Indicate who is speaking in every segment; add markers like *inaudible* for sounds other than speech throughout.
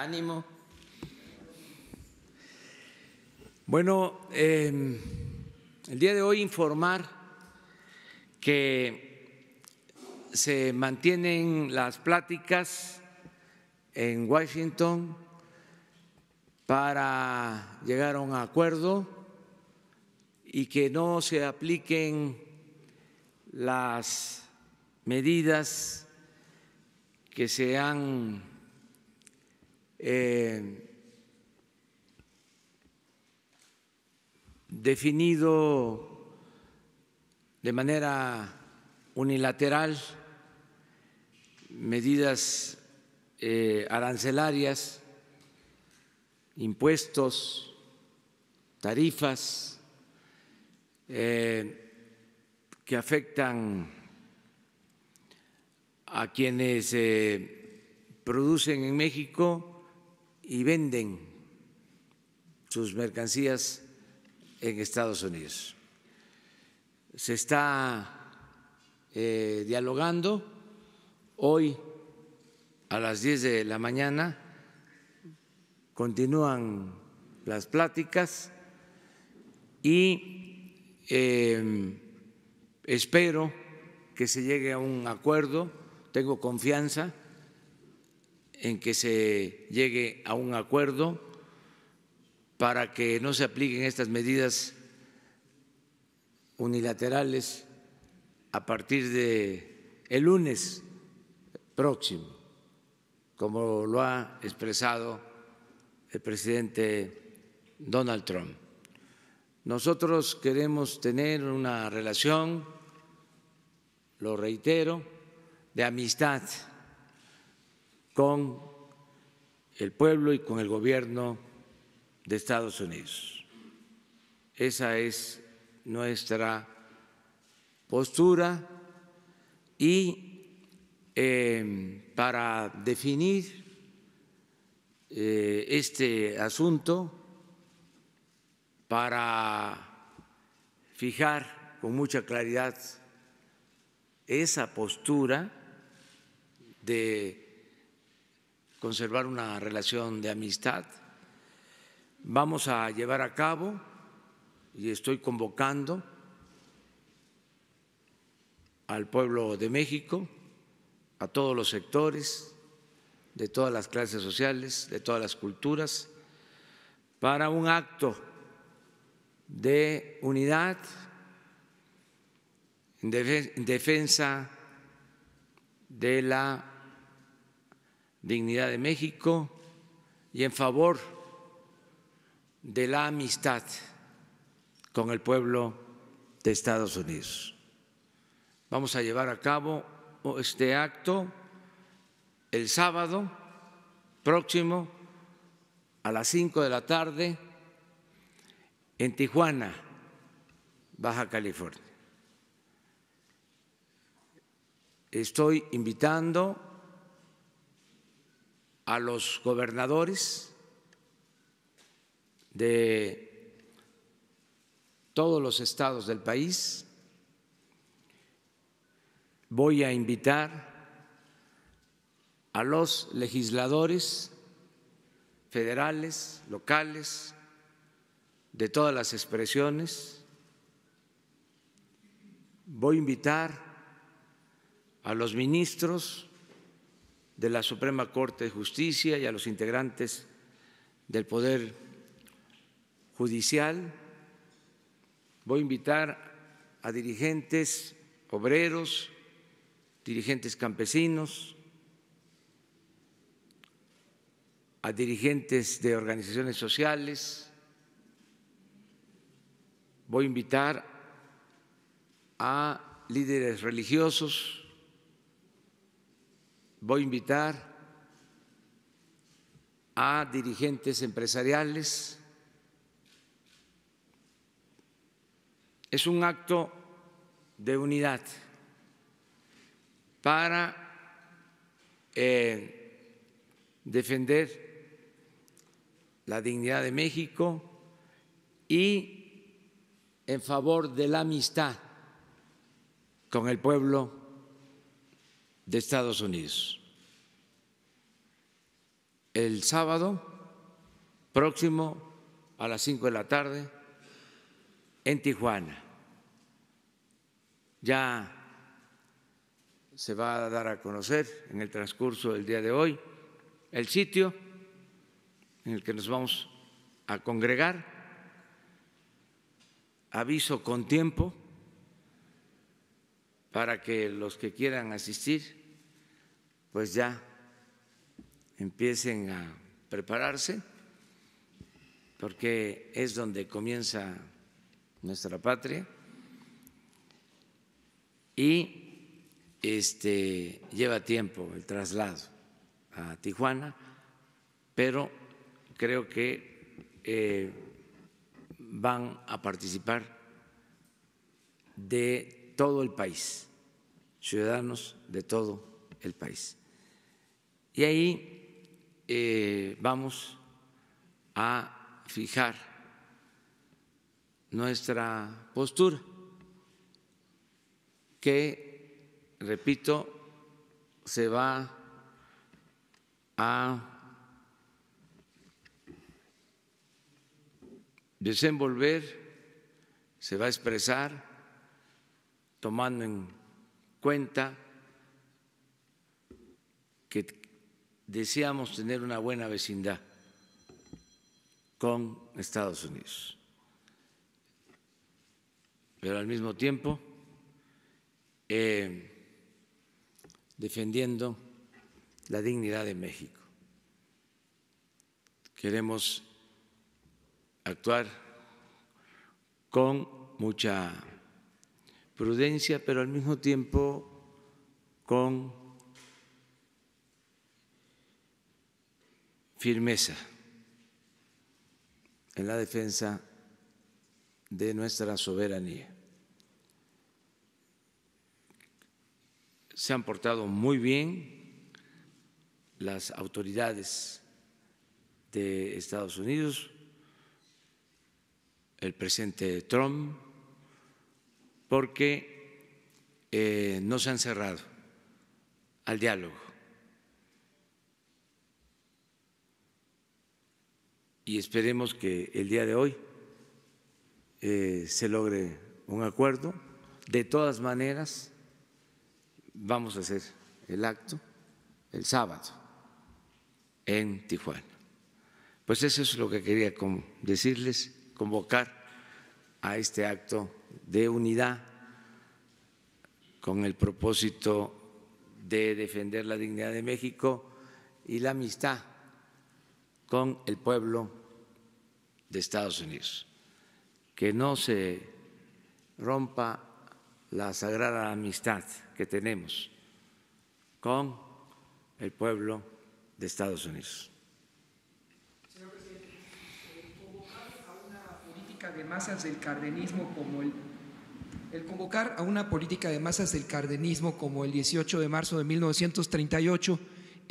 Speaker 1: Ánimo. Bueno, em, el día de hoy informar que se mantienen las pláticas en Washington para llegar a un acuerdo y que no se apliquen las medidas que se han eh, definido de manera unilateral medidas eh, arancelarias, impuestos, tarifas eh, que afectan a quienes producen en México y venden sus mercancías en Estados Unidos. Se está eh, dialogando hoy a las 10 de la mañana, continúan las pláticas y em, espero que se llegue a un acuerdo, tengo confianza en que se llegue a un acuerdo para que no se apliquen estas medidas unilaterales a partir de el lunes próximo, como lo ha expresado el presidente Donald Trump. Nosotros queremos tener una relación, lo reitero, de amistad con el pueblo y con el gobierno de Estados Unidos. Esa es nuestra postura y eh, para definir eh, este asunto, para fijar con mucha claridad esa postura de conservar una relación de amistad. Vamos a llevar a cabo, y estoy convocando al pueblo de México, a todos los sectores, de todas las clases sociales, de todas las culturas, para un acto de unidad en defensa de la dignidad de México y en favor de la amistad con el pueblo de Estados Unidos. Vamos a llevar a cabo este acto el sábado próximo a las 5 de la tarde en Tijuana, Baja California. Estoy invitando a los gobernadores de todos los estados del país. Voy a invitar a los legisladores federales, locales, de todas las expresiones. Voy a invitar a los ministros de la Suprema Corte de Justicia y a los integrantes del Poder Judicial. Voy a invitar a dirigentes obreros, dirigentes campesinos, a dirigentes de organizaciones sociales. Voy a invitar a líderes religiosos voy a invitar a dirigentes empresariales. Es un acto de unidad para eh, defender la dignidad de México y en favor de la amistad con el pueblo de Estados Unidos. El sábado próximo a las 5 de la tarde en Tijuana. Ya se va a dar a conocer en el transcurso del día de hoy el sitio en el que nos vamos a congregar. Aviso con tiempo para que los que quieran asistir pues ya empiecen a prepararse, porque es donde comienza nuestra patria y este lleva tiempo el traslado a Tijuana, pero creo que eh, van a participar de todo el país, ciudadanos de todo el país. Y ahí eh, vamos a fijar nuestra postura, que, repito, se va a desenvolver, se va a expresar, tomando en cuenta que deseamos tener una buena vecindad con Estados Unidos. Pero al mismo tiempo, eh, defendiendo la dignidad de México. Queremos actuar con mucha prudencia, pero al mismo tiempo con firmeza en la defensa de nuestra soberanía. Se han portado muy bien las autoridades de Estados Unidos, el presidente Trump, porque eh, no se han cerrado al diálogo y esperemos que el día de hoy eh, se logre un acuerdo. De todas maneras, vamos a hacer el acto el sábado en Tijuana. Pues eso es lo que quería decirles, convocar a este acto de unidad con el propósito de defender la dignidad de México y la amistad con el pueblo de Estados Unidos, que no se rompa la sagrada amistad que tenemos con el pueblo de Estados Unidos. Señor presidente,
Speaker 2: eh, convocar a una política de masas del cardenismo como el el convocar a una política de masas del cardenismo como el 18 de marzo de 1938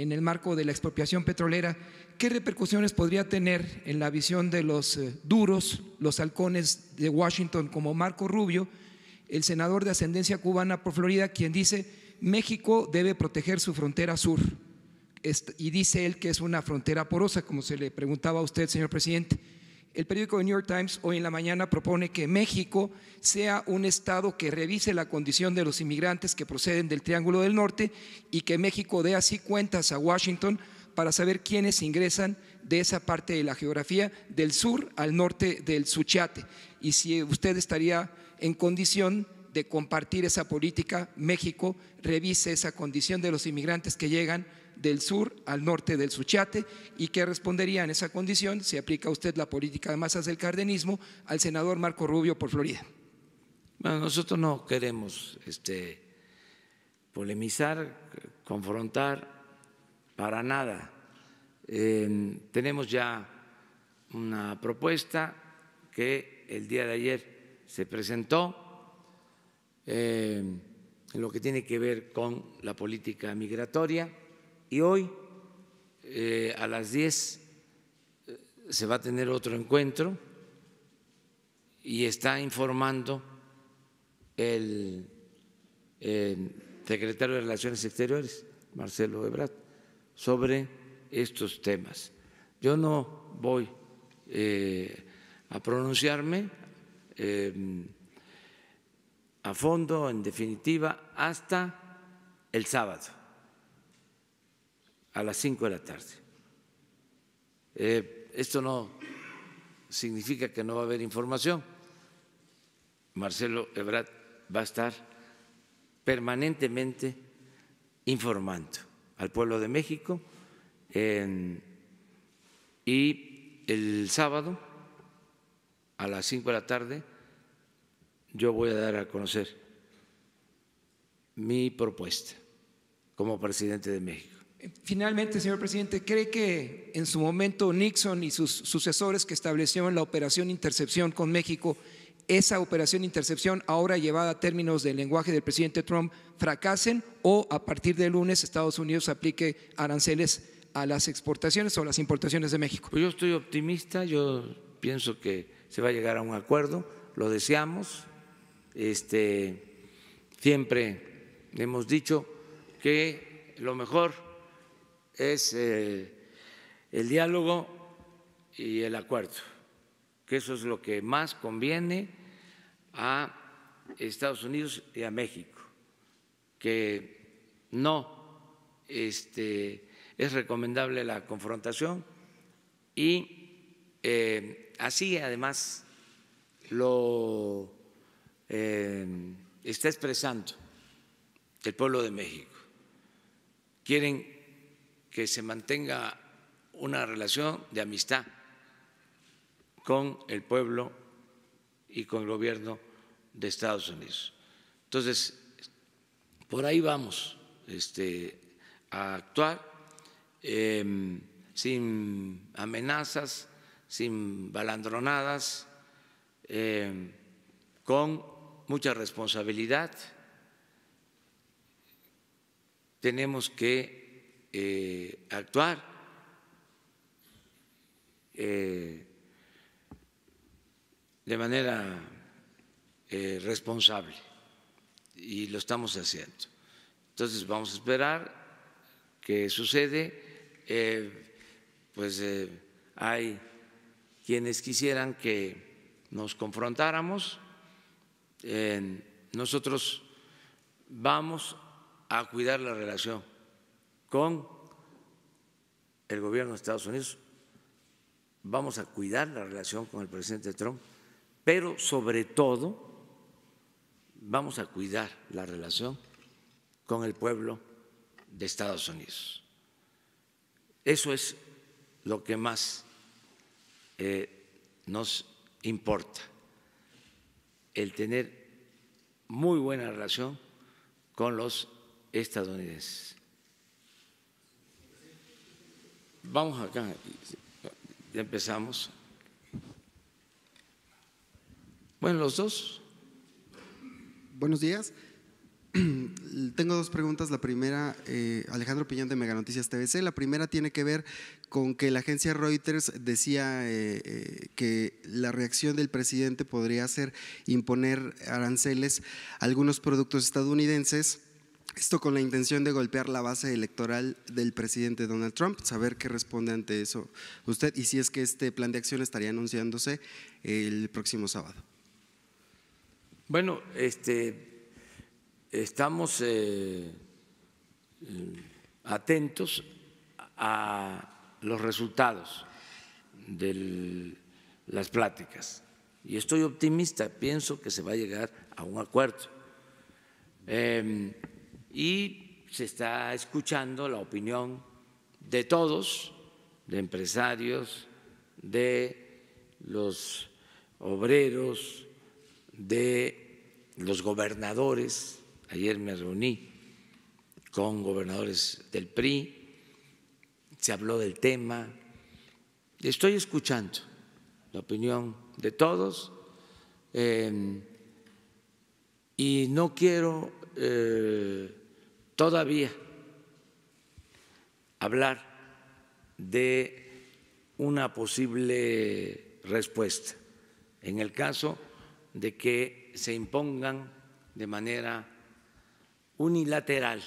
Speaker 2: en el marco de la expropiación petrolera, ¿qué repercusiones podría tener en la visión de los eh, duros, los halcones de Washington como Marco Rubio, el senador de ascendencia cubana por Florida, quien dice México debe proteger su frontera sur? Y dice él que es una frontera porosa, como se le preguntaba a usted, señor presidente. El periódico New York Times hoy en la mañana propone que México sea un Estado que revise la condición de los inmigrantes que proceden del Triángulo del Norte y que México dé así cuentas a Washington para saber quiénes ingresan de esa parte de la geografía del sur al norte del Suchiate y si usted estaría en condición de compartir esa política, México revise esa condición de los inmigrantes que llegan del sur al norte del Suchiate y que respondería en esa condición, si aplica usted la política de masas del cardenismo, al senador Marco Rubio por Florida.
Speaker 1: Bueno, nosotros no queremos este, polemizar, confrontar, para nada. Em, tenemos ya una propuesta que el día de ayer se presentó. Em, en lo que tiene que ver con la política migratoria. Y hoy eh, a las 10 eh, se va a tener otro encuentro y está informando el secretario de Relaciones Exteriores, Marcelo Ebrard, sobre estos temas. Yo no voy eh, a pronunciarme a fondo, en definitiva, hasta el sábado a las cinco de la tarde. Eh, esto no significa que no va a haber información. Marcelo Ebrard va a estar permanentemente informando al pueblo de México y el sábado a las cinco de la tarde yo voy a dar a conocer mi propuesta como presidente de México.
Speaker 2: Finalmente, señor presidente, ¿cree que en su momento Nixon y sus sucesores que establecieron la operación intercepción con México, esa operación intercepción ahora llevada a términos del lenguaje del presidente Trump, fracasen o a partir de lunes Estados Unidos aplique aranceles a las exportaciones o las importaciones de México?
Speaker 1: Pues yo estoy optimista, yo pienso que se va a llegar a un acuerdo, lo deseamos. Este, siempre hemos dicho que lo mejor es eh, el diálogo y el acuerdo, que eso es lo que más conviene a Estados Unidos y a México, que no este, es recomendable la confrontación y eh, así además lo eh, está expresando el pueblo de México. Quieren que se mantenga una relación de amistad con el pueblo y con el gobierno de Estados Unidos. Entonces, por ahí vamos este, a actuar em, sin amenazas, sin balandronadas, em, con mucha responsabilidad. Tenemos que eh, actuar. Eh, de manera eh, responsable y lo estamos haciendo. Entonces vamos a esperar que sucede. pues hay quienes quisieran que nos confrontáramos. nosotros vamos a cuidar la relación con el gobierno de Estados Unidos. Vamos a cuidar la relación con el presidente Trump, pero sobre todo vamos a cuidar la relación con el pueblo de Estados Unidos. Eso es lo que más eh, nos importa, el tener muy buena relación con los estadounidenses. Vamos acá, ya empezamos. Bueno, los dos. Buenos días.
Speaker 3: *clears throat* Tengo dos preguntas. La primera, eh, Alejandro Piñón de Mega Noticias TVC. La primera tiene que ver con que la agencia Reuters decía eh, eh, que la reacción del presidente podría ser imponer aranceles a algunos productos estadounidenses esto con la intención de golpear la base electoral del presidente Donald Trump, saber qué responde ante eso usted y si es que este plan de acción estaría anunciándose el próximo sábado.
Speaker 1: Bueno, este, estamos eh, atentos a los resultados de las pláticas y estoy optimista, pienso que se va a llegar a un acuerdo. Em, y se está escuchando la opinión de todos, de empresarios, de los obreros, de los gobernadores. Ayer me reuní con gobernadores del PRI, se habló del tema. Estoy escuchando la opinión de todos eh, y no quiero eh, todavía hablar de una posible respuesta en el caso de que se impongan de manera unilateral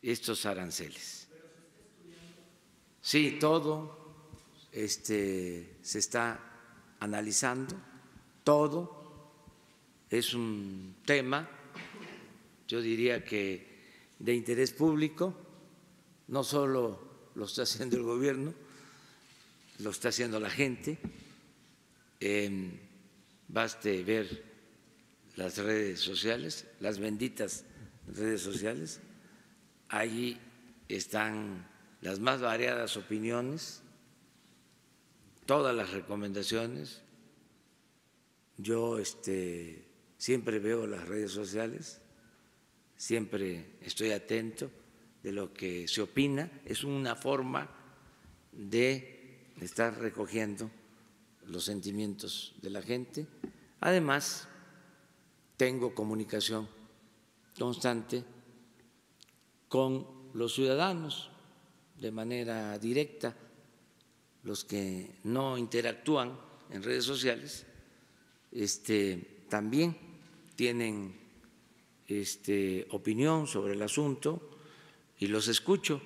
Speaker 1: estos aranceles. Sí, todo este, se está analizando, todo es un tema, yo diría que de interés público, no solo lo está haciendo el gobierno, lo está haciendo la gente. Em, baste ver las redes sociales, las benditas redes sociales. Allí están las más variadas opiniones, todas las recomendaciones. Yo este, siempre veo las redes sociales siempre estoy atento de lo que se opina, es una forma de estar recogiendo los sentimientos de la gente. Además, tengo comunicación constante con los ciudadanos de manera directa, los que no interactúan en redes sociales, este, también tienen este, opinión sobre el asunto y los escucho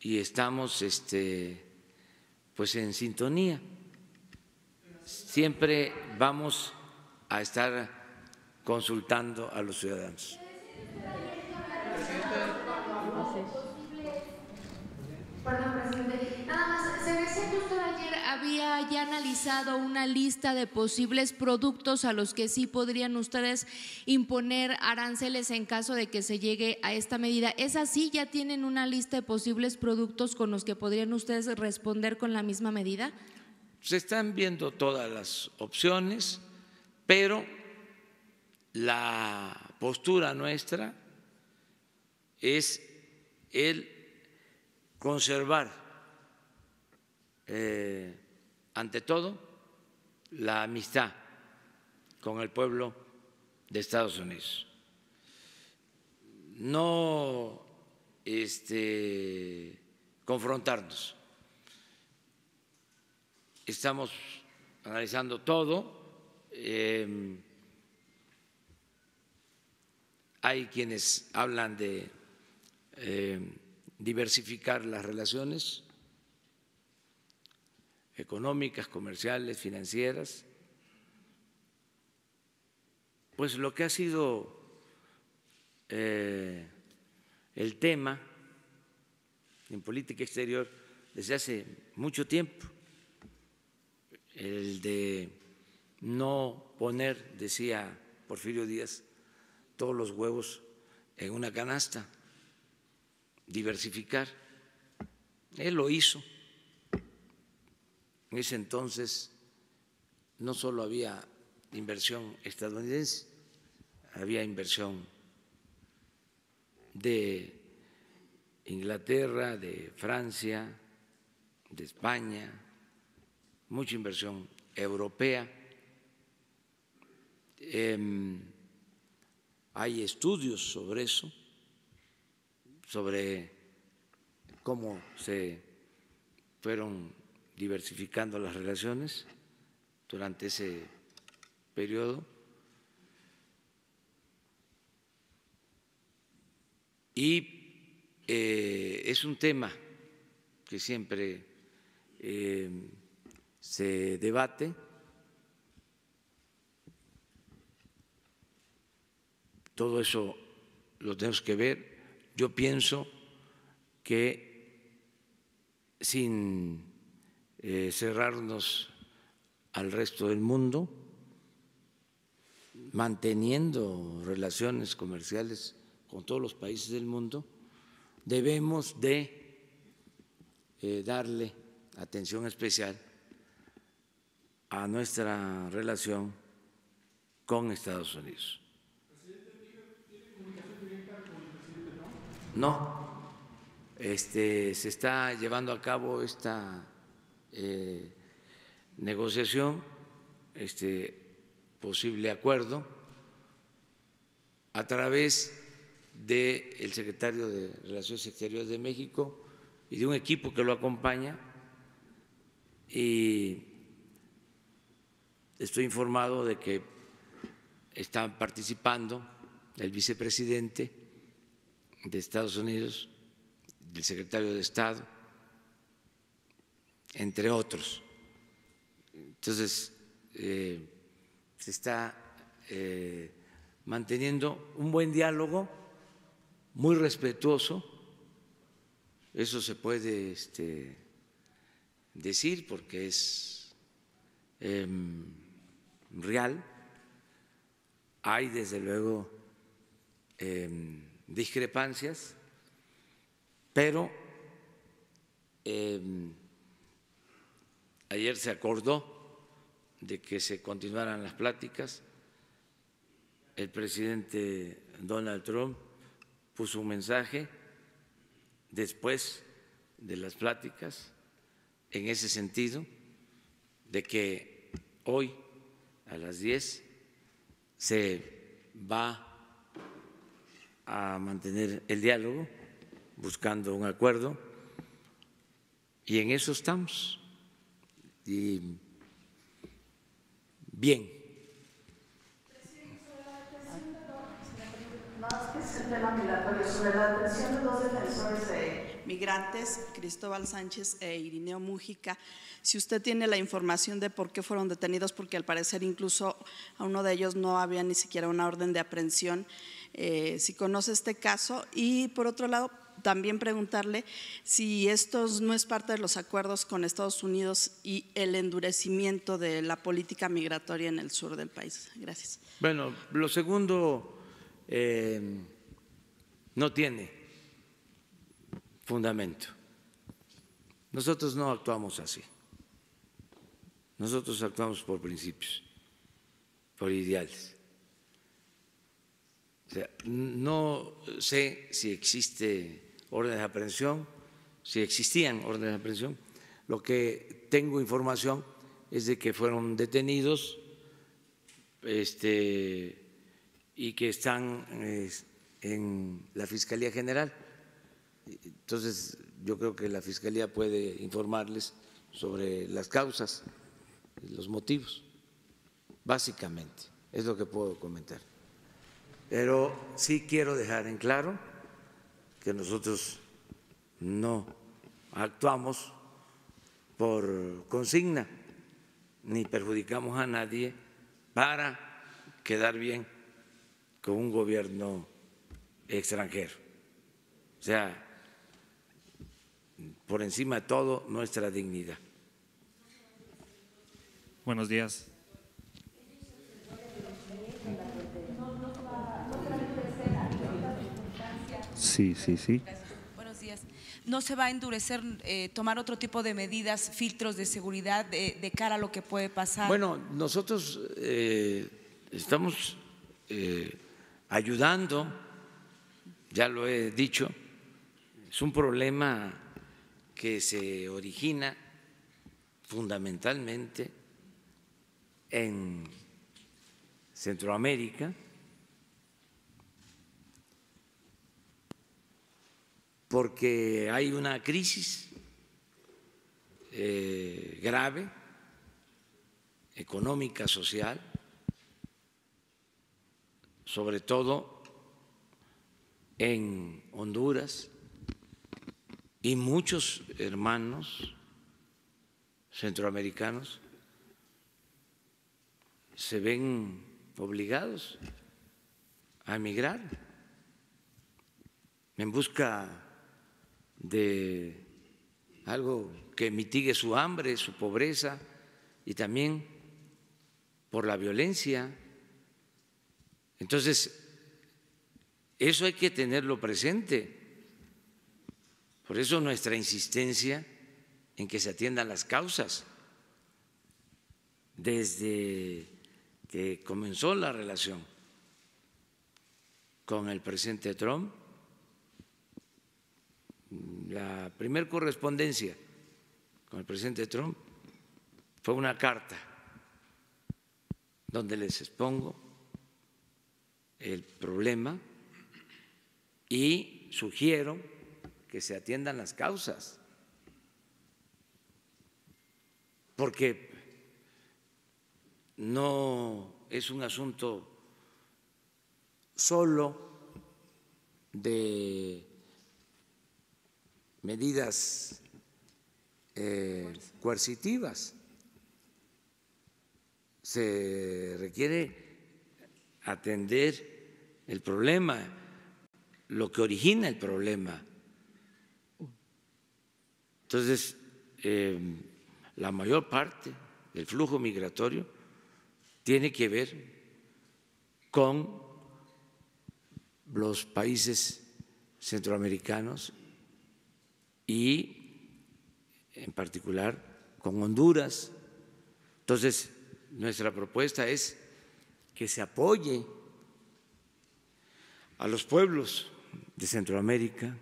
Speaker 1: y estamos este, pues en sintonía. Siempre vamos a estar consultando a los ciudadanos.
Speaker 4: ya, analizado una lista de posibles productos a los que sí podrían ustedes imponer aranceles en caso de que se llegue a esta medida. ¿Es así? ¿Ya tienen una lista de posibles productos con los que podrían ustedes responder con la misma medida?
Speaker 1: Se están viendo todas las opciones, pero la postura nuestra es el conservar eh, ante todo, la amistad con el pueblo de Estados Unidos. No este, confrontarnos. Estamos analizando todo. Em, hay quienes hablan de em, diversificar las relaciones económicas, comerciales, financieras, pues lo que ha sido eh, el tema en política exterior desde hace mucho tiempo, el de no poner, decía Porfirio Díaz, todos los huevos en una canasta, diversificar. Él lo hizo en ese entonces no solo había inversión estadounidense, había inversión de Inglaterra, de Francia, de España, mucha inversión europea. Em, hay estudios sobre eso, sobre cómo se fueron diversificando las relaciones durante ese periodo. Y eh, es un tema que siempre eh, se debate. Todo eso lo tenemos que ver. Yo pienso que sin eh, cerrarnos al resto del mundo, manteniendo relaciones comerciales con todos los países del mundo, debemos de eh, darle atención especial a nuestra relación con Estados Unidos. No, este, se está llevando a cabo esta eh, negociación, este posible acuerdo, a través del secretario de Relaciones Exteriores de México y de un equipo que lo acompaña. Y estoy informado de que están participando el vicepresidente de Estados Unidos, el secretario de Estado, entre otros. Entonces, eh, se está eh, manteniendo un buen diálogo, muy respetuoso, eso se puede este, decir porque es em, real. Hay desde luego em, discrepancias, pero em, Ayer se acordó de que se continuaran las pláticas. El presidente Donald Trump puso un mensaje después de las pláticas en ese sentido, de que hoy a las 10 se va a mantener el diálogo buscando un acuerdo y en eso estamos bien.
Speaker 5: sobre la detención de dos defensores
Speaker 6: migrantes, Cristóbal Sánchez e Irineo Mújica. Si usted tiene la información de por qué fueron detenidos, porque al parecer incluso a uno de ellos no había ni siquiera una orden de aprehensión, eh, si conoce este caso. Y por otro lado, también preguntarle si esto no es parte de los acuerdos con Estados Unidos y el endurecimiento de la política migratoria en el sur del país. Gracias.
Speaker 1: Bueno, lo segundo eh, no tiene fundamento. Nosotros no actuamos así. Nosotros actuamos por principios, por ideales. O sea, no sé si existe órdenes de aprehensión, si existían órdenes de aprehensión. Lo que tengo información es de que fueron detenidos este, y que están en la Fiscalía General. Entonces, yo creo que la Fiscalía puede informarles sobre las causas, los motivos, básicamente, es lo que puedo comentar. Pero sí quiero dejar en claro que nosotros no actuamos por consigna ni perjudicamos a nadie para quedar bien con un gobierno extranjero. O sea, por encima de todo, nuestra dignidad.
Speaker 7: Buenos días. Sí, sí, sí.
Speaker 8: Buenos días. ¿No se va a endurecer, eh, tomar otro tipo de medidas, filtros de seguridad de, cara a lo que puede pasar? Bueno,
Speaker 1: nosotros eh, estamos eh, ayudando, ya lo he dicho, es un problema que se origina fundamentalmente en Centroamérica porque hay una crisis eh, grave, económica, social, sobre todo en Honduras, y muchos hermanos centroamericanos se ven obligados a emigrar en busca de algo que mitigue su hambre, su pobreza y también por la violencia. Entonces, eso hay que tenerlo presente. Por eso nuestra insistencia en que se atiendan las causas. Desde que comenzó la relación con el presidente Trump, la primera correspondencia con el presidente Trump fue una carta donde les expongo el problema y sugiero que se atiendan las causas, porque no es un asunto solo de medidas eh, coercitivas. Se requiere atender el problema, lo que origina el problema. Entonces, eh, la mayor parte del flujo migratorio tiene que ver con los países centroamericanos y en particular con Honduras. Entonces, nuestra propuesta es que se apoye a los pueblos de Centroamérica,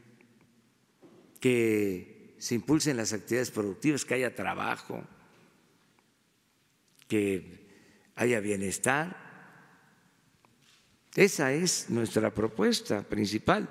Speaker 1: que se impulsen las actividades productivas, que haya trabajo, que haya bienestar. Esa es nuestra propuesta principal.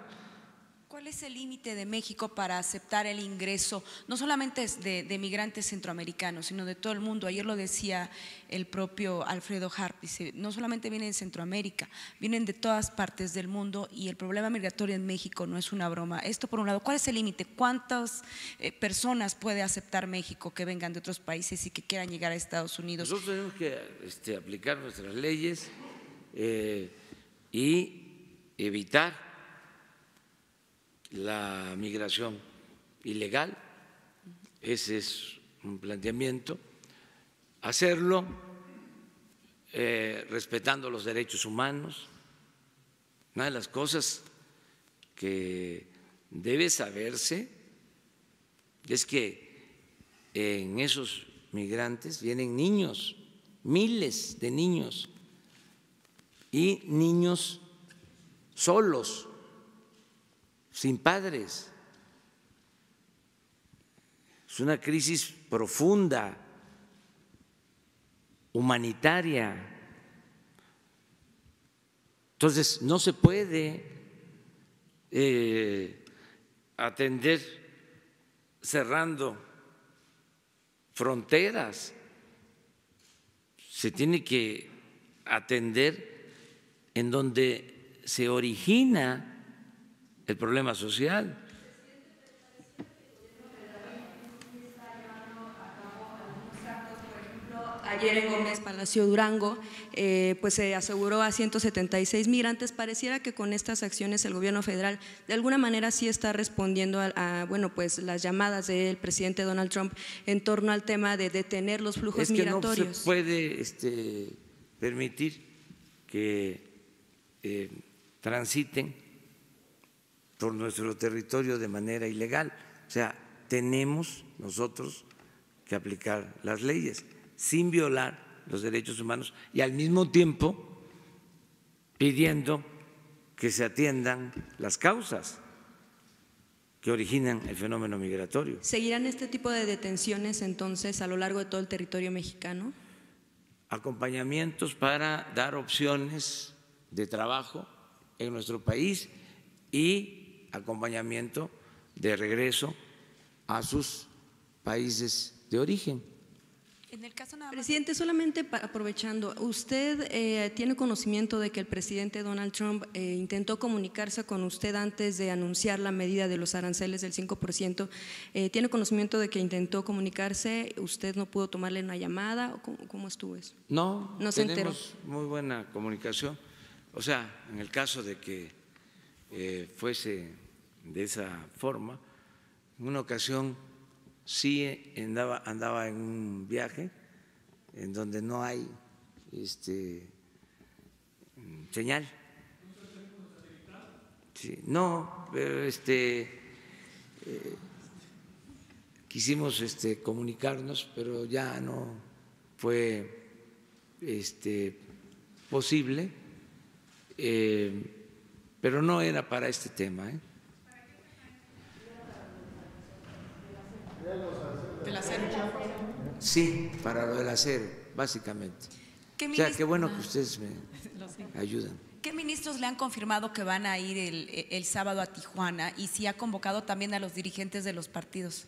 Speaker 8: ¿Cuál es el límite de México para aceptar el ingreso, no solamente de, migrantes centroamericanos, sino de todo el mundo? Ayer lo decía el propio Alfredo Harp, dice, no solamente vienen de Centroamérica, vienen de todas partes del mundo y el problema migratorio en México no es una broma. Esto por un lado, ¿cuál es el límite? ¿Cuántas eh, personas puede aceptar México que vengan de otros países y que quieran llegar a Estados
Speaker 1: Unidos? Nosotros tenemos que este, aplicar nuestras leyes eh, y evitar la migración ilegal, ese es un planteamiento, hacerlo eh, respetando los derechos humanos, una de las cosas que debe saberse es que en esos migrantes vienen niños, miles de niños, y niños solos sin padres. Es una crisis profunda, humanitaria. Entonces, no se puede eh, atender cerrando fronteras. Se tiene que atender en donde se origina el problema social.
Speaker 6: Ayer en Gómez Palacio Durango, eh, pues se aseguró a 176 migrantes. Pareciera que con estas acciones el gobierno federal de alguna manera sí está respondiendo a, bueno, pues las llamadas del presidente Donald Trump en torno al tema de detener los flujos migratorios. No se
Speaker 1: puede este, permitir que eh, transiten por nuestro territorio de manera ilegal. O sea, tenemos nosotros que aplicar las leyes sin violar los derechos humanos y al mismo tiempo pidiendo que se atiendan las causas que originan el fenómeno migratorio.
Speaker 6: ¿Seguirán este tipo de detenciones entonces a lo largo de todo el territorio mexicano?
Speaker 1: Acompañamientos para dar opciones de trabajo en nuestro país y acompañamiento de regreso a sus países de origen.
Speaker 8: Presidente,
Speaker 6: solamente aprovechando, ¿usted eh, tiene conocimiento de que el presidente Donald Trump eh, intentó comunicarse con usted antes de anunciar la medida de los aranceles del 5%? Eh, ¿Tiene conocimiento de que intentó comunicarse? ¿Usted no pudo tomarle una llamada? ¿O cómo, estuvo eso?
Speaker 1: No, no se tenemos enteró. muy buena comunicación. O sea, en el caso de que eh, fuese de esa forma. En una ocasión sí andaba, en un viaje en donde no hay este, señal. Sí, no, pero este, eh, quisimos este, comunicarnos, pero ya no fue este, posible. Eh, pero no era para este tema. ¿eh? ¿De Sí, para lo del acero, básicamente. o sea, qué bueno que ah. ustedes me *laughs* ayudan.
Speaker 8: ¿Qué ministros le han confirmado que van a ir e, el sábado a Tijuana y si ha convocado también a los dirigentes de los
Speaker 1: partidos?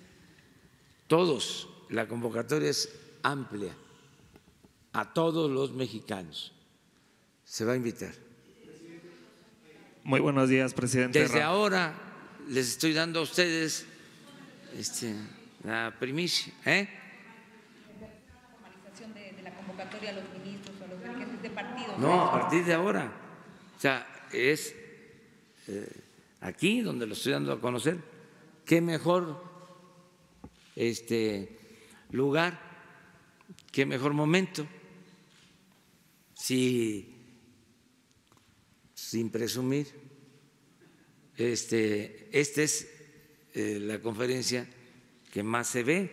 Speaker 1: Todos. La convocatoria es amplia a todos los mexicanos. Se va a invitar.
Speaker 7: Muy buenos días, presidente. Desde
Speaker 1: ahora les estoy dando a ustedes este, la primicia. ¿eh?
Speaker 8: No, a partir
Speaker 1: de ahora. O sea, es eh, aquí donde lo estoy dando a conocer. ¿Qué mejor este, lugar? ¿Qué mejor momento? Si sin presumir, este, esta es eh, la conferencia que más se ve,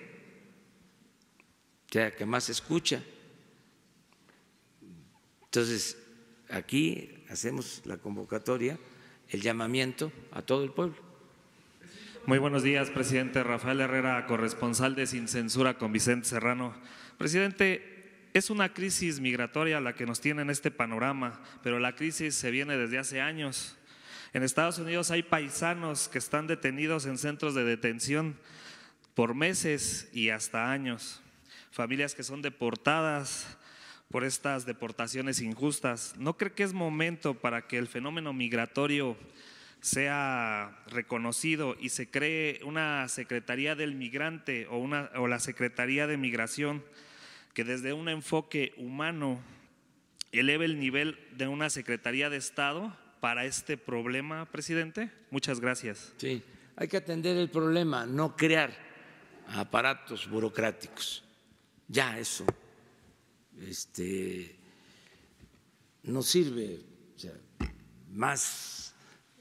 Speaker 1: o sea, que más se escucha. Entonces, aquí hacemos la
Speaker 7: convocatoria, el llamamiento a todo el pueblo. Muy buenos días, presidente Rafael Herrera, corresponsal de Sin Censura con Vicente Serrano. Presidente, es una crisis migratoria la que nos tiene en este panorama, pero la crisis se viene desde hace años. En Estados Unidos hay paisanos que están detenidos en centros de detención por meses y hasta años. Familias que son deportadas por estas deportaciones injustas. ¿No cree que es momento para que el fenómeno migratorio sea reconocido y se cree una Secretaría del Migrante o, una, o la Secretaría de Migración? que desde un enfoque humano eleve el nivel de una Secretaría de Estado para este problema, presidente? Muchas gracias. Sí, hay que atender el problema, no crear aparatos burocráticos. Ya eso
Speaker 1: este, no sirve. más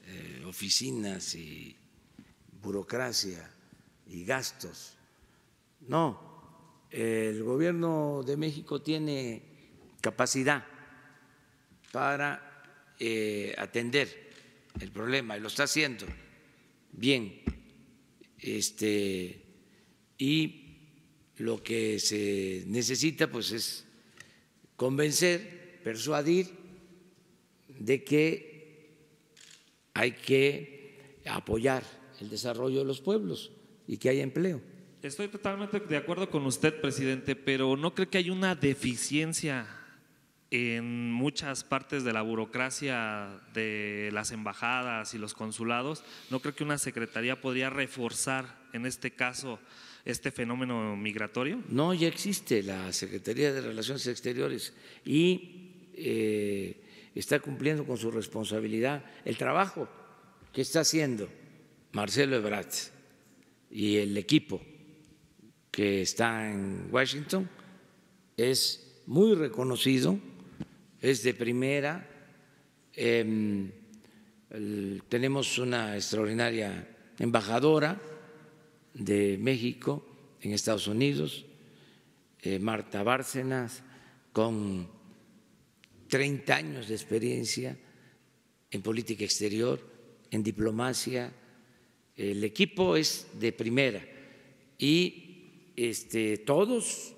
Speaker 1: eh, oficinas y burocracia y gastos. No, el gobierno de México tiene capacidad para eh, atender el problema y lo está haciendo bien. Este, y lo que se necesita pues es convencer, persuadir de que hay que apoyar el desarrollo de los pueblos y que haya empleo.
Speaker 7: Estoy totalmente de acuerdo con usted, presidente, pero ¿no cree que hay una deficiencia en muchas partes de la burocracia de las embajadas y los consulados? ¿No cree que una secretaría podría reforzar, en este caso, este fenómeno migratorio?
Speaker 1: No, ya existe la Secretaría de Relaciones Exteriores y eh, está cumpliendo con su responsabilidad el trabajo que está haciendo Marcelo Ebrard y el equipo que está en Washington, es muy reconocido, es de primera, em, tenemos una extraordinaria embajadora de México en Estados Unidos, eh, Marta Bárcenas, con 30 años de experiencia en política exterior, en diplomacia. El equipo es de primera y este, todos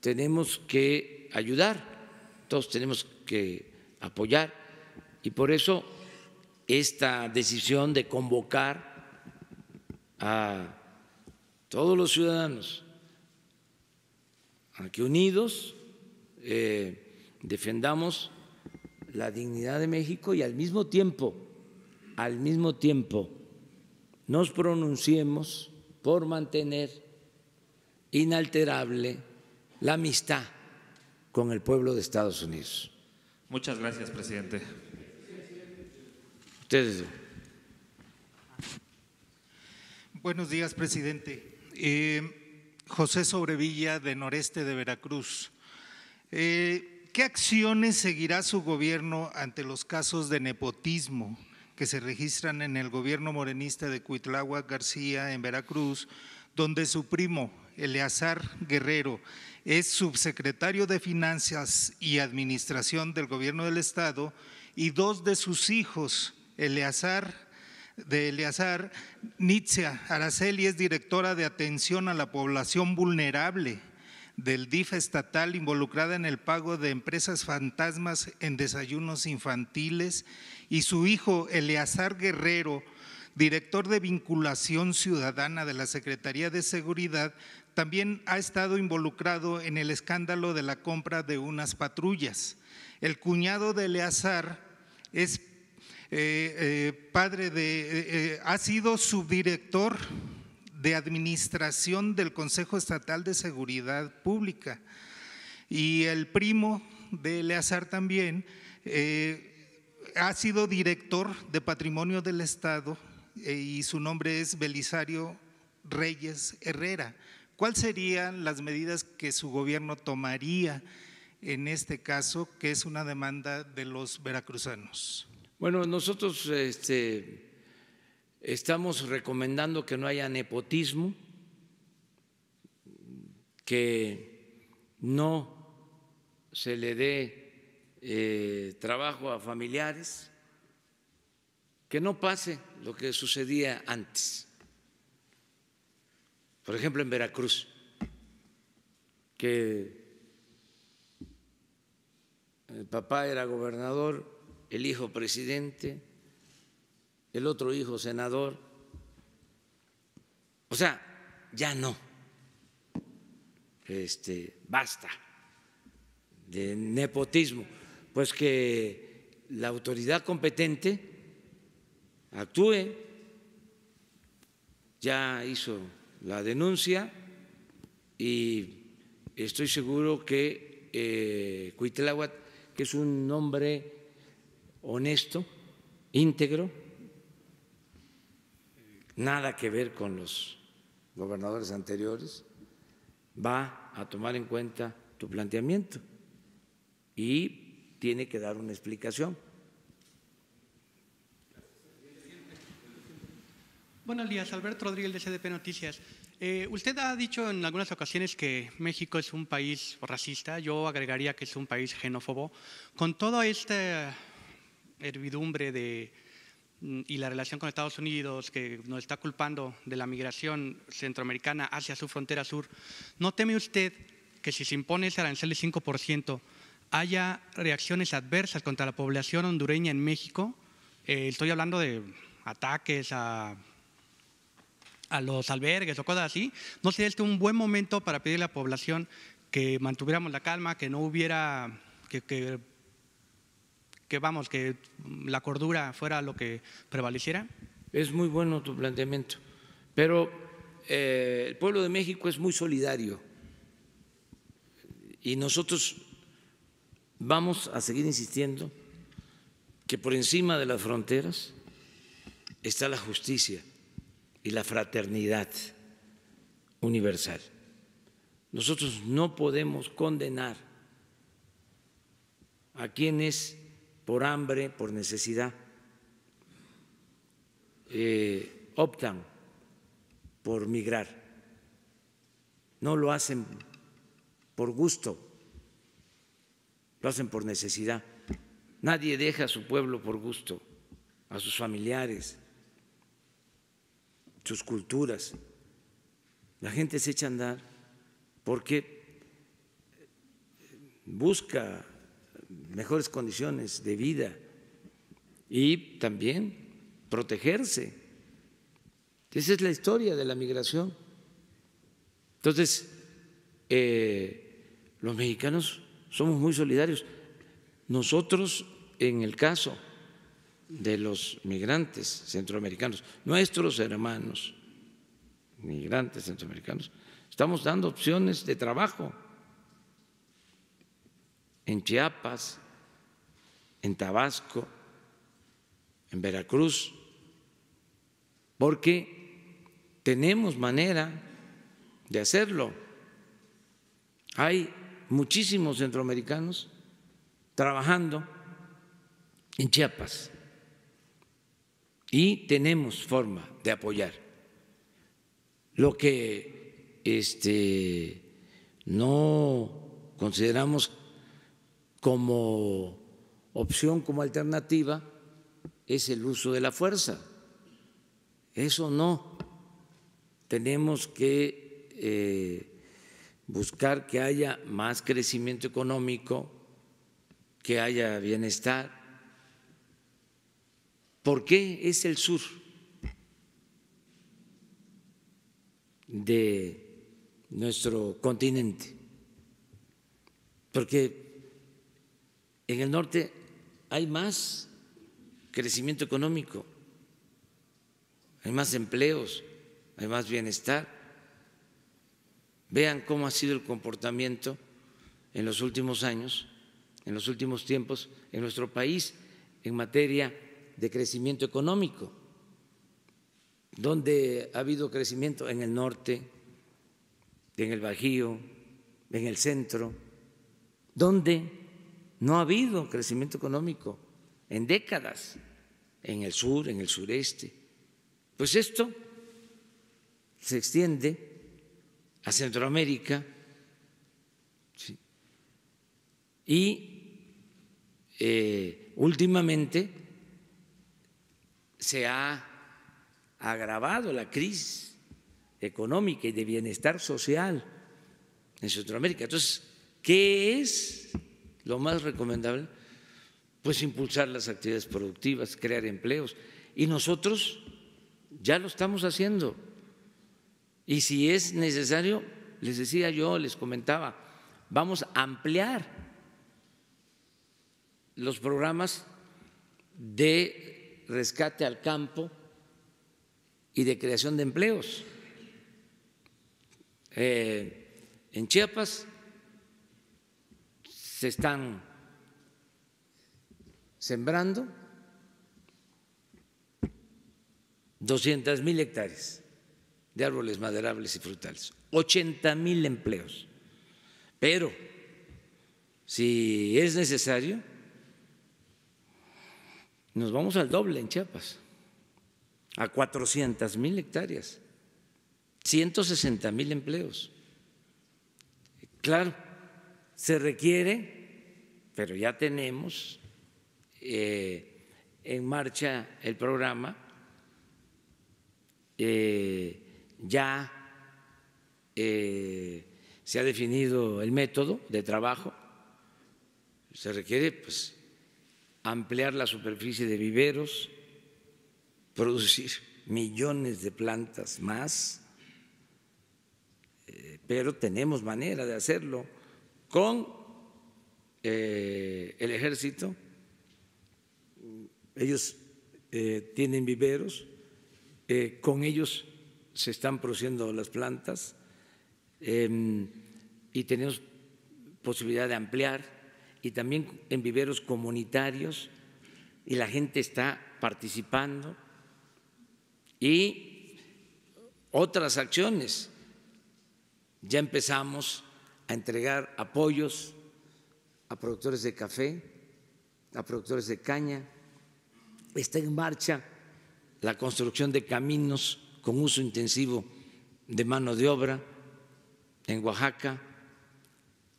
Speaker 1: tenemos que ayudar, todos tenemos que apoyar y por eso esta decisión de convocar a todos los ciudadanos a que unidos eh, defendamos la dignidad de México y al mismo tiempo, al mismo tiempo, nos pronunciemos por mantener inalterable la amistad con el pueblo de Estados Unidos.
Speaker 7: Muchas gracias, presidente. Ustedes. Buenos días,
Speaker 9: presidente. Eh, José Sobrevilla, de Noreste de Veracruz. Eh, ¿Qué acciones seguirá su gobierno ante los casos de nepotismo que se registran en el gobierno morenista de Cuitláhuac García en Veracruz, donde su primo, Eleazar Guerrero es subsecretario de Finanzas y Administración del Gobierno del Estado y dos de sus hijos, Eleazar de Eleazar, Nitzia Araceli es directora de atención a la población vulnerable del DIF estatal involucrada en el pago de empresas fantasmas en desayunos infantiles y su hijo Eleazar Guerrero, director de vinculación ciudadana de la Secretaría de Seguridad, también ha estado involucrado en el escándalo de la compra de unas patrullas. El cuñado de Eleazar es eh, eh, padre de, eh, ha sido subdirector de administración del Consejo Estatal de Seguridad Pública. Y el primo de Eleazar también ha sido director de Patrimonio del Estado y su nombre es Belisario Reyes Herrera. ¿Cuáles serían las medidas que su gobierno tomaría en este caso, que es una demanda de los veracruzanos? Bueno,
Speaker 1: nosotros este, estamos recomendando que no haya nepotismo, que no se le dé eh, trabajo a familiares, que no pase lo que sucedía antes por ejemplo en Veracruz, que el papá era gobernador, el hijo presidente, el otro hijo senador. O sea, ya no. Este, basta de nepotismo. Pues que la autoridad competente actúe. Ya hizo la denuncia y estoy seguro que eh, que es un hombre honesto, íntegro, nada que ver con los gobernadores anteriores, va a tomar en cuenta tu planteamiento y tiene que dar una explicación.
Speaker 10: Buenos días, Alberto Rodríguez de CDP Noticias. Eh, usted ha dicho en algunas ocasiones que México es un país racista, yo agregaría que es un país xenófobo. Con toda esta hervidumbre de, mm, y la relación con Estados Unidos, que nos está culpando de la migración centroamericana hacia su frontera sur, ¿no teme usted que si se impone ese arancel del 5% haya reacciones adversas contra la población hondureña en México? Eh, estoy hablando de ataques a a los albergues o cosas así, no sería este un buen momento para pedirle a la población que mantuviéramos la calma, que no hubiera, que, vamos, que la cordura
Speaker 1: fuera lo que prevaleciera? Es muy bueno tu planteamiento, pero eh, el pueblo de México es muy solidario y nosotros vamos a seguir insistiendo que por encima de las fronteras está la justicia y la fraternidad universal. Nosotros no podemos condenar a quienes por hambre, por necesidad, eh, optan por migrar. No lo hacen por gusto, lo hacen por necesidad. Nadie deja a su pueblo por gusto, a sus familiares, sus culturas. La gente se echa a andar porque busca mejores condiciones de vida y también protegerse. Esa es la historia de la migración. Entonces, eh, los mexicanos somos muy solidarios. Nosotros, en el caso de los migrantes centroamericanos, nuestros hermanos migrantes centroamericanos. Estamos dando opciones de trabajo en Chiapas, en Tabasco, en Veracruz, porque tenemos manera de hacerlo. Hay muchísimos centroamericanos trabajando en Chiapas, y tenemos forma de apoyar. Lo que este, no consideramos como opción, como alternativa, es el uso de la fuerza. Eso no. Tenemos que eh, buscar que haya más crecimiento económico, que haya bienestar, ¿Por qué es el sur de nuestro continente? Porque en el norte hay más crecimiento económico, hay más empleos, hay más bienestar. Vean cómo ha sido el comportamiento en los últimos años, en los últimos tiempos en nuestro país en materia de crecimiento económico, donde ha habido crecimiento en el norte, en el Bajío, en el centro, donde no ha habido crecimiento económico en décadas, en el sur, en el sureste. Pues esto se extiende a Centroamérica y eh, últimamente se ha agravado la crisis económica y de bienestar social en Centroamérica. Entonces, ¿qué es lo más recomendable? Pues impulsar las actividades productivas, crear empleos. Y nosotros ya lo estamos haciendo. Y si es necesario, les decía yo, les comentaba, vamos a ampliar los programas de rescate al campo y de creación de empleos. Eh, en Chiapas se están sembrando 200 mil hectáreas de árboles maderables y frutales, 80 mil empleos. Pero si es necesario, nos vamos al doble en Chiapas, a 400 mil hectáreas, 160 mil empleos. Claro, se requiere, pero ya tenemos eh, en marcha el programa, eh, ya eh, se ha definido el método de trabajo, se requiere pues ampliar la superficie de viveros, producir millones de plantas más, eh, pero tenemos manera de hacerlo con eh, el ejército. Ellos eh, tienen viveros, con ellos se están produciendo las plantas em, y tenemos posibilidad de ampliar y también en viveros comunitarios y la gente está participando y otras acciones. Ya empezamos a entregar apoyos a productores de café, a productores de caña. Está en marcha la construcción de caminos con uso intensivo de mano de obra en Oaxaca.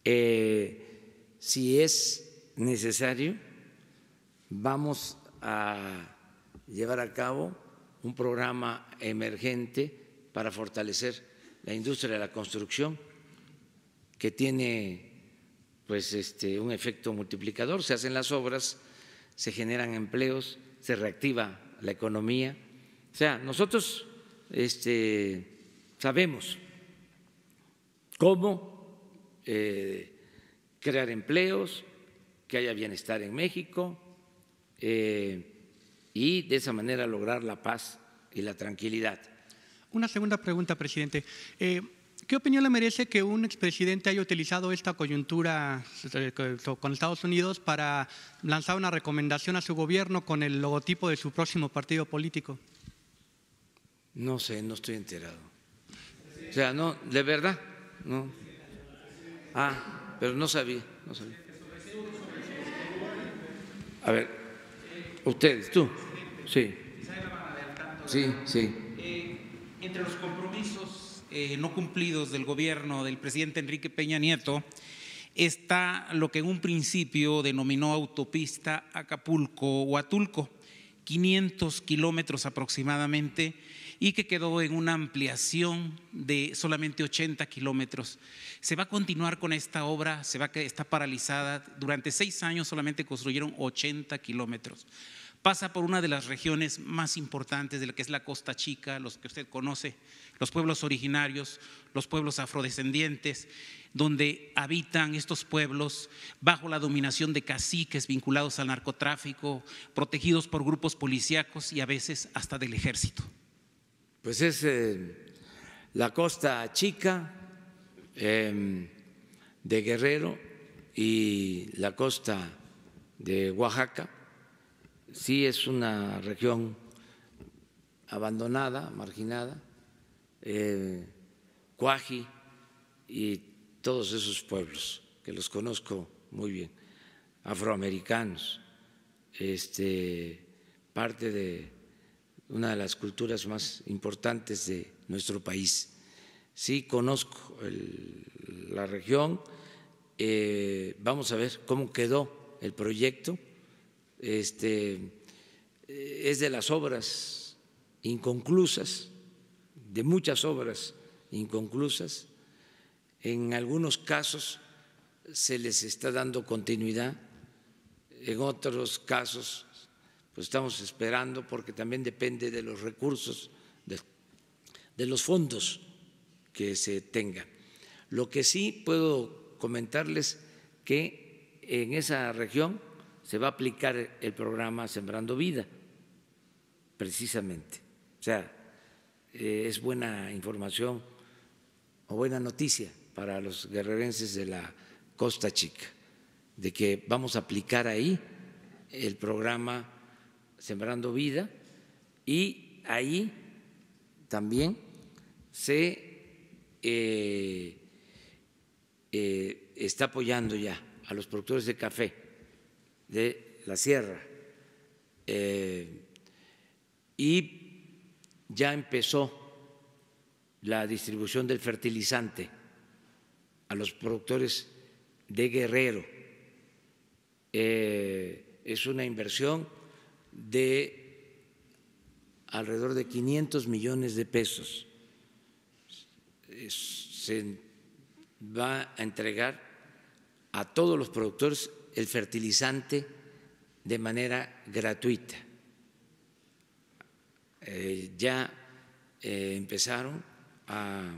Speaker 1: Eh, si es necesario, vamos a llevar a cabo un programa emergente para fortalecer la industria de la construcción que tiene pues este, un efecto multiplicador, se hacen las obras, se generan empleos, se reactiva la economía. O sea, nosotros este, sabemos cómo eh, crear empleos, que haya bienestar en México eh, y de esa manera lograr la paz y la tranquilidad.
Speaker 10: Una segunda pregunta, presidente. Eh, ¿Qué opinión le merece que un expresidente haya utilizado esta coyuntura eh, con Estados Unidos para lanzar una recomendación a su gobierno con el logotipo de su próximo partido político?
Speaker 1: No sé, no estoy enterado. O sea, no, de verdad, no. Ah pero no sabía, no sabía. A ver, ustedes, tú. Sí. Sí, sí. Eh, entre
Speaker 5: los compromisos
Speaker 11: eh, no cumplidos del gobierno del presidente Enrique Peña Nieto está lo que en un principio denominó autopista Acapulco-Huatulco, 500 kilómetros aproximadamente y que quedó en una ampliación de solamente 80 kilómetros. Se va a continuar con esta obra, se va está paralizada. Durante seis años solamente construyeron 80 kilómetros. Pasa por una de las regiones más importantes de la que es la Costa Chica, los que usted conoce, los pueblos originarios, los pueblos afrodescendientes, donde habitan estos pueblos bajo la dominación de caciques vinculados al narcotráfico, protegidos por grupos policíacos y a veces hasta del ejército
Speaker 1: pues es eh, la costa chica em, de Guerrero y la costa de Oaxaca. Sí es una región abandonada, marginada, eh, Cuaji y todos esos pueblos que los conozco muy bien, afroamericanos, este, parte de una de las culturas más importantes de nuestro país. Sí, conozco la región, eh, vamos a ver cómo quedó el proyecto. Este, eh, es de las obras inconclusas, de muchas obras inconclusas. En algunos casos se les está dando continuidad, en otros casos pues estamos esperando porque también depende de los recursos,
Speaker 7: de,
Speaker 1: los fondos que se tengan. Lo que sí puedo comentarles que en esa región se va a aplicar el programa Sembrando Vida, precisamente. O sea, eh, es buena información o buena noticia para los guerrerenses de la Costa Chica, de que vamos a aplicar ahí el programa Sembrando Vida, y ahí también se eh, eh, está apoyando ya a los productores de café de la sierra. Eh, y ya empezó la distribución del fertilizante a los productores de Guerrero. es una inversión de alrededor de 500 millones de pesos. Se va a entregar a todos los productores el fertilizante de manera gratuita. Eh, ya eh, empezaron a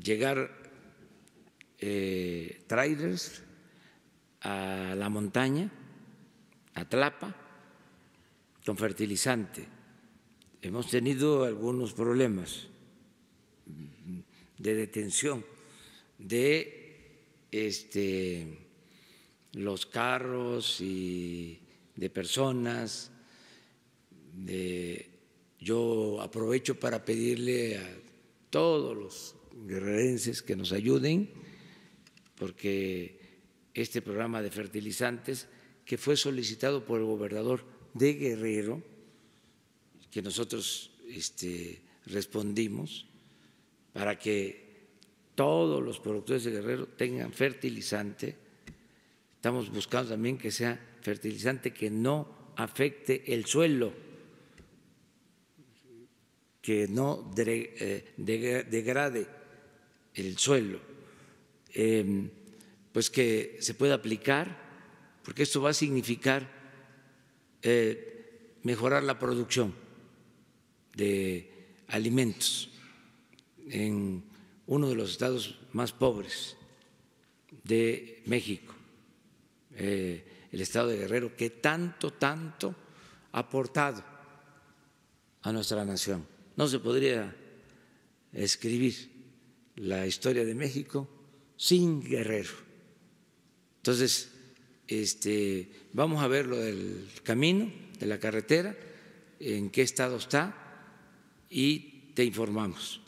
Speaker 1: llegar eh, trailers a la montaña Atrapa con fertilizante. Hemos tenido algunos problemas de detención de este, los carros y de personas. yo aprovecho para pedirle a todos los guerrerenses que nos ayuden, porque este programa de fertilizantes que fue solicitado por el gobernador de Guerrero, que nosotros este, respondimos, para que todos los productores de Guerrero tengan fertilizante. Estamos buscando también que sea fertilizante que no afecte el suelo, que no eh, degrade el suelo, em, pues que se pueda aplicar porque esto va a significar eh, mejorar la producción de alimentos en uno de los estados más pobres de México, eh, el estado de Guerrero, que tanto, tanto ha aportado a nuestra nación. No se podría escribir la historia de México sin Guerrero. Entonces, este, vamos a ver lo del camino, de la carretera, en qué estado está y te informamos.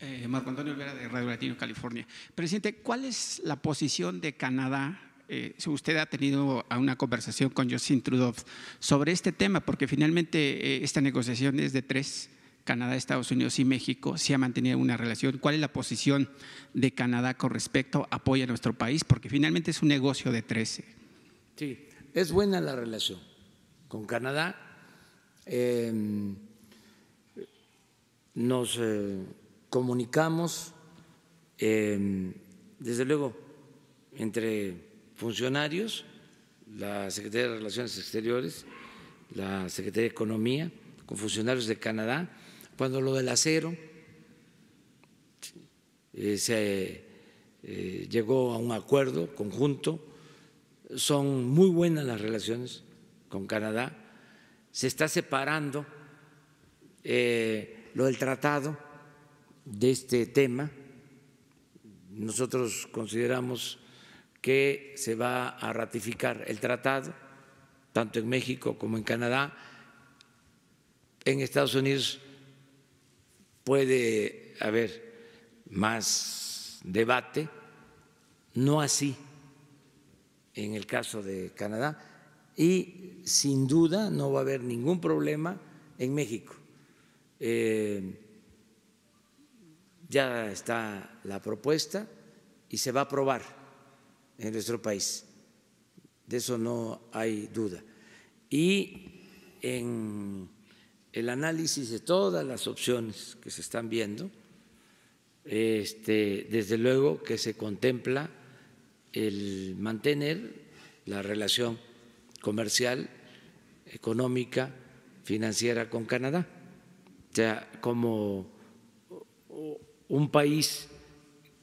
Speaker 1: Eh, Marco
Speaker 12: Antonio Olvera de Radio Latino, California. Presidente, ¿cuál es la posición de Canadá? Eh, usted ha tenido una conversación con Justin Trudeau sobre este tema, porque finalmente eh, esta negociación es de tres Canadá, Estados Unidos y México ¿se ha mantenido una relación. ¿Cuál es la posición de Canadá con respecto? ¿Apoya a nuestro país? Porque finalmente es un negocio de
Speaker 1: 13. Sí, es buena la relación con Canadá. Em, nos eh, comunicamos, em, desde luego, entre funcionarios, la Secretaría de Relaciones Exteriores, la Secretaría de Economía, con funcionarios de Canadá cuando lo del acero eh, se eh, llegó a un acuerdo conjunto, son muy buenas las relaciones con Canadá, se está separando eh, lo del tratado de este tema. Nosotros consideramos que se va a ratificar el tratado, tanto en México como en Canadá. En Estados Unidos puede haber más debate, no así en el caso de Canadá, y sin duda no va a haber ningún problema en México. Eh, ya está la propuesta y se va a aprobar en nuestro país, de eso no hay duda. Y en el análisis de todas las opciones que se están viendo. Este, desde luego que se contempla el mantener la relación comercial, económica, financiera con Canadá. O sea, como un país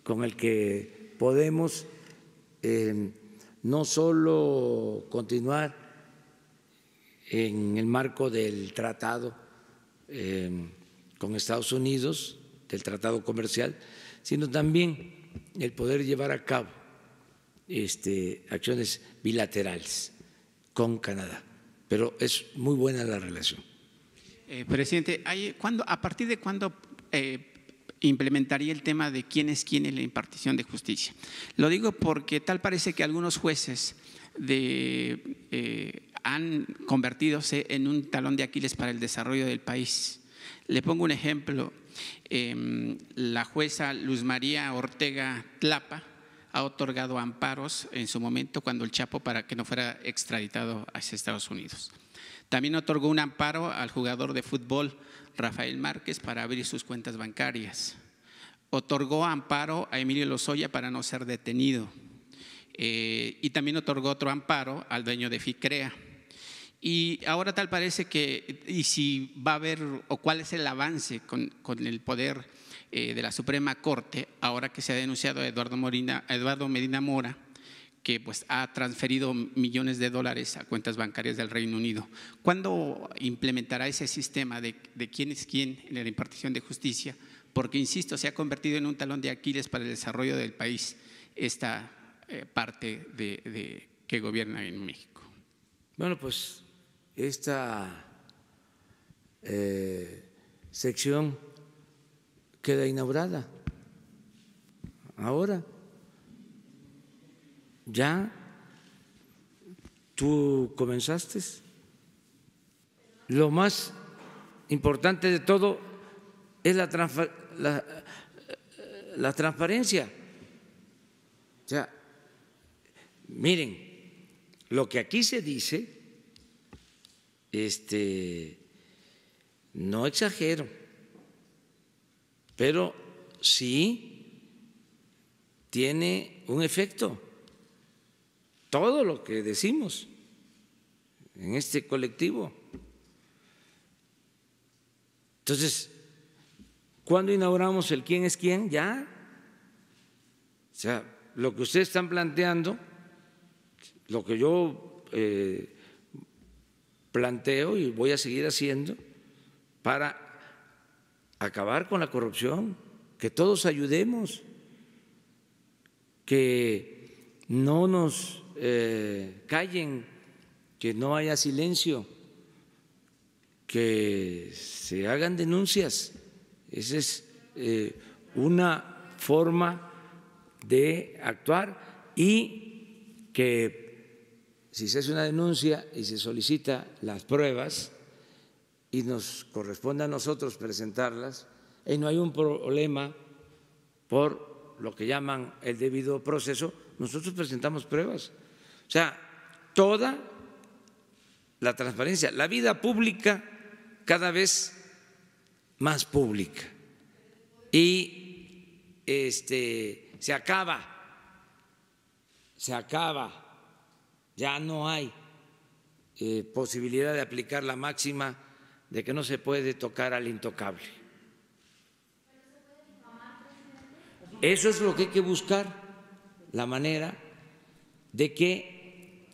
Speaker 1: con el que podemos eh, no solo continuar en el marco del tratado em, con Estados Unidos, del tratado comercial, sino también el poder llevar a cabo este, acciones bilaterales con Canadá. Pero es muy buena la relación.
Speaker 12: Eh, presidente, ¿a partir de cuándo eh, implementaría el tema de quién es quién en la impartición de justicia? Lo digo porque tal parece que algunos jueces eh, han convertido eh, en un talón de Aquiles para el desarrollo del país. Le pongo un ejemplo. Em, la jueza Luz María Ortega Tlapa ha otorgado amparos en su momento cuando el Chapo para que no fuera extraditado a Estados Unidos. También otorgó un amparo al jugador de fútbol Rafael Márquez para abrir sus cuentas bancarias. Otorgó amparo a Emilio Lozoya para no ser detenido eh, y también otorgó otro amparo al dueño de FICREA. Y ahora tal parece que, y si va a haber, o cuál es el avance con, el poder eh, de la Suprema Corte, ahora que se ha denunciado a Eduardo, Morina, Eduardo Medina Mora, que pues ha transferido millones de dólares a cuentas bancarias del Reino Unido. ¿Cuándo implementará ese sistema de, de quién es quién en la impartición de justicia? Porque, insisto, se ha convertido en un talón de Aquiles para el desarrollo del país esta eh, parte de, que gobierna en México.
Speaker 1: Bueno, pues esta eh, sección queda inaugurada. Ahora ya tú comenzaste. Lo más importante de todo es la, transparencia. O Miren, lo que aquí se dice, este, no exagero, pero sí tiene un efecto todo lo que decimos en este colectivo. Entonces, ¿cuándo inauguramos el quién es quién? Ya. O sea, lo que ustedes están planteando lo que yo eh, planteo y voy a seguir haciendo para acabar con la corrupción, que todos ayudemos, que no nos eh, callen, que no haya silencio, que se hagan denuncias. Esa es eh, una forma de actuar y que si se hace una denuncia y se solicita las pruebas y nos corresponde a nosotros presentarlas, y no hay un problema por lo que llaman el debido proceso, nosotros presentamos pruebas. O sea, toda la transparencia, la vida pública cada vez más pública. Y este, se acaba, se acaba ya no hay eh, posibilidad de aplicar la máxima de que no se puede tocar al intocable. Eso es lo que hay que buscar, la manera de que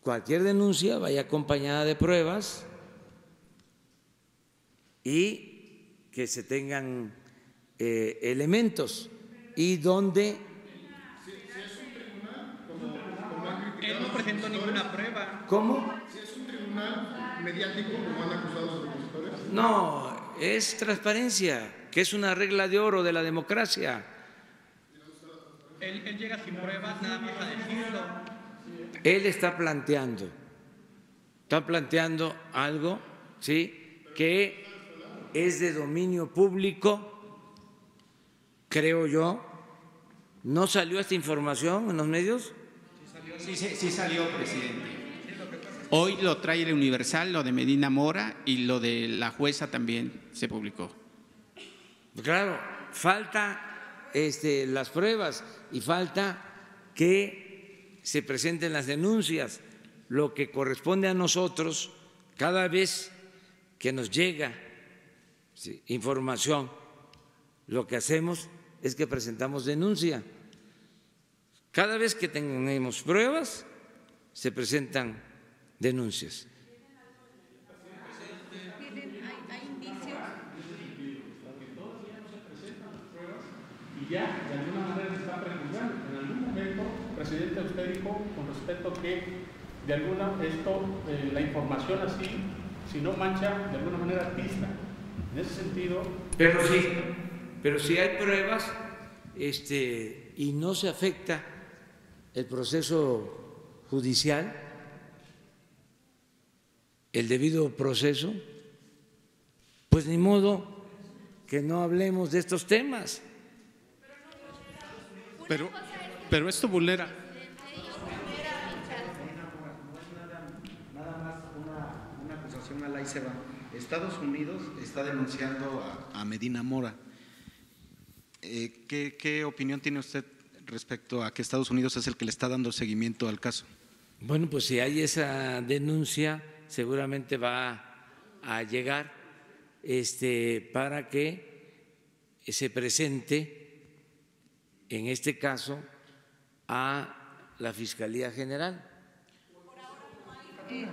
Speaker 1: cualquier denuncia vaya acompañada de pruebas y que se tengan eh, elementos y donde
Speaker 10: él no presentó ninguna prueba. ¿Cómo? Si es un tribunal
Speaker 3: mediático, como han acusado
Speaker 13: los
Speaker 1: opositores? No, es transparencia, que es una regla de oro de la democracia.
Speaker 10: Él, llega sin pruebas, nada más a decirlo.
Speaker 1: Él está planteando, está planteando algo, ¿sí? Que es de dominio público, creo yo. ¿No salió esta información en los medios?
Speaker 12: Sí, salió, presidente. Hoy lo trae el Universal, lo de Medina Mora y
Speaker 1: lo de la jueza también se publicó. Claro, falta este, las pruebas y falta que se presenten las denuncias. Lo que corresponde a nosotros, cada vez que nos llega información, lo que hacemos es que presentamos denuncia. Cada vez que tenemos pruebas, se presentan denuncias.
Speaker 13: Y ya de alguna manera se En algún momento, presidente, usted dijo con
Speaker 14: respecto que de alguna esto, la información así, si no mancha, de alguna manera artista. En ese sentido.
Speaker 13: Pero sí,
Speaker 1: pero si hay pruebas, este, y no se afecta el proceso judicial, el debido proceso, pues ni modo que no hablemos de estos temas. Pero, pero esto vulnera.
Speaker 3: Estados Unidos está denunciando
Speaker 11: a, Medina Mora.
Speaker 1: Eh, ¿Qué opinión tiene usted respecto a que Estados Unidos es el que le está dando seguimiento al caso? Bueno, pues si hay esa denuncia, seguramente va a llegar este, para que se presente, en este caso, a la Fiscalía General
Speaker 8: eh,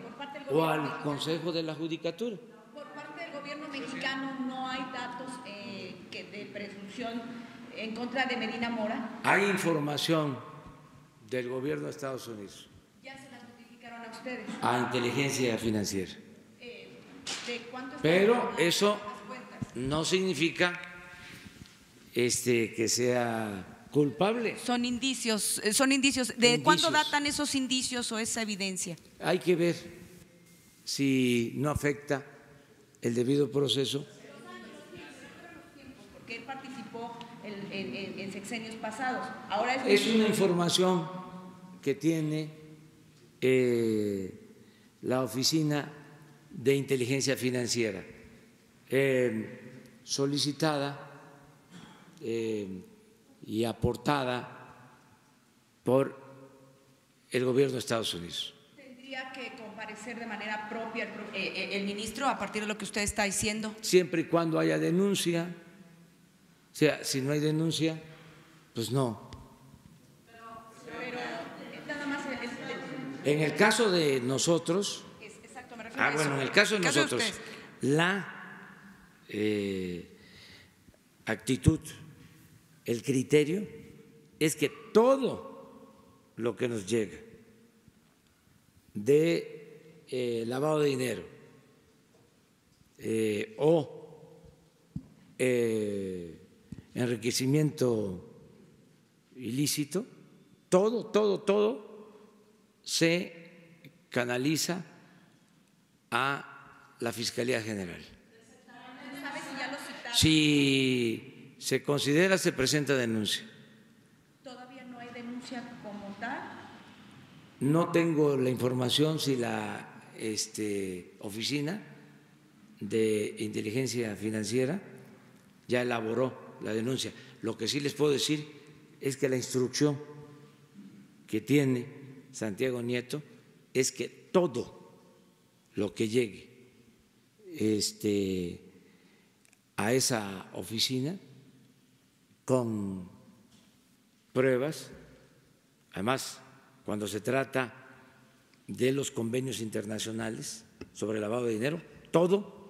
Speaker 8: o al
Speaker 1: Consejo de la Judicatura.
Speaker 8: Por parte del gobierno mexicano no hay datos eh, de presunción en contra de Medina Mora.
Speaker 1: Hay información del gobierno de Estados Unidos.
Speaker 8: Ya se la notificaron a ustedes.
Speaker 1: A inteligencia financiera. Eh,
Speaker 8: pero eso
Speaker 1: no significa este, que sea culpable.
Speaker 8: Son indicios, eh, son indicios. ¿De cuánto cuándo datan esos indicios o esa evidencia?
Speaker 1: Hay que ver si no afecta el debido proceso
Speaker 8: en, sexenios pasados. es, una
Speaker 1: información que tiene eh, la Oficina de Inteligencia Financiera, eh, solicitada eh, y aportada por el gobierno de Estados Unidos
Speaker 8: ¿Tendría que comparecer de manera propia el, el, ministro a partir de lo que usted está diciendo?
Speaker 1: Siempre y cuando haya denuncia o sea, si no hay denuncia, pues no. Pero, nada más en el caso de nosotros,
Speaker 13: Exacto, me refiero ah, bueno, en el caso de nosotros,
Speaker 1: la eh, actitud, el criterio es que todo lo que nos llega de eh, lavado de dinero eh, o eh, enriquecimiento ilícito, todo, todo, todo se canaliza a la Fiscalía General. Si se considera, se presenta denuncia.
Speaker 8: ¿Todavía no hay denuncia como tal?
Speaker 1: No tengo la información si la este, oficina de inteligencia financiera ya elaboró la denuncia. Lo que sí les puedo decir es que la instrucción que tiene Santiago Nieto es que todo lo que llegue este, a esa oficina con pruebas, además cuando se trata de los convenios internacionales sobre lavado de dinero, todo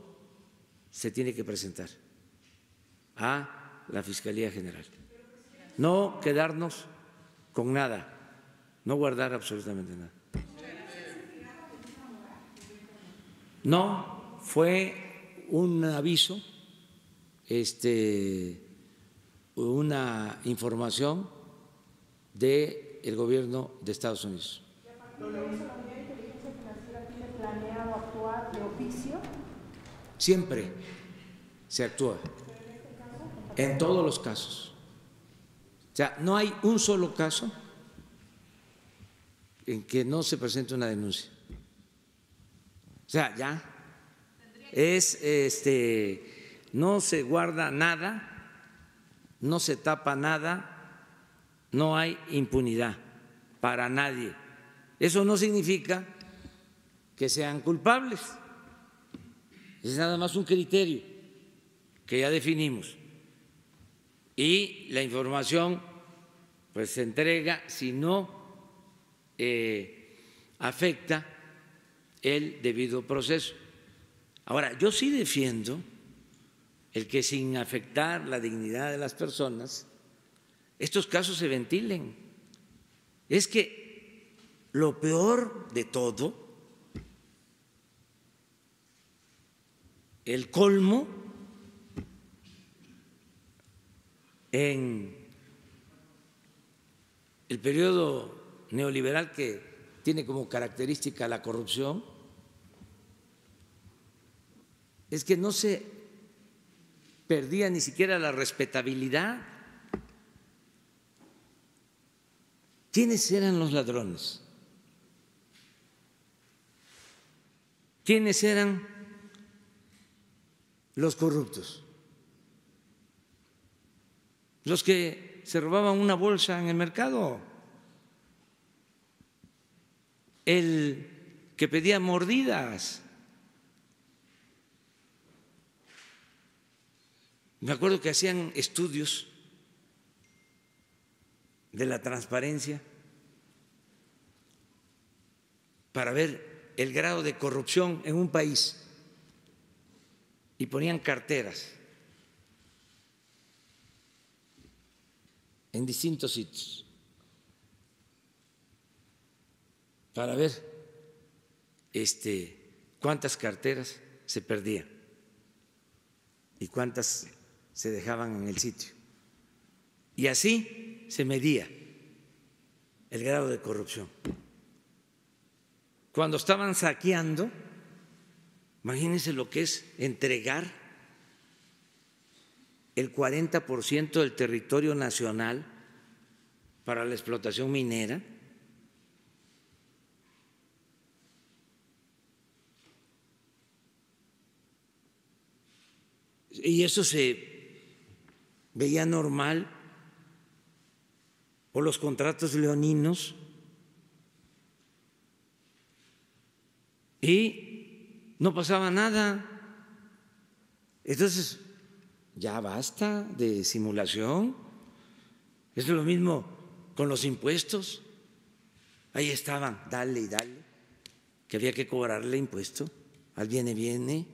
Speaker 1: se tiene que presentar a la Fiscalía General. No quedarnos con nada, no guardar absolutamente nada. No, fue un aviso, este, una información del gobierno de Estados Unidos. Siempre se actúa en todos los casos. O sea, no hay un solo caso en que no se presente una denuncia. O sea, ya es este no se guarda nada, no se tapa nada, no hay impunidad para nadie. Eso no significa que sean culpables. Es nada más un criterio que ya definimos y la información pues se entrega si no eh, afecta el debido proceso. Ahora, yo sí defiendo el que sin afectar la dignidad de las personas, estos casos se ventilen. Es que lo peor de todo, el colmo, en el periodo neoliberal que tiene como característica la corrupción es que no se perdía ni siquiera la respetabilidad. ¿Quiénes eran los ladrones? ¿Quiénes eran los corruptos? los que se robaban una bolsa en el mercado, el que pedía mordidas. Me acuerdo que hacían estudios de la transparencia para ver el grado de corrupción en un país y ponían carteras en distintos sitios para ver este, cuántas carteras se perdían y cuántas se dejaban en el sitio. Y así se medía el grado de corrupción. Cuando estaban saqueando, imagínense lo que es entregar el 40% del territorio nacional para la explotación minera. Y eso se veía normal, por los contratos leoninos, y no pasaba nada. Entonces, ya basta de simulación. Es lo mismo con los impuestos. Ahí estaban, dale y dale, que había que cobrarle impuesto al viene, viene,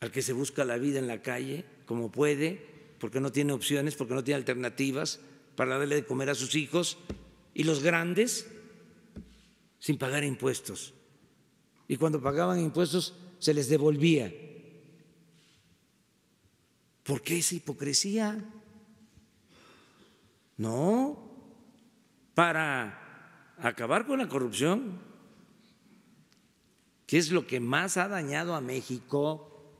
Speaker 1: al que se busca la vida en la calle como puede, porque no tiene opciones, porque no tiene alternativas para darle de comer a sus hijos, y los grandes sin pagar impuestos. Y cuando pagaban impuestos se les devolvía ¿Por qué esa hipocresía? No, para acabar con la corrupción, que es lo que más ha dañado a México,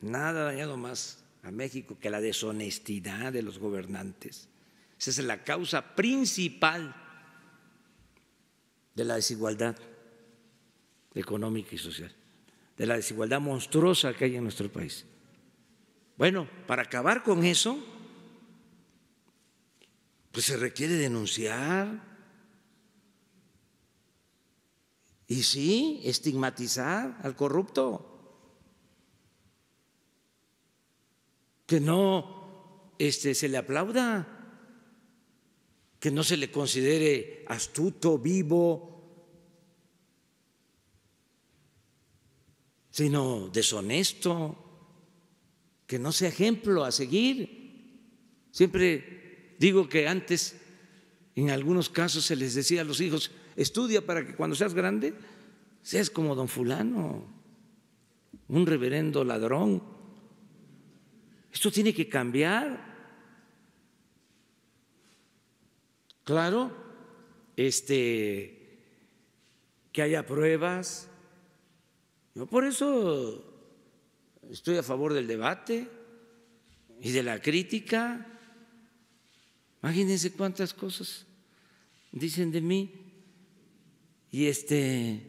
Speaker 1: nada ha dañado más a México que la deshonestidad de los gobernantes. Esa es la causa principal de la desigualdad económica y social, de la desigualdad monstruosa que hay en nuestro país. Bueno, para acabar con eso, pues se requiere denunciar y sí, estigmatizar al corrupto. Que no este, se le aplauda, que no se le considere astuto, vivo, sino deshonesto que no sea ejemplo a seguir. Siempre digo que antes, en algunos casos, se les decía a los hijos, estudia para que cuando seas grande seas como don fulano, un reverendo ladrón. Esto tiene que cambiar. Claro, este, que haya pruebas. Yo por eso estoy a favor del debate y de la crítica. Imagínense cuántas cosas dicen de mí. Y este,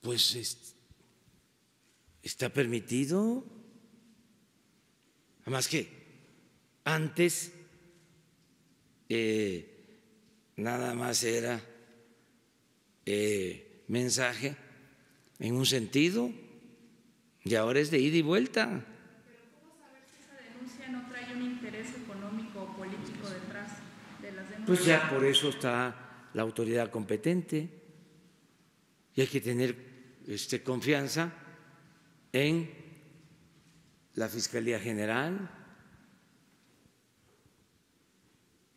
Speaker 1: pues está permitido. más que antes eh, nada más era eh, mensaje en un sentido y ahora es de ida y vuelta. Pero ¿cómo
Speaker 8: saber si esa denuncia no trae un interés económico o político detrás
Speaker 1: de las denuncias? Pues ya por eso está la autoridad competente y hay que tener este, confianza en la Fiscalía General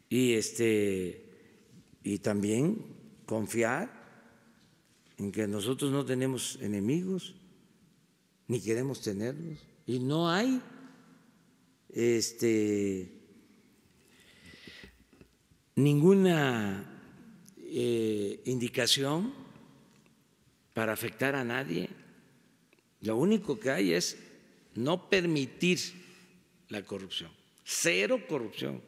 Speaker 1: este, y también confiar en que nosotros no tenemos enemigos ni queremos tenerlos. Y no hay este, ninguna eh, indicación para afectar a nadie. Lo único que hay es no permitir la corrupción, cero corrupción.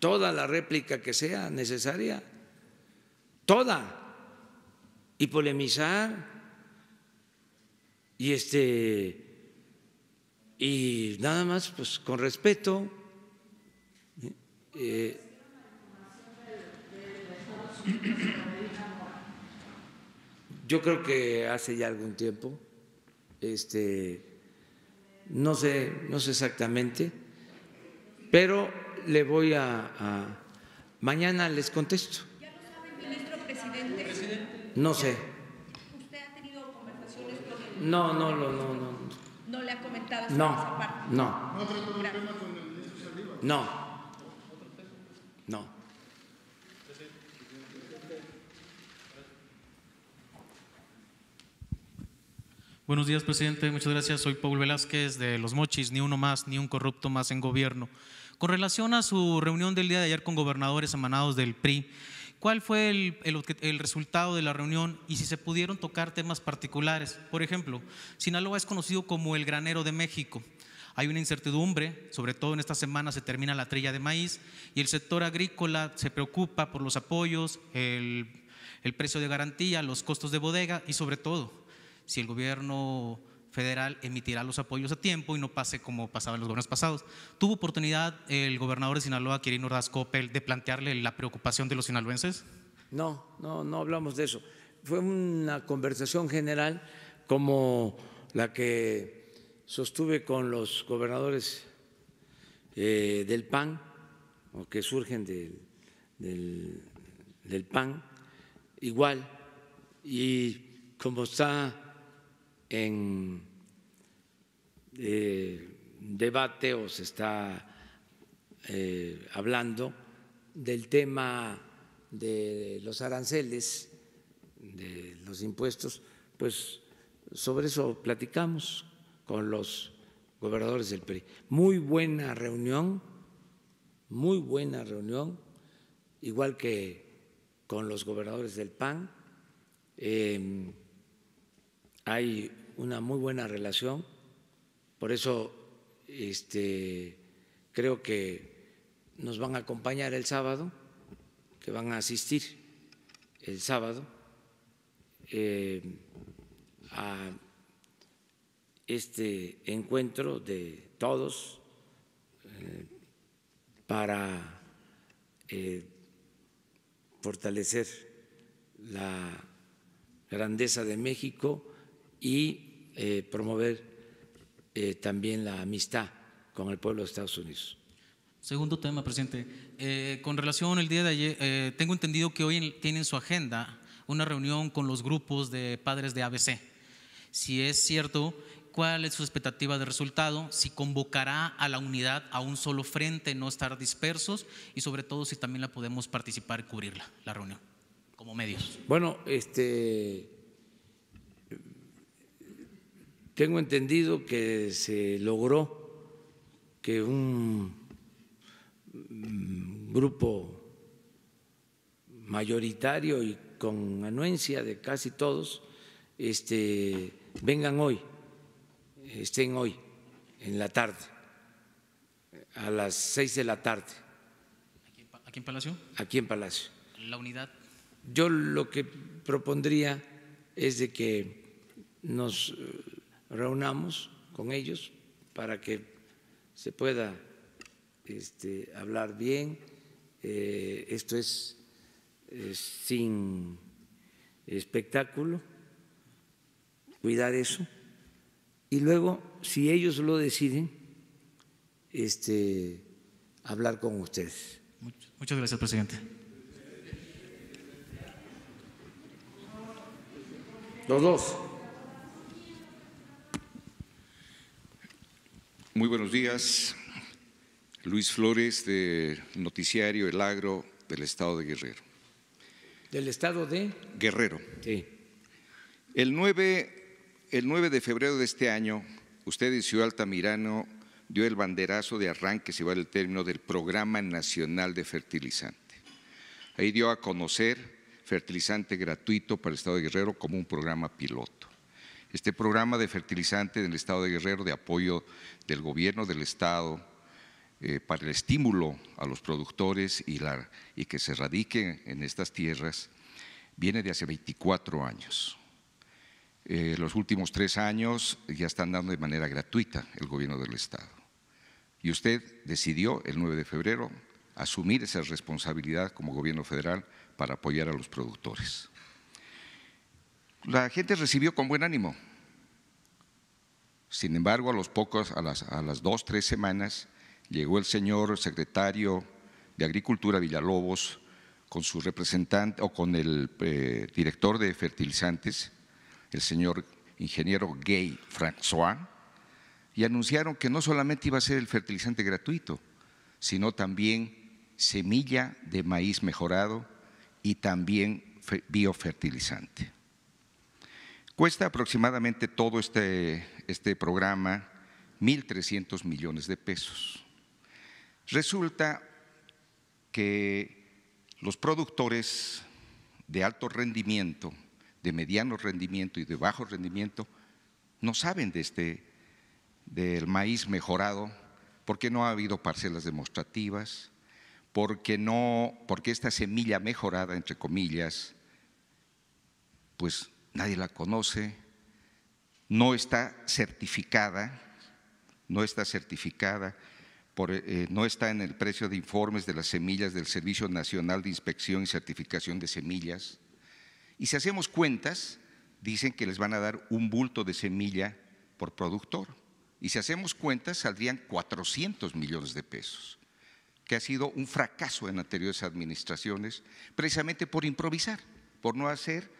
Speaker 1: Toda la réplica que sea necesaria, toda, y polemizar y este y nada más pues con respeto eh, yo creo que hace ya algún tiempo este no sé no sé exactamente pero le voy a, a mañana les contesto ¿Ya no sé no, no, no, no, no. le ha comentado esa no, parte. No. No Otro tema con el ministro No. No.
Speaker 11: Buenos días, presidente. Muchas gracias. Soy Paul Velázquez de Los Mochis, ni uno más, ni un corrupto más en gobierno. Con relación a su reunión del día de ayer con gobernadores emanados del PRI, ¿Cuál fue el, resultado de la reunión y si se pudieron tocar temas particulares? Por ejemplo, Sinaloa es conocido como el granero de México. Hay una incertidumbre, sobre todo en esta semana se termina la trilla de maíz y el sector agrícola se preocupa por los apoyos, el precio de garantía, los costos de bodega y sobre todo si el gobierno federal emitirá los apoyos a tiempo y no pase como pasaba en los gobiernos pasados. Tuvo oportunidad el gobernador de Sinaloa, Quirino Ordaz Copel, de plantearle la preocupación de los sinaloenses.
Speaker 1: No, no, no hablamos de eso. Fue una conversación general como la que sostuve con los gobernadores eh, del PAN, o que surgen del, del PAN, igual, y como está en eh, debate o se está eh, hablando del tema de los aranceles, de los impuestos, pues sobre eso platicamos con los gobernadores del PRI. Muy buena reunión, muy buena reunión, igual que con los gobernadores del PAN. Em, hay una muy buena relación por eso este, creo que nos van a acompañar el sábado, que van a asistir el sábado eh, a este encuentro de todos eh, para eh, fortalecer la grandeza de México y promover eh, también la amistad con el pueblo de Estados Unidos.
Speaker 11: Segundo tema, presidente. Eh, con relación al día de ayer, eh, tengo entendido que hoy tienen su agenda una reunión con los grupos de padres de ABC. Si es cierto, ¿cuál es su expectativa de resultado? Si convocará a la unidad a un solo frente, no estar dispersos y sobre todo si también la podemos participar y cubrirla, la reunión,
Speaker 1: como medios. Bueno, este, Tengo entendido que se logró que un mm, grupo mayoritario y con anuencia de casi todos este, vengan hoy, estén hoy en la tarde, a las seis de la tarde. ¿Aquí en Palacio? Aquí en Palacio. ¿La unidad? Yo lo que propondría es de que nos reunamos con ellos para que se pueda este, hablar bien. Eh, esto es, sin espectáculo, cuidar eso. Y luego, si ellos lo deciden, este, hablar con ustedes.
Speaker 11: Muchas gracias, presidente.
Speaker 15: Los dos.
Speaker 16: Muy buenos días. Luis Flores, de Noticiario El Agro del Estado de Guerrero.
Speaker 1: ¿Del Estado de?
Speaker 16: Guerrero. Sí. El 9, el de febrero de este año, usted en Ciudad Altamirano dio el banderazo de arranque, si vale el término, del Programa Nacional de Fertilizante. Ahí dio a conocer fertilizante gratuito para el Estado de Guerrero como un programa piloto. Este programa de fertilizante del Estado de Guerrero, de apoyo del gobierno del Estado, eh, para el estímulo a los productores y, que se radiquen en estas tierras, viene de hace 24 años. Eh, los últimos tres años ya están dando de manera gratuita el gobierno del Estado. Y usted decidió el 9 de febrero asumir esa responsabilidad como gobierno federal para apoyar a los productores la gente recibió con buen ánimo. Sin embargo, a los pocos, a las, dos, tres semanas, llegó el señor secretario de Agricultura Villalobos con su representante o con el eh, director de fertilizantes, el señor ingeniero Gay Francois, y anunciaron que no solamente iba a ser el fertilizante gratuito, sino también semilla de maíz mejorado y también biofertilizante. Cuesta aproximadamente todo este, este programa 1.300 millones de pesos. Resulta que los productores de alto rendimiento, de mediano rendimiento y de bajo rendimiento no saben de este, del maíz mejorado porque no ha habido parcelas demostrativas, porque, no, porque esta semilla mejorada, entre comillas, pues nadie la conoce, no está certificada, no está certificada, eh, eh, no está en el precio de informes de las semillas del Servicio Nacional de Inspección y Certificación de Semillas. Y si hacemos cuentas, dicen que les van a dar un bulto de semilla por productor. Y si hacemos cuentas, saldrían 400 millones de pesos, que ha sido un fracaso en anteriores administraciones, precisamente por improvisar, por no hacer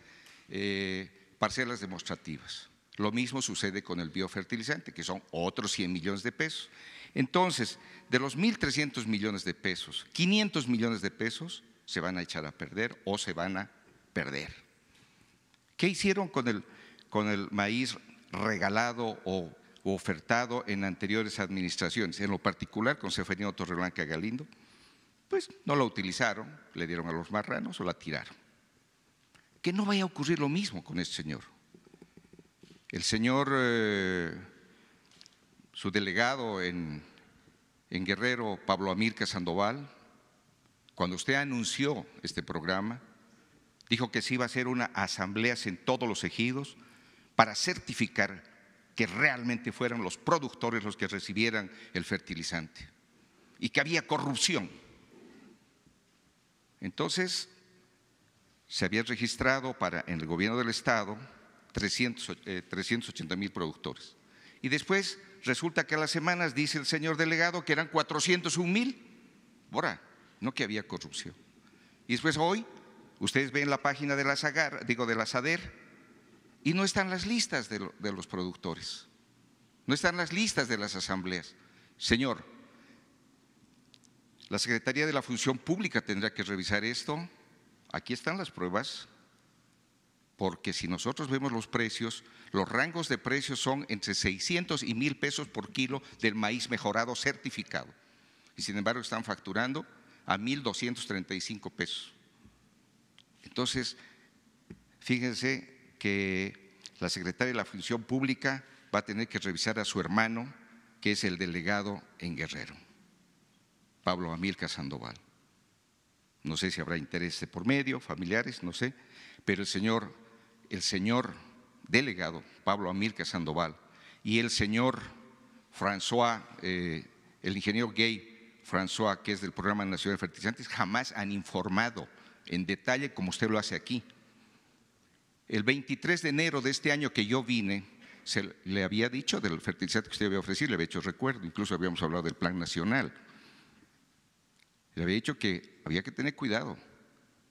Speaker 16: eh, parcelas demostrativas. Lo mismo sucede con el biofertilizante, que son otros 100 millones de pesos. Entonces, de los 1.300 millones de pesos, 500 millones de pesos se van a echar a perder o se van a perder. ¿Qué hicieron con el, con el maíz regalado o ofertado en anteriores administraciones? En lo particular con Seferino Torreblanca Galindo, pues no lo utilizaron, le dieron a los marranos o la tiraron que no vaya a ocurrir lo mismo con este señor. El señor, eh, su delegado en, Guerrero, Pablo Amirca Sandoval, cuando usted anunció este programa, dijo que se iba a hacer una asamblea en todos los ejidos para certificar que realmente fueran los productores los que recibieran el fertilizante y que había corrupción. Entonces, se habían registrado para, en el gobierno del Estado 380 eh, mil productores. Y después resulta que a las semanas dice el señor delegado que eran 401 mil. Ahora, no que había corrupción. Y después hoy, ustedes ven la página de la, Sagar, digo, de la SADER y no están las listas de los productores, no están las listas de las asambleas. Señor, la Secretaría de la Función Pública tendrá que revisar esto, Aquí están las pruebas, porque si nosotros vemos los precios, los rangos de precios son entre 600 y 1000 pesos por kilo del maíz mejorado certificado. Y sin embargo están facturando a 1.235 pesos. Entonces, fíjense que la secretaria de la Función Pública va a tener que revisar a su hermano, que es el delegado en Guerrero, Pablo Amilca Sandoval. No sé si habrá interés por medio, familiares, no sé, pero el señor, delegado Pablo Amilca Sandoval y el señor François, eh, el ingeniero gay François, que es del Programa Nacional de Fertilizantes, jamás han informado en detalle como usted lo hace aquí. El 23 de enero de este año que yo vine, se le había dicho del fertilizante que usted había ofrecido, le había hecho recuerdo, incluso habíamos hablado del Plan Nacional le había dicho que había que tener cuidado.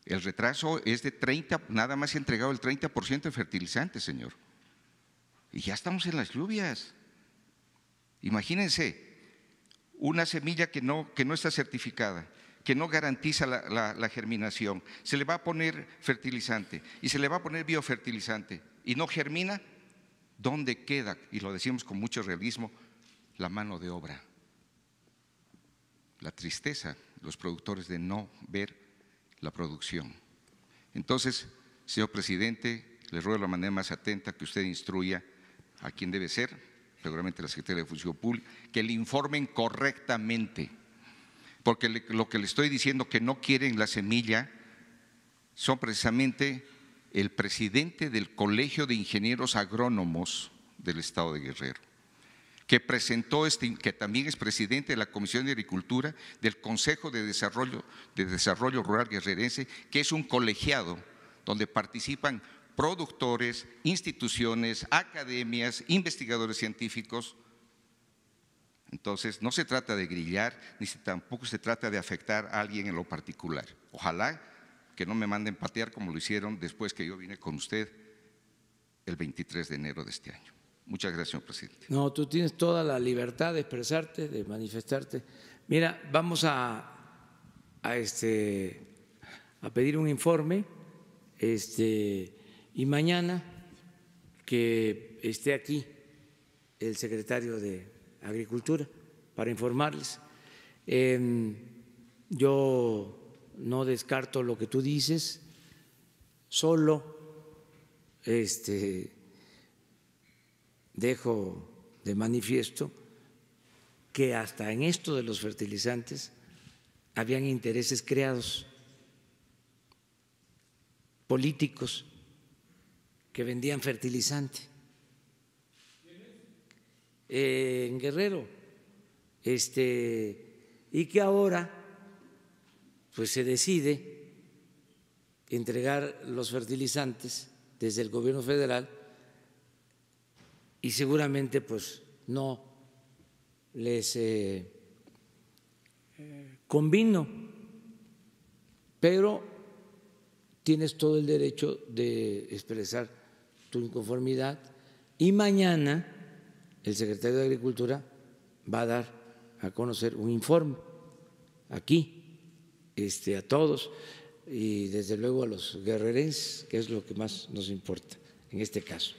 Speaker 16: El retraso es de 30, nada más entregado el 30% de fertilizante, señor. Y ya estamos en las lluvias. Imagínense, una semilla que no, está certificada, que no garantiza la, la, germinación, se le va a poner fertilizante y se le va a poner biofertilizante y no germina, ¿dónde queda? Y lo decimos con mucho realismo, la mano de obra, la tristeza los productores de no ver la producción. Entonces, señor presidente, le ruego de la manera más atenta que usted instruya a quien debe ser, seguramente la Secretaría de Función Pública, que le informen correctamente, porque lo que le estoy diciendo que no quieren la semilla son precisamente el presidente del Colegio de Ingenieros Agrónomos del Estado de Guerrero que presentó este, que también es presidente de la Comisión de Agricultura del Consejo de Desarrollo, de Desarrollo Rural Guerrerense, que es un colegiado donde participan productores, instituciones, academias, investigadores científicos. Entonces, no se trata de grillar, ni tampoco se trata de afectar a alguien en lo particular. Ojalá que no me manden patear como lo hicieron después que yo vine con usted el 23 de enero de este año. Muchas gracias, presidente.
Speaker 1: No, tú tienes toda la libertad de expresarte, de manifestarte. Mira, vamos a, este, a pedir un informe este, y mañana que esté aquí el secretario de Agricultura para informarles. Em, yo no descarto lo que tú dices, solo este, dejo de manifiesto que hasta en esto de los fertilizantes habían intereses creados políticos que vendían fertilizante. Eh, en Guerrero, este, y que ahora pues se decide entregar los fertilizantes desde el gobierno federal y seguramente pues no les eh, convino, pero tienes todo el derecho de expresar tu inconformidad y mañana el secretario de Agricultura va a dar a conocer un informe aquí este, a todos y desde luego a los guerrerenses, que es lo que más nos importa en este caso.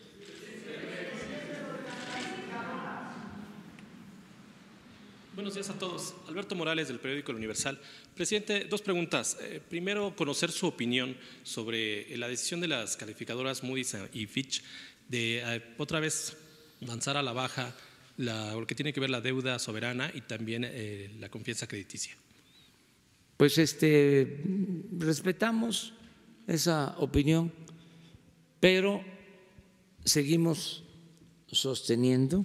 Speaker 14: Buenos días a todos. Alberto Morales, del periódico El Universal. Presidente, dos preguntas. Eh, primero, conocer su opinión sobre eh, la decisión de las calificadoras Moody's y Fitch de eh, otra vez lanzar a la baja lo que tiene que ver la deuda soberana y también la confianza crediticia.
Speaker 1: Pues este, respetamos esa opinión, pero seguimos sosteniendo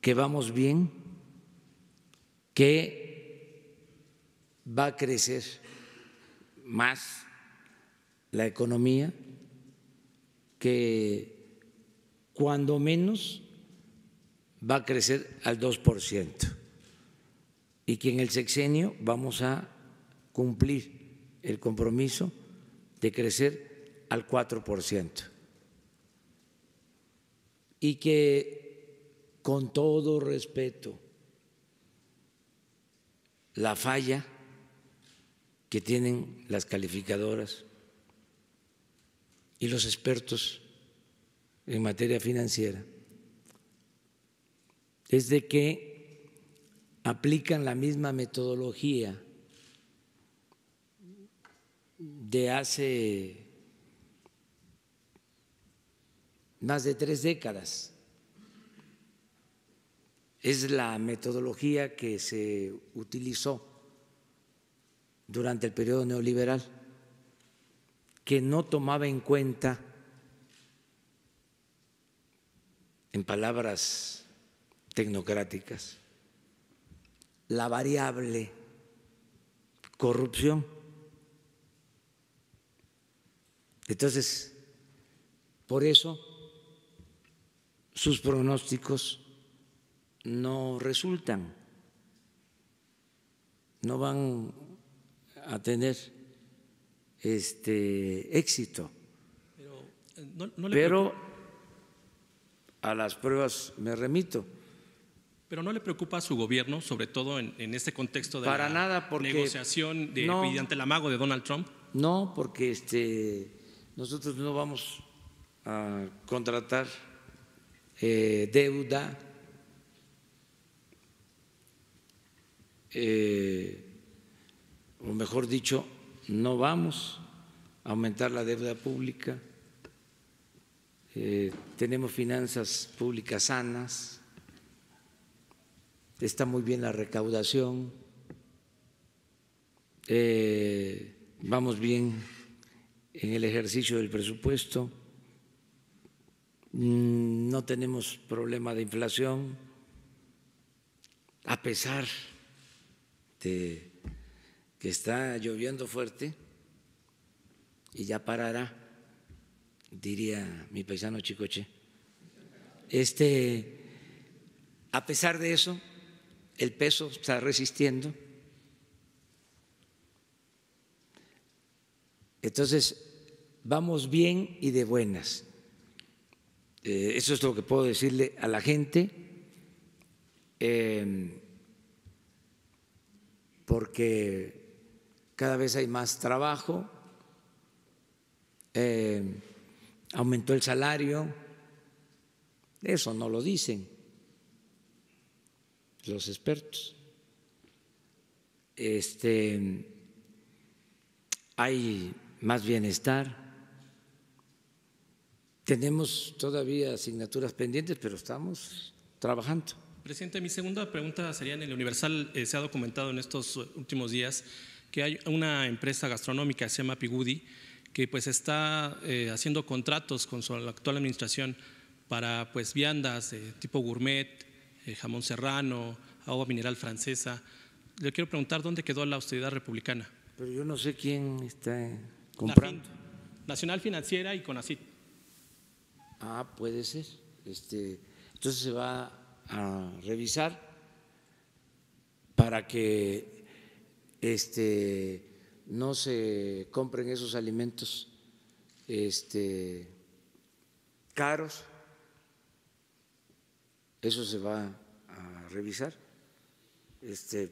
Speaker 1: que vamos bien que va a crecer más la economía, que cuando menos va a crecer al 2% y que en el sexenio vamos a cumplir el compromiso de crecer al 4% y que con todo respeto la falla que tienen las calificadoras y los expertos en materia financiera es de que aplican la misma metodología de hace más de tres décadas es la metodología que se utilizó durante el periodo neoliberal, que no tomaba en cuenta, en palabras tecnocráticas, la variable corrupción. Entonces, por eso sus pronósticos no resultan, no van a tener este éxito.
Speaker 14: Pero, eh,
Speaker 1: a las pruebas me remito.
Speaker 14: Pero no le preocupa a su gobierno, sobre todo en, este contexto de Para la negociación de, mediante el amago de Donald Trump. No, porque este, nosotros no vamos
Speaker 1: a contratar eh, deuda Eh, o mejor dicho, no vamos a aumentar la deuda pública, eh, tenemos finanzas públicas sanas, está muy bien la recaudación, eh, vamos bien en el ejercicio del presupuesto, mm, no tenemos problema de inflación, a pesar este, que está lloviendo fuerte y ya parará, diría mi paisano Chicoche. Este, a pesar de eso, el peso está resistiendo. Entonces, vamos bien y de buenas. Eh, eso es lo que puedo decirle a la gente. Em, porque cada vez hay más trabajo, eh, aumentó el salario, eso no lo dicen los expertos. Este, hay más bienestar. Tenemos todavía asignaturas pendientes, pero estamos trabajando.
Speaker 14: Presidente, mi segunda pregunta sería, en el Universal eh, se ha documentado en estos últimos días que hay una empresa gastronómica, se llama Pigudi, que pues está eh, haciendo contratos con su, la actual administración para pues viandas de tipo gourmet, eh, jamón serrano, agua mineral francesa. Le quiero preguntar dónde quedó la austeridad republicana. Pero yo no sé quién está comprando. Nacional Financiera y CONACIT. Ah, puede ser. Este, entonces se va
Speaker 1: a revisar para que este, no se compren esos alimentos este, caros. Eso se va a revisar. Este,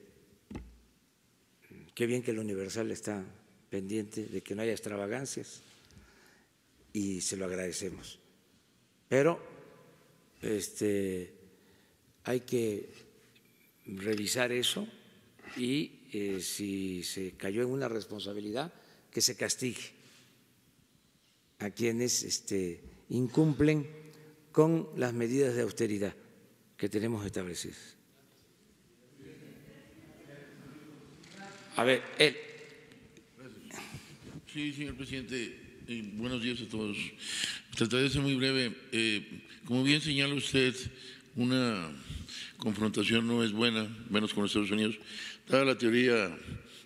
Speaker 1: qué bien que el Universal está pendiente de que no haya extravagancias y se lo agradecemos. Pero este, hay que revisar eso y eh, si se cayó en una responsabilidad, que se castigue a quienes este, incumplen con las medidas de austeridad que tenemos
Speaker 15: establecidas. A ver, él. Sí, señor presidente, eh, buenos días a todos. Trataré de ser muy breve. Eh, como bien señala usted, una confrontación no es buena, menos con Estados Unidos, dada la teoría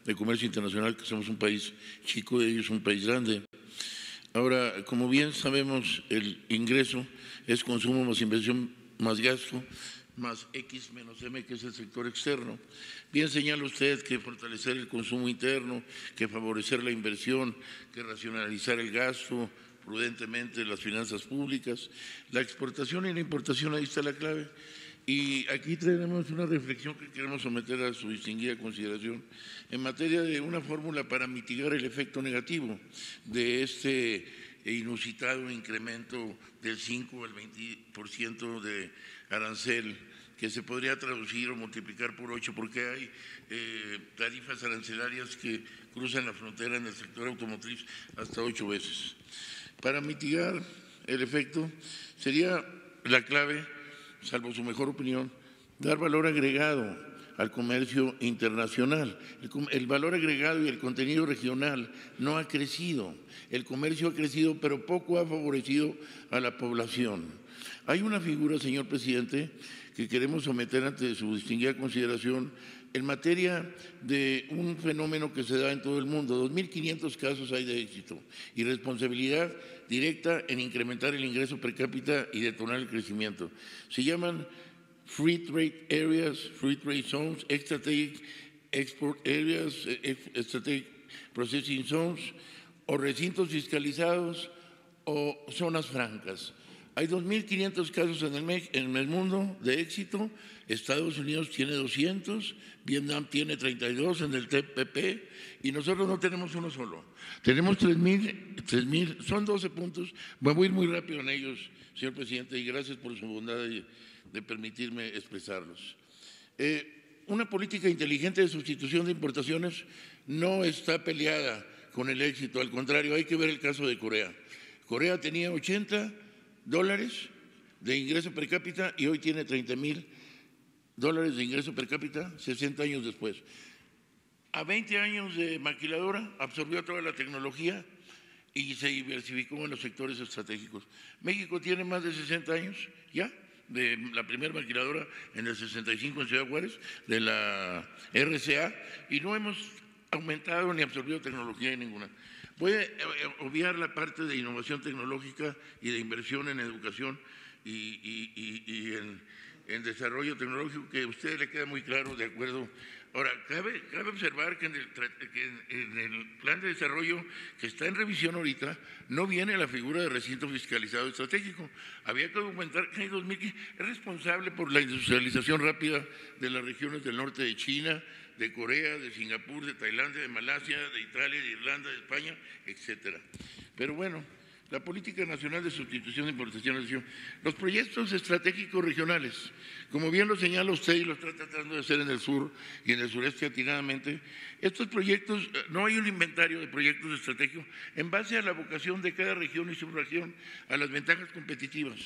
Speaker 15: de comercio internacional que somos un país chico y ellos un país grande. Ahora, como bien sabemos, el ingreso es consumo más inversión más gasto más X menos M, que es el sector externo. Bien señala usted que fortalecer el consumo interno, que favorecer la inversión, que racionalizar el gasto, prudentemente las finanzas públicas, la exportación y la importación, ahí está la clave. Y aquí tenemos una reflexión que queremos someter a su distinguida consideración en materia de una fórmula para mitigar el efecto negativo de este inusitado incremento del 5 al 20% de arancel que se podría traducir o multiplicar por ocho, porque hay eh, tarifas arancelarias que cruzan la frontera en el sector automotriz hasta ocho veces. Para mitigar el efecto sería la clave, salvo su mejor opinión, dar valor agregado al comercio internacional. El, valor agregado y el contenido regional no ha crecido. El comercio ha crecido, pero poco ha favorecido a la población. Hay una figura, señor presidente, que queremos someter ante su distinguida consideración en materia de un fenómeno que se da en todo el mundo. 2.500 casos hay de éxito y responsabilidad directa en incrementar el ingreso per cápita y detonar el crecimiento. Se llaman Free Trade Areas, Free Trade Zones, Strategic Export Areas, eh, eh, Strategic Processing Zones, o recintos fiscalizados o zonas francas. Hay 2.500 casos en el, en el mundo de éxito Estados Unidos tiene 200, Vietnam tiene 32 en el TPP y nosotros no tenemos uno solo. Tenemos 3.000, son 12 puntos. Voy a ir muy rápido en ellos, señor presidente, y gracias por su bondad de, permitirme expresarlos. Eh, una política inteligente de sustitución de importaciones no está peleada con el éxito, al contrario, hay que ver el caso de Corea. Corea tenía 80 dólares de ingreso per cápita y hoy tiene 30 mil dólares de ingreso per cápita 60 años después. A 20 años de maquiladora absorbió toda la tecnología y se diversificó en los sectores estratégicos. México tiene más de 60 años ya de la primera maquiladora en el 65 en Ciudad Juárez, de la RCA, y no hemos aumentado ni absorbido tecnología en ninguna. Puede eh, eh, obviar la parte de innovación tecnológica y de inversión en educación y, y en en desarrollo tecnológico que a ustedes le queda muy claro, de acuerdo. Ahora, cabe, cabe observar que en, el, plan de desarrollo que está en revisión ahorita no viene la figura de recinto fiscalizado estratégico. Había que documentar que en 2000 es responsable por la industrialización rápida de las regiones del norte de China, de Corea, de Singapur, de Tailandia, de Malasia, de Italia, de Irlanda, de España, etcétera. Pero bueno, la Política Nacional de Sustitución de Importaciones. Los proyectos estratégicos regionales, como bien lo señala usted y lo está tratando de hacer en el sur y en el sureste atinadamente, estos proyectos, eh, no hay un inventario de proyectos estratégicos en base a la vocación de cada región y subregión, a las ventajas competitivas.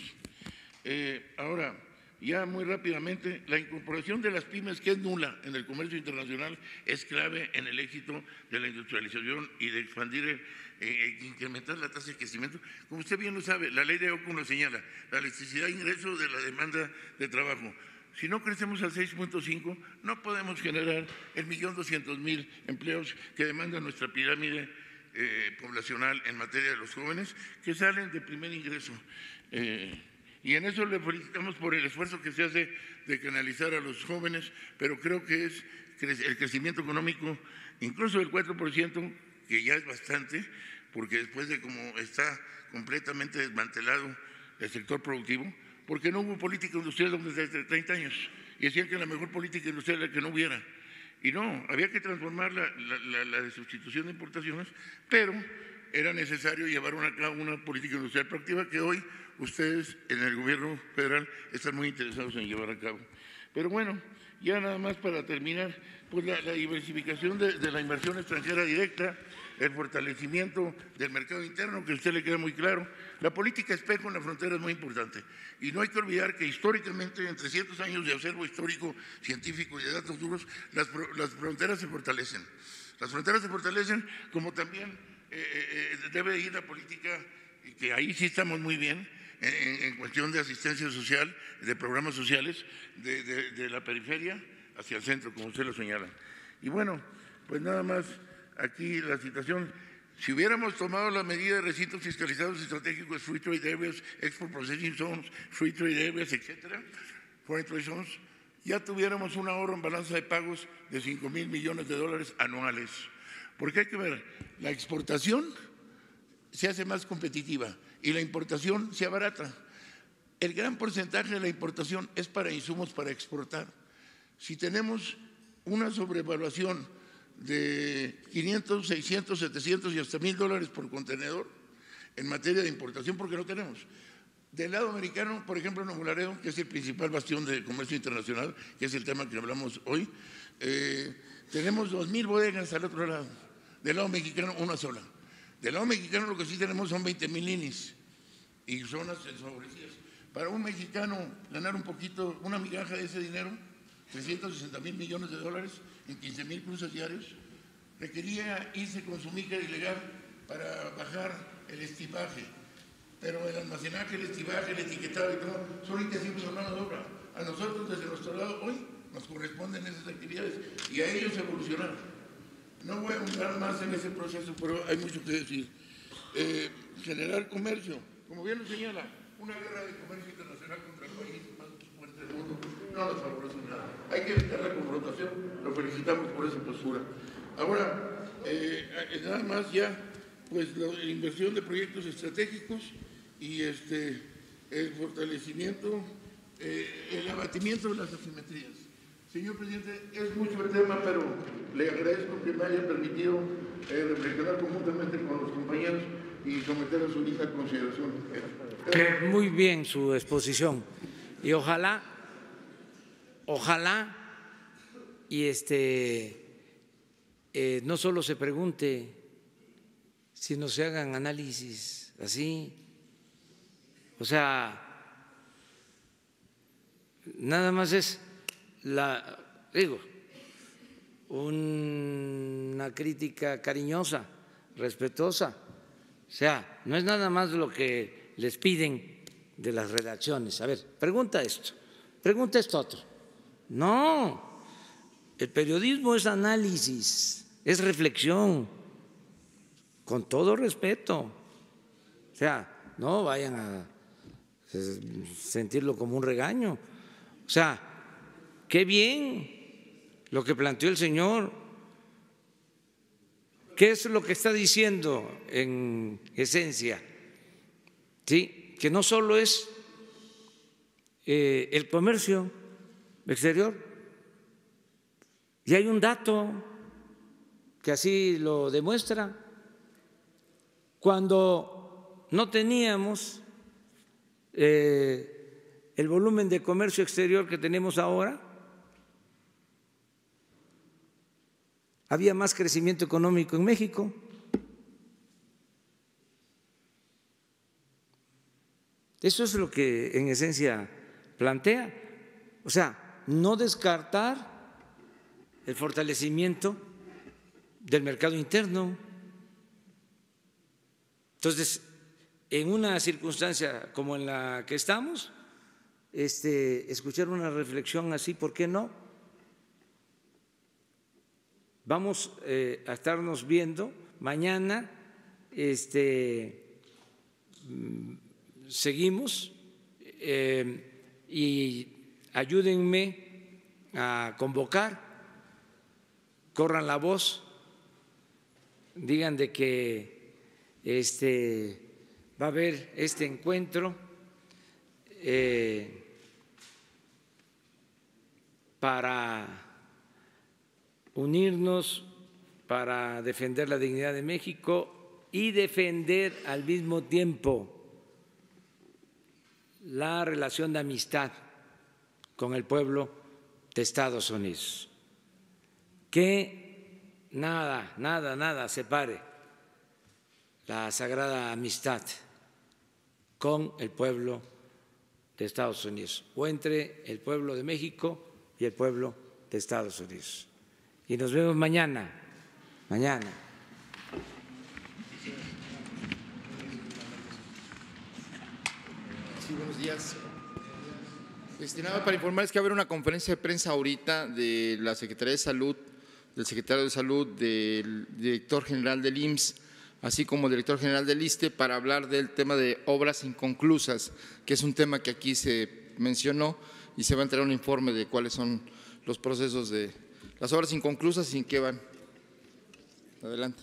Speaker 15: Eh, ahora, ya muy rápidamente, la incorporación de las pymes, que es nula en el comercio internacional, es clave en el éxito de la industrialización y de expandir, eh, e incrementar la tasa de crecimiento. Como usted bien lo sabe, la ley de OCU lo señala la electricidad ingreso de la demanda de trabajo. Si no crecemos al 6.5, no podemos generar el millón doscientos mil empleos que demanda nuestra pirámide eh, poblacional en materia de los jóvenes que salen de primer ingreso. Eh, y en eso le felicitamos por el esfuerzo que se hace de canalizar a los jóvenes, pero creo que es el crecimiento económico, incluso el 4%, que ya es bastante, porque después de cómo está completamente desmantelado el sector productivo, porque no hubo política industrial desde hace 30 años. Y decían que la mejor política industrial era que no hubiera. Y no, había que transformar la, de sustitución de importaciones, pero era necesario llevar a cabo una política industrial proactiva que hoy ustedes en el gobierno federal están muy interesados en llevar a cabo. Pero bueno, ya nada más para terminar, pues la, diversificación de, la inversión extranjera directa, el fortalecimiento del mercado interno, que a usted le queda muy claro, la política espejo en la frontera es muy importante. Y no hay que olvidar que históricamente, entre 300 años de observo histórico, científico y de datos duros, las, fronteras se fortalecen. Las fronteras se fortalecen como también eh, eh, eh, debe ir la política, que ahí sí estamos muy bien, en, cuestión de asistencia social, de programas sociales, de, la periferia hacia el centro, como usted lo señala. Y bueno, pues nada más aquí la situación Si hubiéramos tomado la medida de recintos fiscalizados estratégicos, free trade areas, export processing zones, free trade areas, etcétera, foreign trade zones, ya tuviéramos un ahorro en balanza de pagos de 5 mil millones de dólares anuales. Porque hay que ver, la exportación se hace más competitiva y la importación se abarata. El gran porcentaje de la importación es para insumos para exportar. Si tenemos una sobrevaluación de 500, 600, 700 y hasta mil dólares por contenedor en materia de importación, porque no tenemos. Del lado americano, por ejemplo, en Laredo, que es el principal bastión de comercio internacional, que es el tema que hablamos hoy, eh, tenemos 2000 bodegas al otro lado. Del lado mexicano, una sola. Del lado mexicano lo que sí tenemos son 20 mil líneas y zonas desfavorecidas. Para un mexicano ganar un poquito, una migaja de ese dinero, 360 mil millones de dólares en 15 mil cruces diarios, requería irse con su mica ilegal para bajar el estibaje. Pero el almacenaje, el estibaje, el etiquetado y todo, son que a mano de obra. A nosotros, desde nuestro lado, hoy nos corresponden esas actividades y a ellos evolucionar. No voy a entrar más en ese proceso, pero hay mucho que decir. Eh, generar comercio, como bien lo señala, una guerra de comercio internacional contra el país más fuerte del mundo no nos favorece nada. Hay que evitar la confrontación, lo felicitamos por esa postura. Ahora, eh, eh, nada más ya, pues la inversión de proyectos estratégicos y este, el fortalecimiento, el abatimiento de las asimetrías. Señor presidente, es mucho el tema, pero le agradezco que me haya permitido eh, reflexionar conjuntamente con los compañeros y someter a su lista consideración.
Speaker 1: muy bien su exposición. Y ojalá, ojalá, y este, eh, no solo se pregunte, sino se hagan análisis así. O sea, nada más es la, digo, una crítica cariñosa, respetuosa. O sea, no es nada más lo que les piden de las redacciones. A ver, pregunta esto, pregunta esto otro. No, el periodismo es análisis, es reflexión, con todo respeto. O sea, no vayan a eh, sentirlo como un regaño. O sea, Qué bien lo que planteó el señor. ¿Qué es lo que está diciendo en esencia? ¿Sí? Que no solo es eh, el comercio exterior. Y hay un dato que así lo demuestra. Cuando no teníamos eh, el volumen de comercio exterior que tenemos ahora, había más crecimiento económico en México. Eso es lo que en esencia plantea. O sea, no descartar el fortalecimiento del mercado interno. Entonces, en una circunstancia como en la que estamos, este, escuchar una reflexión así, ¿por qué no? Vamos eh, a estarnos viendo mañana. Este, mm, seguimos eh, y ayúdenme a convocar, corran la voz, digan de que este, va a haber este encuentro eh, para unirnos para defender la dignidad de México y defender al mismo tiempo la relación de amistad con el pueblo de Estados Unidos. Que nada, nada, nada separe la sagrada amistad con el pueblo de Estados Unidos o entre el pueblo de México y el pueblo de Estados Unidos y nos vemos mañana. Mañana.
Speaker 9: Sí, buenos días. Destinado para informarles que va a haber una conferencia de prensa ahorita de la Secretaría de Salud, del secretario de Salud, del director general del IMSS, así como el director general del ISTE, para hablar del tema de obras inconclusas, que es un tema que aquí se mencionó y se va a entregar un informe de cuáles son los procesos de, las obras inconclusas y en qué van. Adelante.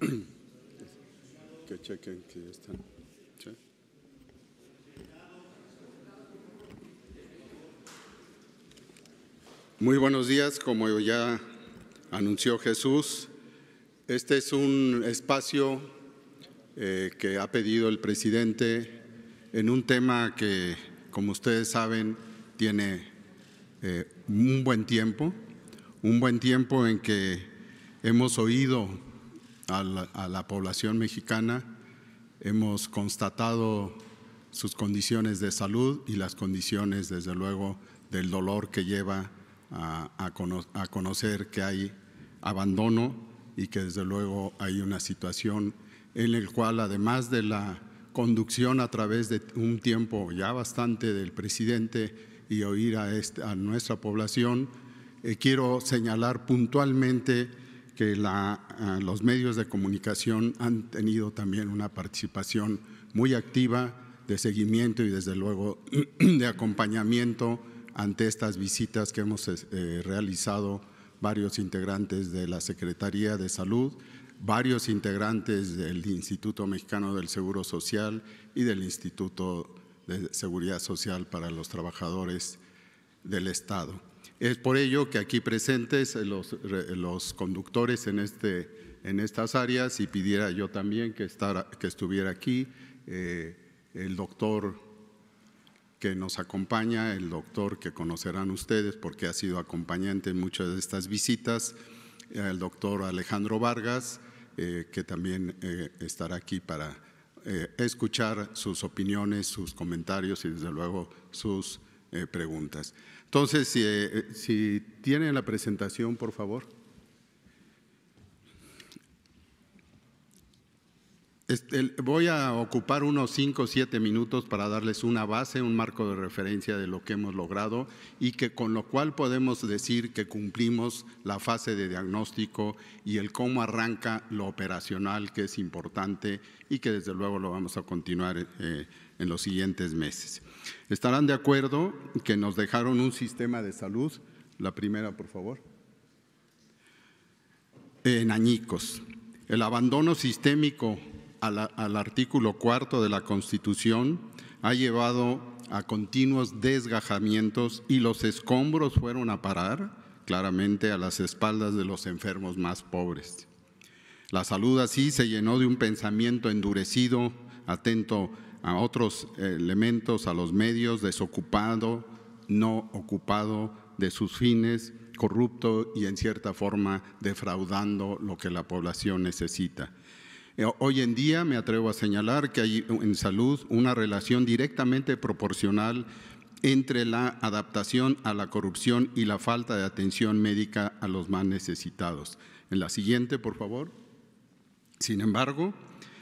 Speaker 17: Que chequen que Muy buenos días, como ya anunció Jesús, este es un espacio eh, que ha pedido el presidente en un tema que como ustedes saben, tiene eh, un buen tiempo, un buen tiempo en que hemos oído a la, población mexicana, hemos constatado sus condiciones de salud y las condiciones, desde luego, del dolor que lleva a, a, conocer que hay abandono y que desde luego hay una situación en la cual, además de la conducción a través de un tiempo ya bastante del presidente y oír a, este, a nuestra población, eh, quiero señalar puntualmente que los medios de comunicación han tenido también una participación muy activa de seguimiento y desde luego *clears throat* de acompañamiento ante estas visitas que hemos eh, realizado varios integrantes de la Secretaría de Salud varios integrantes del Instituto Mexicano del Seguro Social y del Instituto de Seguridad Social para los Trabajadores del Estado. Es por ello que aquí presentes los, conductores en, este, en estas áreas y pidiera yo también que, que estuviera aquí eh, el doctor que nos acompaña, el doctor que conocerán ustedes porque ha sido acompañante en muchas de estas visitas, el doctor Alejandro Vargas, eh, que también eh, estará aquí para eh, escuchar sus opiniones, sus comentarios y desde luego sus preguntas. Entonces, si, si la presentación, por favor. Este, voy a ocupar unos cinco o siete minutos para darles una base, un marco de referencia de lo que hemos logrado y que con lo cual podemos decir que cumplimos la fase de diagnóstico y el cómo arranca lo operacional que es importante y que desde luego lo vamos a continuar eh, en los siguientes meses. Estarán de acuerdo que nos dejaron un sistema de salud, la primera por favor, en añicos. El abandono sistémico al, artículo cuarto de la Constitución ha llevado a continuos desgajamientos y los escombros fueron a parar claramente a las espaldas de los enfermos más pobres. La salud así se llenó de un pensamiento endurecido, atento a otros elementos, a los medios, desocupado, no ocupado de sus fines, corrupto y en cierta forma defraudando lo que la población necesita. Eh, hoy en día me atrevo a señalar que hay en salud una relación directamente proporcional entre la adaptación a la corrupción y la falta de atención médica a los más necesitados. En la siguiente, por favor. Sin embargo,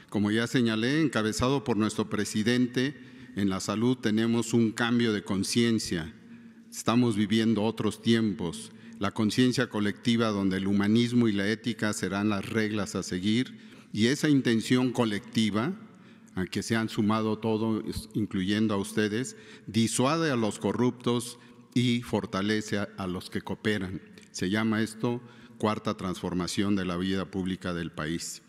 Speaker 17: como ya señalé, encabezado por nuestro presidente, en la salud tenemos un cambio de conciencia. Estamos viviendo otros tiempos, la conciencia colectiva donde el humanismo y la ética serán las reglas a seguir y esa intención colectiva, a que se han sumado todos, incluyendo a ustedes, disuade a los corruptos y fortalece a los que cooperan. Se llama esto cuarta transformación de la vida pública del país.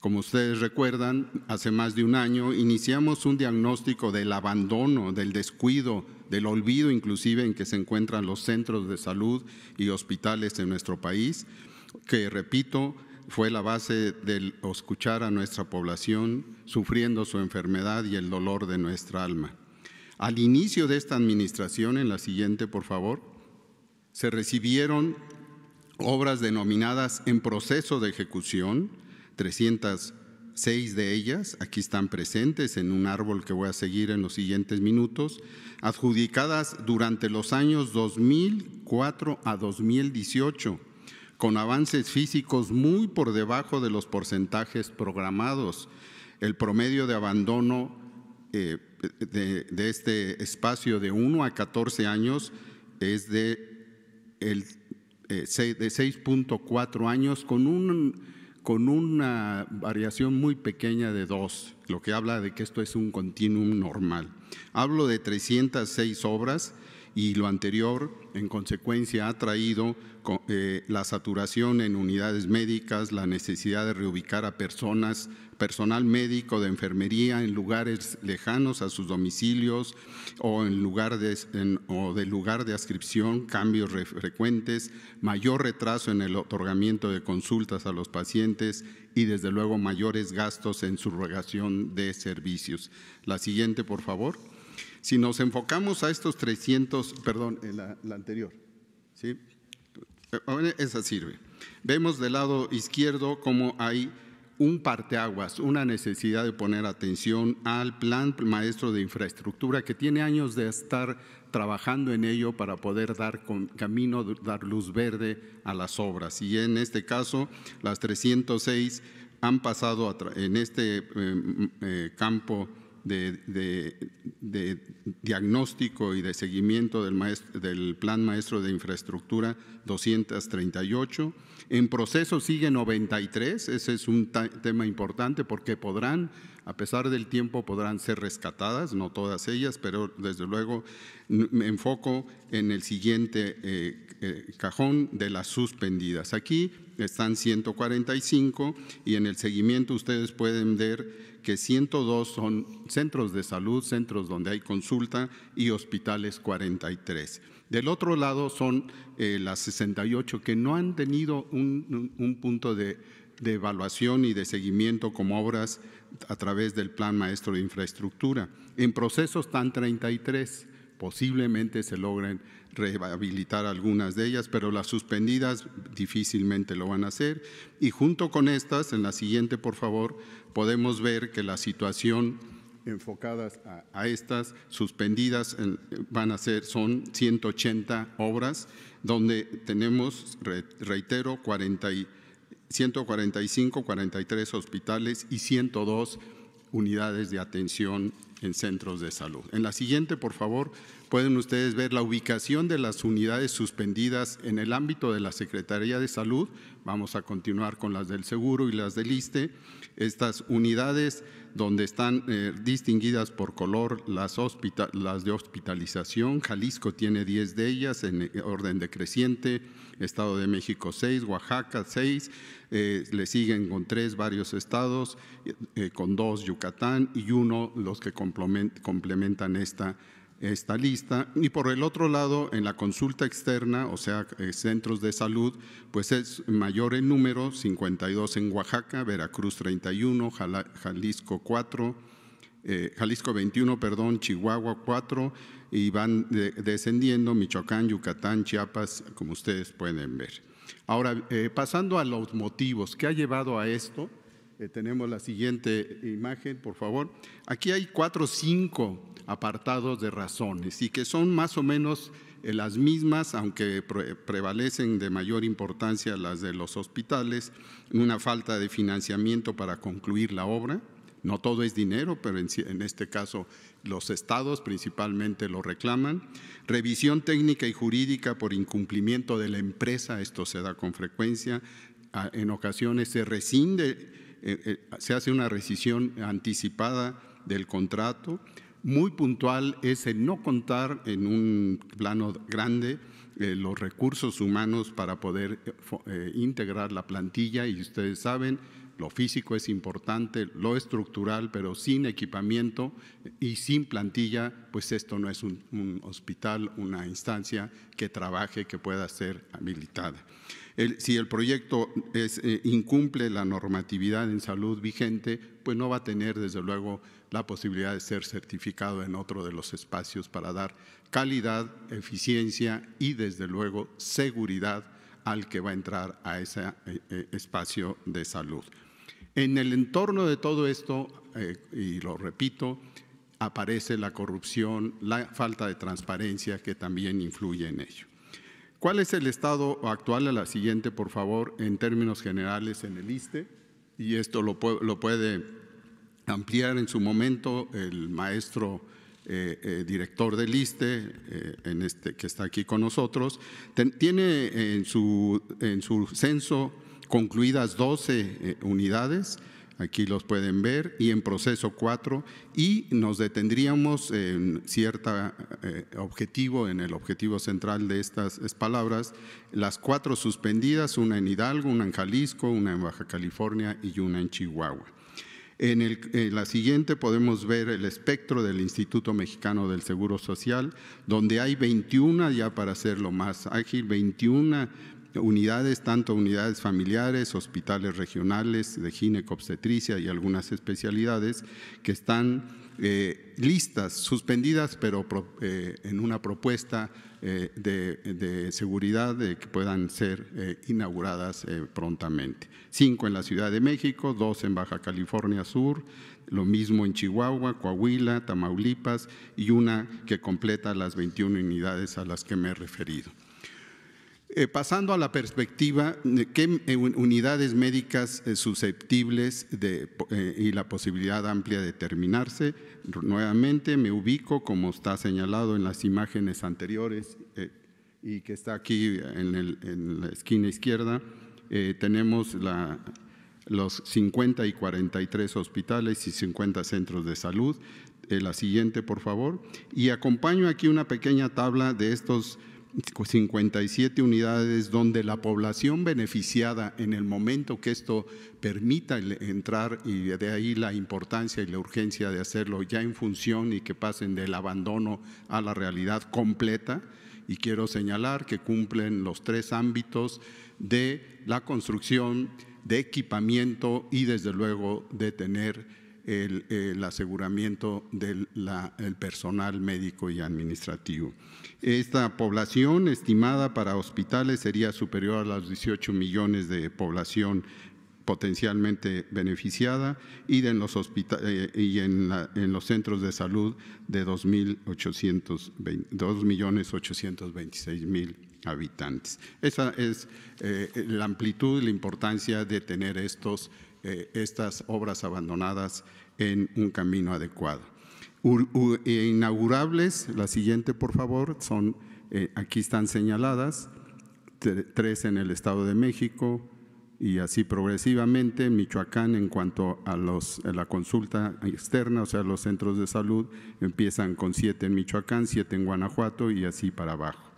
Speaker 17: Como ustedes recuerdan, hace más de un año iniciamos un diagnóstico del abandono, del descuido, del olvido inclusive en que se encuentran los centros de salud y hospitales en nuestro país, que repito, fue la base del escuchar a nuestra población sufriendo su enfermedad y el dolor de nuestra alma. Al inicio de esta administración, en la siguiente, por favor, se recibieron obras denominadas en proceso de ejecución, 306 de ellas, aquí están presentes en un árbol que voy a seguir en los siguientes minutos, adjudicadas durante los años 2004 a 2018 con avances físicos muy por debajo de los porcentajes programados. El promedio de abandono eh, de, este espacio de 1 a 14 años es de, 6.4 eh, años con un con una variación muy pequeña de 2, lo que habla de que esto es un continuum normal. Hablo de 306 obras y lo anterior, en consecuencia, ha traído eh, la saturación en unidades médicas, la necesidad de reubicar a personas, personal médico de enfermería en lugares lejanos a sus domicilios o en de, lugar de adscripción, cambios frecuentes, mayor retraso en el otorgamiento de consultas a los pacientes y desde luego mayores gastos en subrogación de servicios. La siguiente, por favor. Si nos enfocamos a estos 300, perdón, la anterior, ¿sí? Eh, esa sirve. Vemos del lado izquierdo como hay un parteaguas, una necesidad de poner atención al plan maestro de infraestructura que tiene años de estar trabajando en ello para poder dar camino, dar luz verde a las obras. Y en este caso, las 306 han pasado en este eh, eh, campo de, diagnóstico y de seguimiento del, del, Plan Maestro de Infraestructura 238. En proceso sigue 93, ese es un tema importante porque podrán a pesar del tiempo podrán ser rescatadas, no todas ellas, pero desde luego me enfoco en el siguiente eh, eh, cajón de las suspendidas. Aquí están 145 y en el seguimiento ustedes pueden ver que 102 son centros de salud, centros donde hay consulta y hospitales 43. Del otro lado son eh, las 68 que no han tenido un, punto de, de evaluación y de seguimiento como obras a través del Plan Maestro de Infraestructura. En procesos están 33, posiblemente se logren rehabilitar algunas de ellas, pero las suspendidas difícilmente lo van a hacer. Y junto con estas, en la siguiente, por favor, podemos ver que la situación enfocadas a, estas suspendidas van a ser, son 180 obras, donde tenemos, reitero, 43 145, 43 hospitales y 102 unidades de atención en centros de salud. En la siguiente, por favor, pueden ustedes ver la ubicación de las unidades suspendidas en el ámbito de la Secretaría de Salud. Vamos a continuar con las del Seguro y las del ISTE. Estas unidades donde están eh, distinguidas por color las, las, de hospitalización. Jalisco tiene 10 de ellas en eh, orden decreciente, Estado de México 6, Oaxaca 6, eh, le siguen con tres varios estados, con dos Yucatán y uno los que complementan esta esta lista. Y por el otro lado, en la consulta externa, o sea, eh, centros de salud, pues es mayor en número, 52 en Oaxaca, Veracruz 31, Jalisco 4, eh, Jalisco 21, perdón, Chihuahua 4, y van descendiendo Michoacán, Yucatán, Chiapas, como ustedes pueden ver. Ahora, eh, pasando a los motivos, ¿qué ha llevado a esto? tenemos la siguiente imagen, por favor. Aquí hay cuatro, cinco apartados de razones y que son más o menos eh, las mismas, aunque prevalecen de mayor importancia las de los hospitales, una falta de financiamiento para concluir la obra. No todo es dinero, pero en este caso los estados principalmente lo reclaman. Revisión técnica y jurídica por incumplimiento de la empresa, esto se da con frecuencia. Ah, en ocasiones se rescinde, eh, eh, se hace una rescisión anticipada del contrato muy puntual es el no contar en un plano grande eh, los recursos humanos para poder eh, eh, integrar la plantilla y ustedes saben, lo físico es importante, lo estructural, pero sin equipamiento y sin plantilla, pues esto no es un, hospital, una instancia que trabaje, que pueda ser habilitada. si el proyecto incumple la normatividad en salud vigente, pues no va a tener, desde luego, la posibilidad de ser certificado en otro de los espacios para dar calidad, eficiencia y desde luego seguridad al que va a entrar a ese eh, eh, espacio de salud. En el entorno de todo esto, eh, y lo repito, aparece la corrupción, la falta de transparencia que también influye en ello. ¿Cuál es el estado actual a la siguiente, por favor, en términos generales en el ISTE? Y esto lo, lo puede ampliar en su momento el maestro eh, eh, director del ISTE, eh, en este, que está aquí con nosotros, tiene en su, en su censo concluidas 12 unidades, aquí los pueden ver, y en proceso cuatro, y nos detendríamos en cierto objetivo, en el objetivo central de estas palabras, las cuatro suspendidas, una en Hidalgo, una en Jalisco, una en Baja California y una en Chihuahua. En, la siguiente podemos ver el espectro del Instituto Mexicano del Seguro Social, donde hay 21, ya para hacerlo más ágil, 21 unidades, tanto unidades familiares, hospitales regionales de ginecobstetricia y algunas especialidades que están eh, listas, suspendidas, pero eh, en una propuesta eh, de, seguridad de que puedan ser eh, inauguradas eh, prontamente. Cinco en la Ciudad de México, dos en Baja California Sur, lo mismo en Chihuahua, Coahuila, Tamaulipas y una que completa las 21 unidades a las que me he referido. Eh, pasando a la perspectiva de qué unidades médicas eh, susceptibles eh, y la posibilidad amplia de terminarse, nuevamente me ubico como está señalado en las imágenes anteriores y que está aquí en, la esquina izquierda, tenemos los 50 y 43 hospitales y 50 centros de salud. la siguiente, por favor. Y acompaño aquí una pequeña tabla de estos 57 unidades donde la población beneficiada en el momento que esto permita entrar y de ahí la importancia y la urgencia de hacerlo ya en función y que pasen del abandono a la realidad completa. Y quiero señalar que cumplen los tres ámbitos de la construcción, de equipamiento y desde luego de tener el, aseguramiento del personal médico y administrativo. Esta población estimada para hospitales sería superior a los 18 millones de población potencialmente beneficiada y en los, eh, y en, los centros de salud de mil habitantes. Esa es eh, la amplitud y la importancia de tener estos, eh, estas obras abandonadas en un camino adecuado. E, inaugurables, la siguiente por favor, son, eh, aquí están señaladas, tres en el Estado de México y así progresivamente, Michoacán en cuanto a, los, la consulta externa, o sea, los centros de salud empiezan con siete en Michoacán, siete en Guanajuato y así para abajo.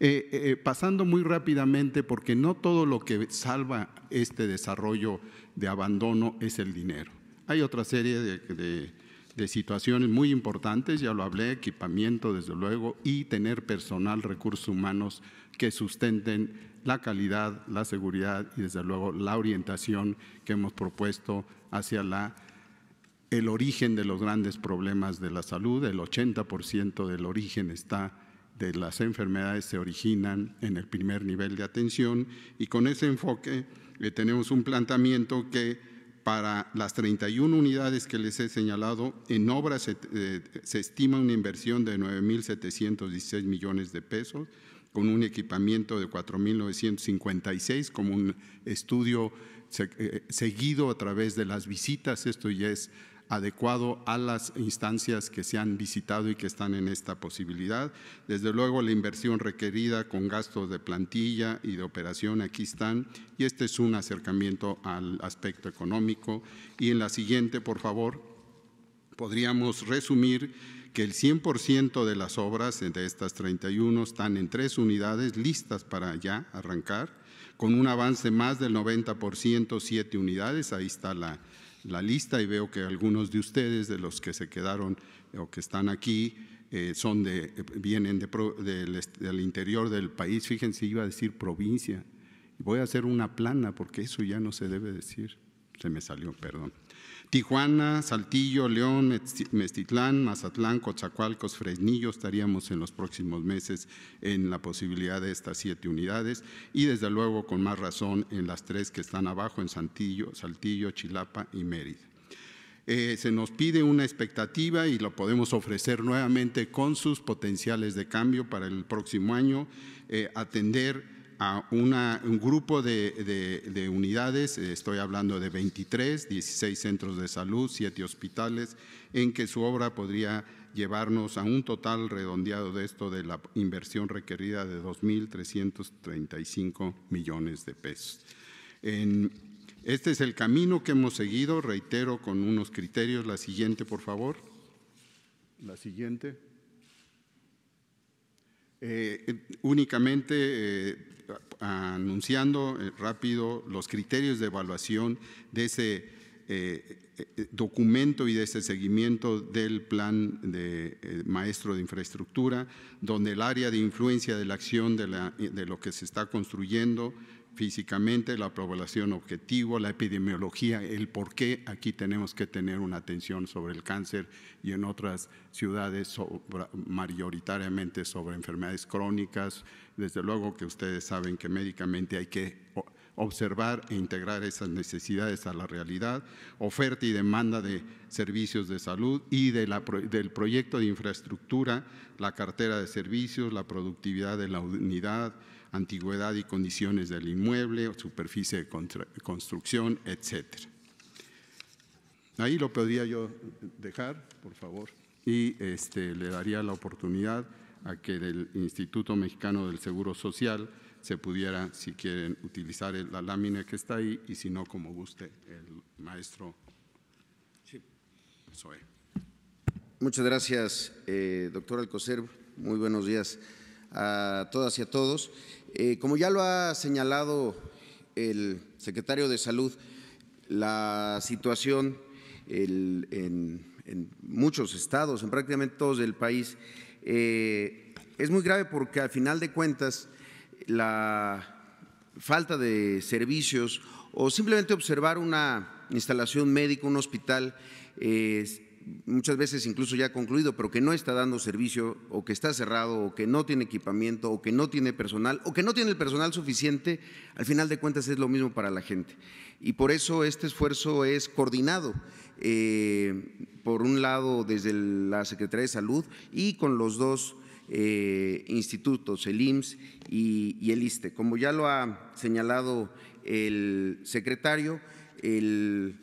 Speaker 17: Eh, eh, pasando muy rápidamente, porque no todo lo que salva este desarrollo de abandono es el dinero. Hay otra serie de, de, situaciones muy importantes, ya lo hablé, equipamiento desde luego, y tener personal, recursos humanos que sustenten la calidad, la seguridad y desde luego la orientación que hemos propuesto hacia la el origen de los grandes problemas de la salud, el 80% del origen está de las enfermedades se originan en el primer nivel de atención y con ese enfoque eh, tenemos un planteamiento que para las 31 unidades que les he señalado, en obras se, eh, estima una inversión de 9.716 millones de pesos, con un equipamiento de 4.956, como un estudio eh, seguido a través de las visitas. Esto ya es adecuado a las instancias que se han visitado y que están en esta posibilidad. Desde luego la inversión requerida con gastos de plantilla y de operación aquí están y este es un acercamiento al aspecto económico. Y en la siguiente, por favor, podríamos resumir que el 100% de las obras de estas 31 están en tres unidades listas para ya arrancar, con un avance más del 90%, siete unidades, ahí está la, la lista y veo que algunos de ustedes, de los que se quedaron eh, o que están aquí, eh, son de, eh, vienen de, del, del interior del país. Fíjense, iba a decir provincia. Voy a hacer una plana porque eso ya no se debe decir. Se me salió, perdón. Tijuana, Saltillo, León, Mestitlán, Mazatlán, Cochacualcos, Fresnillo, estaríamos en los próximos meses en la posibilidad de estas siete unidades y desde luego con más razón en las tres que están abajo, en Santillo, Saltillo, Chilapa y Mérida. Eh, se nos pide una expectativa y lo podemos ofrecer nuevamente con sus potenciales de cambio para el próximo año, eh, atender a un grupo de, unidades, eh, estoy hablando de 23, 16 centros de salud, 7 hospitales, en que su obra podría llevarnos a un total redondeado de esto de la inversión requerida de 2.335 millones de pesos. este es el camino que hemos seguido, reitero con unos criterios. La siguiente, por favor. La siguiente. Eh, únicamente eh, anunciando eh, rápido los criterios de evaluación de ese eh, eh, documento y de ese seguimiento del plan de maestro de infraestructura, donde el área de influencia de la acción de lo que se está construyendo, físicamente, la población objetivo, la epidemiología, el por qué aquí tenemos que tener una atención sobre el cáncer y en otras ciudades mayoritariamente sobre enfermedades crónicas. Desde luego que ustedes saben que médicamente hay que observar e integrar esas necesidades a la realidad, oferta y demanda de servicios de salud y del proyecto de infraestructura, la cartera de servicios, la productividad de la unidad, antigüedad y condiciones del inmueble, superficie de construcción, etcétera. Ahí lo podría yo dejar, por favor, y este, le daría la oportunidad a que del Instituto Mexicano del Seguro Social se pudiera, si quieren, utilizar la lámina que está ahí y si no, como guste, el maestro
Speaker 3: Muchas gracias, eh, doctor Alcocer. Muy buenos días a todas y a todos. Eh, como ya lo ha señalado el secretario de Salud, la situación en, muchos estados, en prácticamente todos del país, eh, es muy grave porque al final de cuentas la falta de servicios o simplemente observar una instalación médica, un hospital, es muchas veces incluso ya concluido, pero que no está dando servicio o que está cerrado o que no tiene equipamiento o que no tiene personal o que no tiene el personal suficiente, al final de cuentas es lo mismo para la gente. Y por eso este esfuerzo es coordinado, eh, por un lado desde la Secretaría de Salud y con los dos eh, institutos, el IMSS y, y el ISTE. Como ya lo ha señalado el secretario, el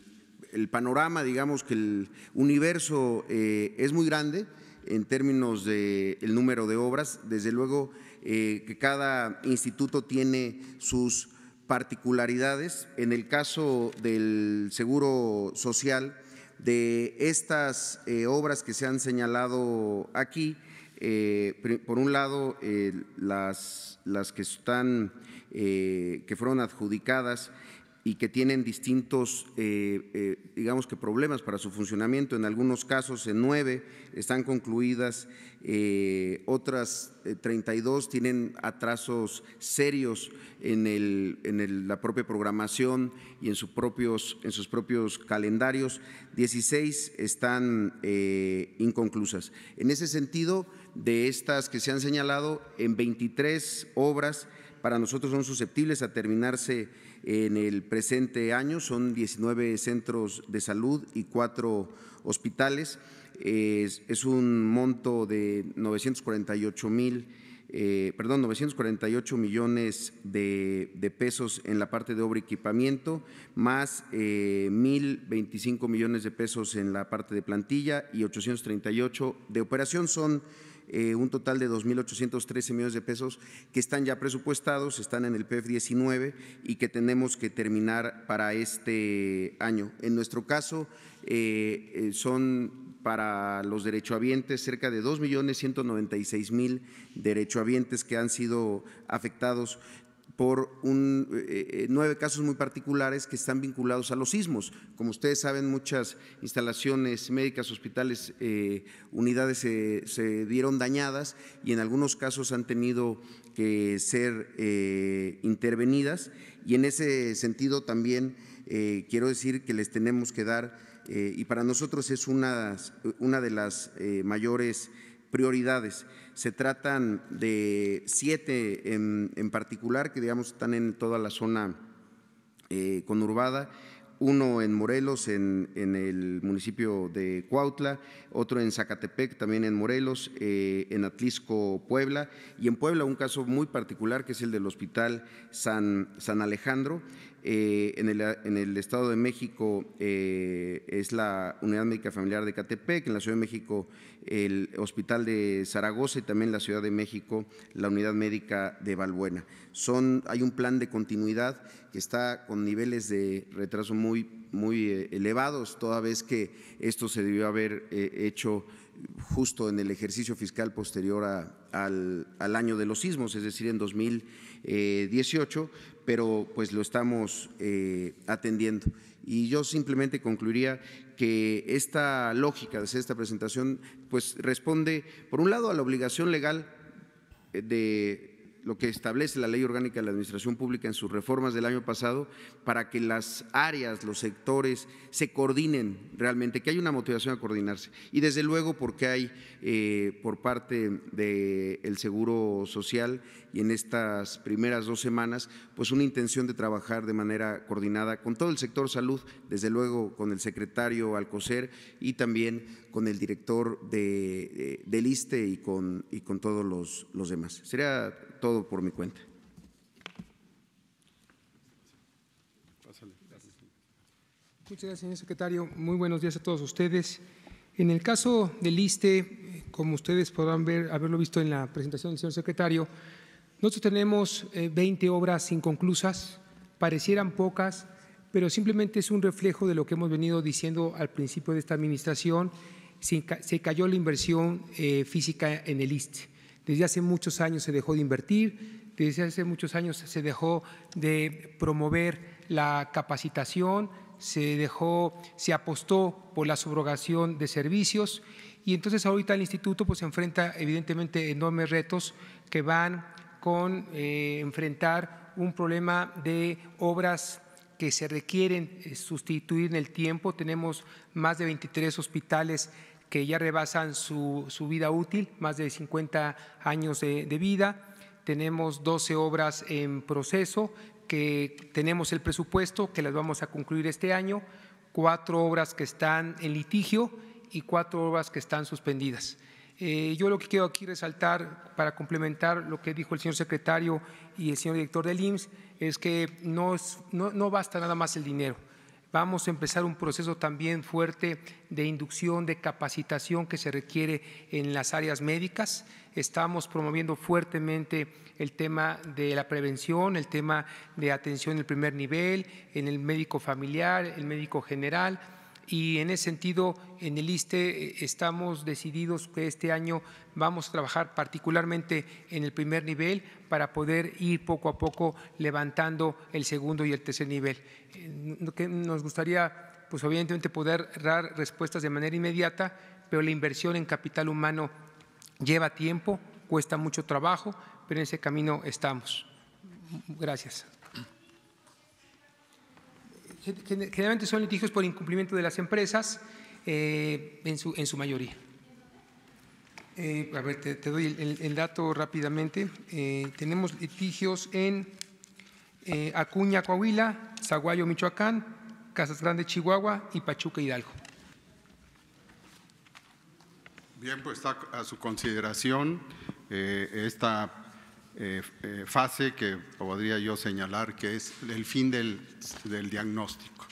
Speaker 3: el panorama, digamos que el universo eh, es muy grande en términos del número de obras, desde luego eh, que cada instituto tiene sus particularidades. En el caso del Seguro Social, de estas eh, obras que se han señalado aquí, por un lado, las, que, están, que fueron adjudicadas y que tienen distintos, eh, eh, digamos que problemas para su funcionamiento. En algunos casos, en nueve están concluidas, eh, otras 32 tienen atrasos serios en, el, en la propia programación y en, propios, en sus propios calendarios. 16 están inconclusas. En ese sentido, de estas que se han señalado, en 23 obras para nosotros son susceptibles a terminarse en el presente año son 19 centros de salud y cuatro hospitales. Es, un monto de 948 mil. Eh, perdón, 948 millones de, pesos en la parte de obra y equipamiento, más eh, mil 1.025 millones de pesos en la parte de plantilla y 838 de operación. Son eh, un total de 2.813 millones de pesos que están ya presupuestados, están en el PEF 19 y que tenemos que terminar para este año. En nuestro caso, eh, eh, son para los derechohabientes, cerca de 2.196.000 derechohabientes que han sido afectados por un, eh, eh, nueve casos muy particulares que están vinculados a los sismos. Como ustedes saben, muchas instalaciones médicas, hospitales, eh, unidades se, se, dieron dañadas y en algunos casos han tenido que ser intervenidas. Y en ese sentido también quiero decir que les tenemos que dar, y para nosotros es una, una de las mayores prioridades. Se tratan de siete en, particular que digamos están en toda la zona eh, conurbada uno en Morelos, en, el municipio de Cuautla, otro en Zacatepec, también en Morelos, eh, en Atlisco, Puebla, y en Puebla un caso muy particular que es el del Hospital San, San Alejandro, eh, en, el, Estado de México eh, es la Unidad Médica Familiar de Catepec, en la Ciudad de México el Hospital de Zaragoza y también en la Ciudad de México la Unidad Médica de Valbuena. Son, hay un plan de continuidad que está con niveles de retraso muy, muy eh, elevados, toda vez que esto se debió haber hecho justo en el ejercicio fiscal posterior a, al, al, año de los sismos, es decir, en 2018, pero pues lo estamos eh, atendiendo. Y yo simplemente concluiría que esta lógica de esta presentación pues responde, por un lado, a la obligación legal eh, de lo que establece la Ley Orgánica de la Administración Pública en sus reformas del año pasado para que las áreas, los sectores se coordinen realmente, que haya una motivación a coordinarse. Y desde luego porque hay eh, por parte del Seguro Social y en estas primeras dos semanas, pues una intención de trabajar de manera coordinada con todo el sector salud, desde luego con el secretario Alcocer y también con el director de, de eh, del y con, y con todos los, los demás. Sería todo por mi cuenta.
Speaker 5: Muchas gracias, señor secretario. Muy buenos días a todos ustedes. En el caso del ISTE, como ustedes podrán ver, haberlo visto en la presentación del señor secretario, nosotros tenemos 20 eh, obras inconclusas, parecieran pocas, pero simplemente es un reflejo de lo que hemos venido diciendo al principio de esta administración. Se cayó la inversión eh, física en el ISTE. Desde hace muchos años se dejó de invertir, desde hace muchos años se dejó de promover la capacitación, se dejó, se apostó por la subrogación de servicios y entonces ahorita el instituto pues se enfrenta evidentemente enormes retos que van con eh, enfrentar un problema de obras que se requieren sustituir en el tiempo. Tenemos más de 23 hospitales que ya rebasan su, vida útil, más de 50 años de, vida. Tenemos 12 obras en proceso que tenemos el presupuesto, que las vamos a concluir este año, cuatro obras que están en litigio y cuatro obras que están suspendidas. Eh, yo lo que quiero aquí resaltar, para complementar lo que dijo el señor secretario y el señor director del IMSS, es que no basta nada más el dinero Vamos a empezar un proceso también fuerte de inducción, de capacitación que se requiere en las áreas médicas. Estamos promoviendo fuertemente el tema de la prevención, el tema de atención en el primer nivel, en el médico familiar, el médico general y en ese sentido en el ISTE eh, estamos decididos que este año vamos a trabajar particularmente en el primer nivel para poder ir poco a poco levantando el segundo y el tercer nivel. Eh, nos gustaría, pues obviamente, poder dar respuestas de manera inmediata, pero la inversión en capital humano lleva tiempo, cuesta mucho trabajo, pero en ese camino estamos. Gracias generalmente son litigios por incumplimiento de las empresas eh, en, su, en su mayoría. Eh, a ver, te, doy el, dato rápidamente. Eh, tenemos litigios en Acuña, Coahuila, Zaguayo, Michoacán, Casas Grandes, Chihuahua y Pachuca, Hidalgo.
Speaker 17: Bien, pues está a su consideración esta eh, eh, fase que podría yo señalar que es el fin del, diagnóstico.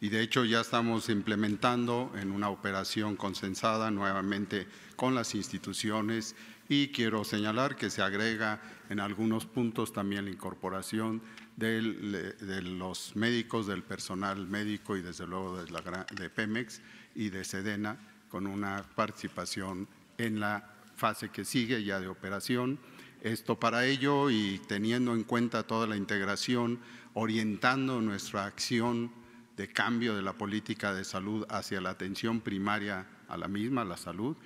Speaker 17: Y de hecho ya estamos implementando en una operación consensada nuevamente con las instituciones y quiero señalar que se agrega en algunos puntos también la incorporación de los médicos, del personal médico y desde luego de, de Pemex y de Sedena con una participación en la fase que sigue ya de operación esto para ello y teniendo en cuenta toda la integración, orientando nuestra acción de cambio de la política de salud hacia la atención primaria a la misma, la salud,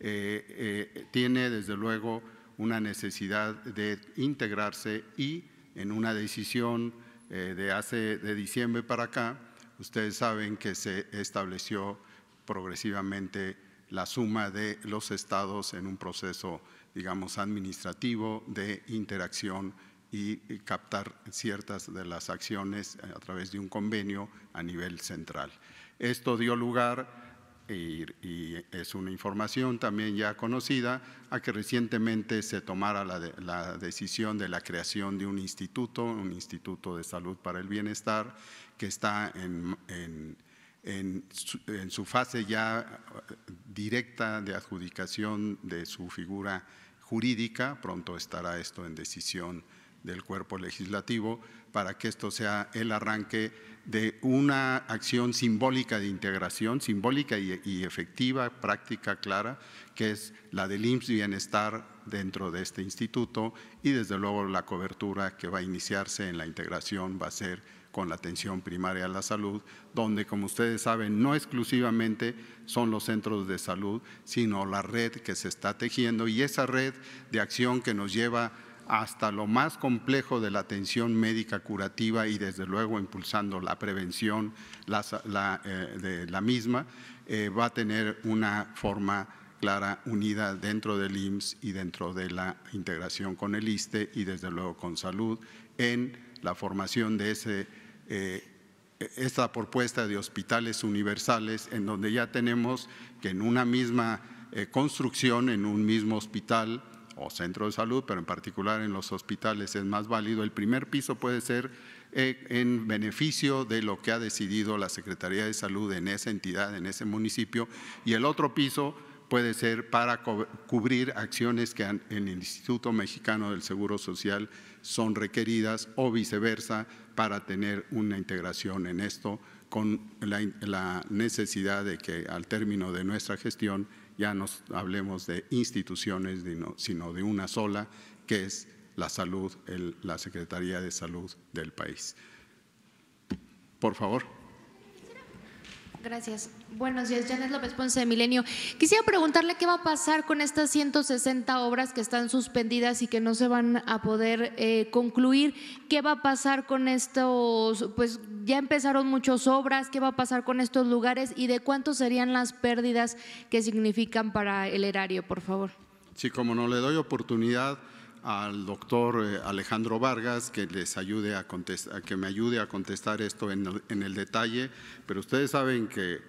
Speaker 17: eh, eh, tiene desde luego una necesidad de integrarse y en una decisión eh, de hace de diciembre para acá, ustedes saben que se estableció progresivamente la suma de los estados en un proceso digamos, administrativo de interacción y captar ciertas de las acciones eh, a través de un convenio a nivel central. Esto dio lugar, y, es una información también ya conocida, a que recientemente se tomara la, decisión de la creación de un instituto, un instituto de salud para el bienestar, que está en su, fase ya eh, directa de adjudicación de su figura jurídica, pronto estará esto en decisión del cuerpo legislativo, para que esto sea el arranque de una acción simbólica de integración, simbólica y, efectiva, práctica, clara, que es la del IMSS Bienestar dentro de este instituto y desde luego la cobertura que va a iniciarse en la integración va a ser con la atención primaria a la salud, donde, como ustedes saben, no exclusivamente son los centros de salud, sino la red que se está tejiendo y esa red de acción que nos lleva hasta lo más complejo de la atención médica curativa y desde luego impulsando la prevención eh, de la misma, eh, va a tener una forma clara, unida dentro del IMSS y dentro de la integración con el ISTE y desde luego con salud en la formación de ese eh, esta propuesta de hospitales universales en donde ya tenemos que en una misma eh, construcción, en un mismo hospital o centro de salud, pero en particular en los hospitales es más válido, el primer piso puede ser eh, en beneficio de lo que ha decidido la Secretaría de Salud en esa entidad, en ese municipio, y el otro piso puede ser para cubrir acciones que en el Instituto Mexicano del Seguro Social son requeridas o viceversa, para tener una integración en esto con la, necesidad de que al término de nuestra gestión ya nos hablemos de instituciones, sino de una sola, que es la salud, la Secretaría de Salud del país. Por favor.
Speaker 4: Gracias. Buenos días, Janet López Ponce de Milenio. Quisiera preguntarle qué va a pasar con estas 160 obras que están suspendidas y que no se van a poder eh, concluir. ¿Qué va a pasar con estos? Pues ya empezaron muchas obras. ¿Qué va a pasar con estos lugares y de cuánto serían las pérdidas que significan para el erario, por favor?
Speaker 17: Sí, como no le doy oportunidad al doctor eh, Alejandro Vargas que les ayude a contestar, que me ayude a contestar esto en el, detalle, pero ustedes saben que,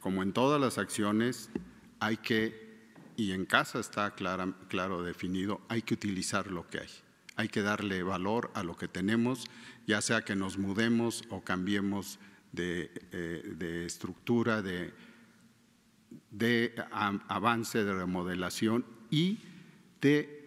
Speaker 17: como en todas las acciones, hay que, y en casa está claro definido, hay que utilizar lo que hay. Hay que darle valor a lo que tenemos, ya sea que nos mudemos o cambiemos de, eh, de estructura, de, de avance, de remodelación y de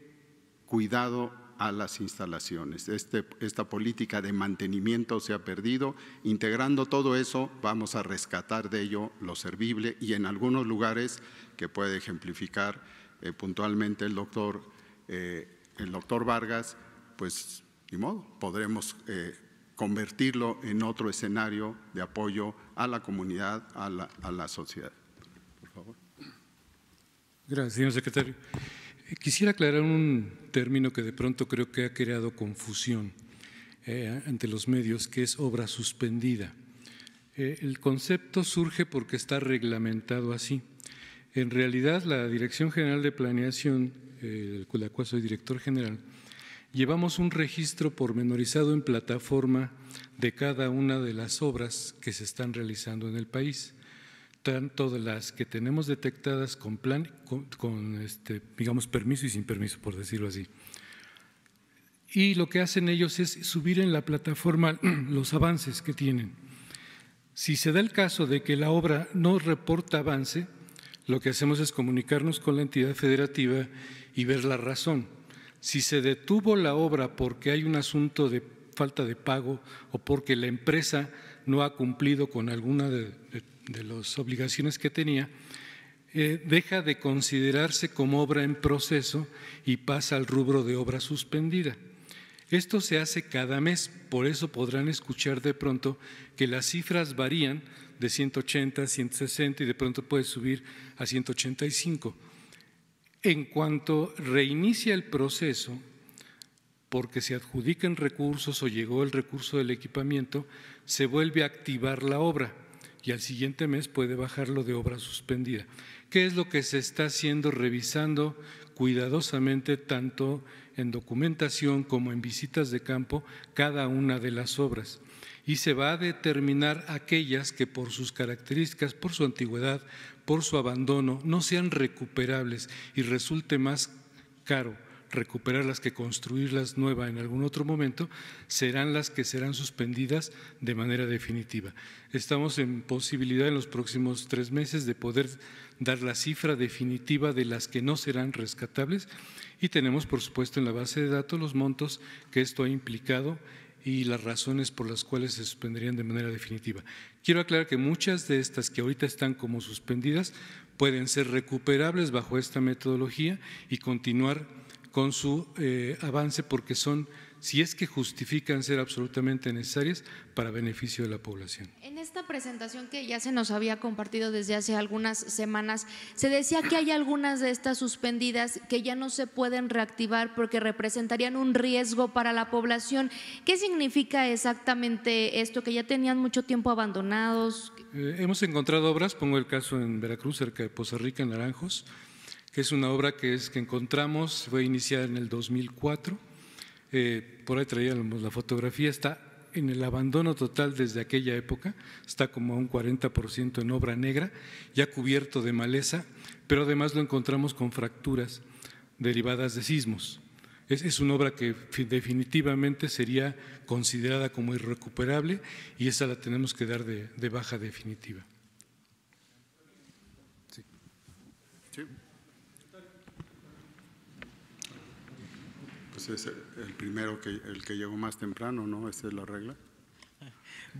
Speaker 17: cuidado a las instalaciones. Este, esta política de mantenimiento se ha perdido. Integrando todo eso, vamos a rescatar de ello lo servible y en algunos lugares que puede ejemplificar eh, puntualmente el doctor, eh, el doctor Vargas, pues ni modo, podremos eh, convertirlo en otro escenario de apoyo a la comunidad, a la, a la sociedad. Por favor.
Speaker 13: Gracias, señor secretario. Quisiera aclarar un término que de pronto creo que ha creado confusión eh, ante los medios, que es obra suspendida. Eh, el concepto surge porque está reglamentado así. En realidad, la Dirección General de Planeación, eh, el de cual soy director general, llevamos un registro pormenorizado en plataforma de cada una de las obras que se están realizando en el país tanto de las que tenemos detectadas con plan, con, este, digamos, permiso y sin permiso, por decirlo así. Y lo que hacen ellos es subir en la plataforma *clears throat* los avances que tienen. Si se da el caso de que la obra no reporta avance, lo que hacemos es comunicarnos con la entidad federativa y ver la razón. Si se detuvo la obra porque hay un asunto de falta de pago o porque la empresa no ha cumplido con alguna de de las obligaciones que tenía, eh, deja de considerarse como obra en proceso y pasa al rubro de obra suspendida. Esto se hace cada mes, por eso podrán escuchar de pronto que las cifras varían de 180 a 160 y de pronto puede subir a 185. En cuanto reinicia el proceso, porque se adjudican recursos o llegó el recurso del equipamiento, se vuelve a activar la obra y al siguiente mes puede bajarlo de obra suspendida. ¿Qué es lo que se está haciendo revisando cuidadosamente tanto en documentación como en visitas de campo cada una de las obras? Y se va a determinar aquellas que por sus características, por su antigüedad, por su abandono, no sean recuperables y resulte más caro recuperar las que construirlas nueva en algún otro momento, serán las que serán suspendidas de manera definitiva. Estamos en posibilidad en los próximos tres meses de poder dar la cifra definitiva de las que no serán rescatables y tenemos, por supuesto, en la base de datos los montos que esto ha implicado y las razones por las cuales se suspenderían de manera definitiva. Quiero aclarar que muchas de estas que ahorita están como suspendidas pueden ser recuperables bajo esta metodología y continuar con su eh, avance porque son, si es que justifican ser absolutamente necesarias para beneficio de la población.
Speaker 4: En esta presentación que ya se nos había compartido desde hace algunas semanas, se decía que hay algunas de estas suspendidas que ya no se pueden reactivar porque representarían un riesgo para la población. ¿Qué significa exactamente esto? Que ya tenían mucho tiempo abandonados.
Speaker 13: Eh, hemos encontrado obras, pongo el caso en Veracruz, cerca de Poza Rica, en Naranjos que es una obra que, es, que encontramos, fue iniciada en el 2004, eh, por ahí traíamos la fotografía, está en el abandono total desde aquella época, está como a un 40% en obra negra, ya cubierto de maleza, pero además lo encontramos con fracturas derivadas de sismos. Es, una obra que definitivamente sería considerada como irrecuperable y esa la tenemos que dar de baja definitiva.
Speaker 17: Pues, es el primero que, el que llegó más temprano, ¿no? Esa es la regla.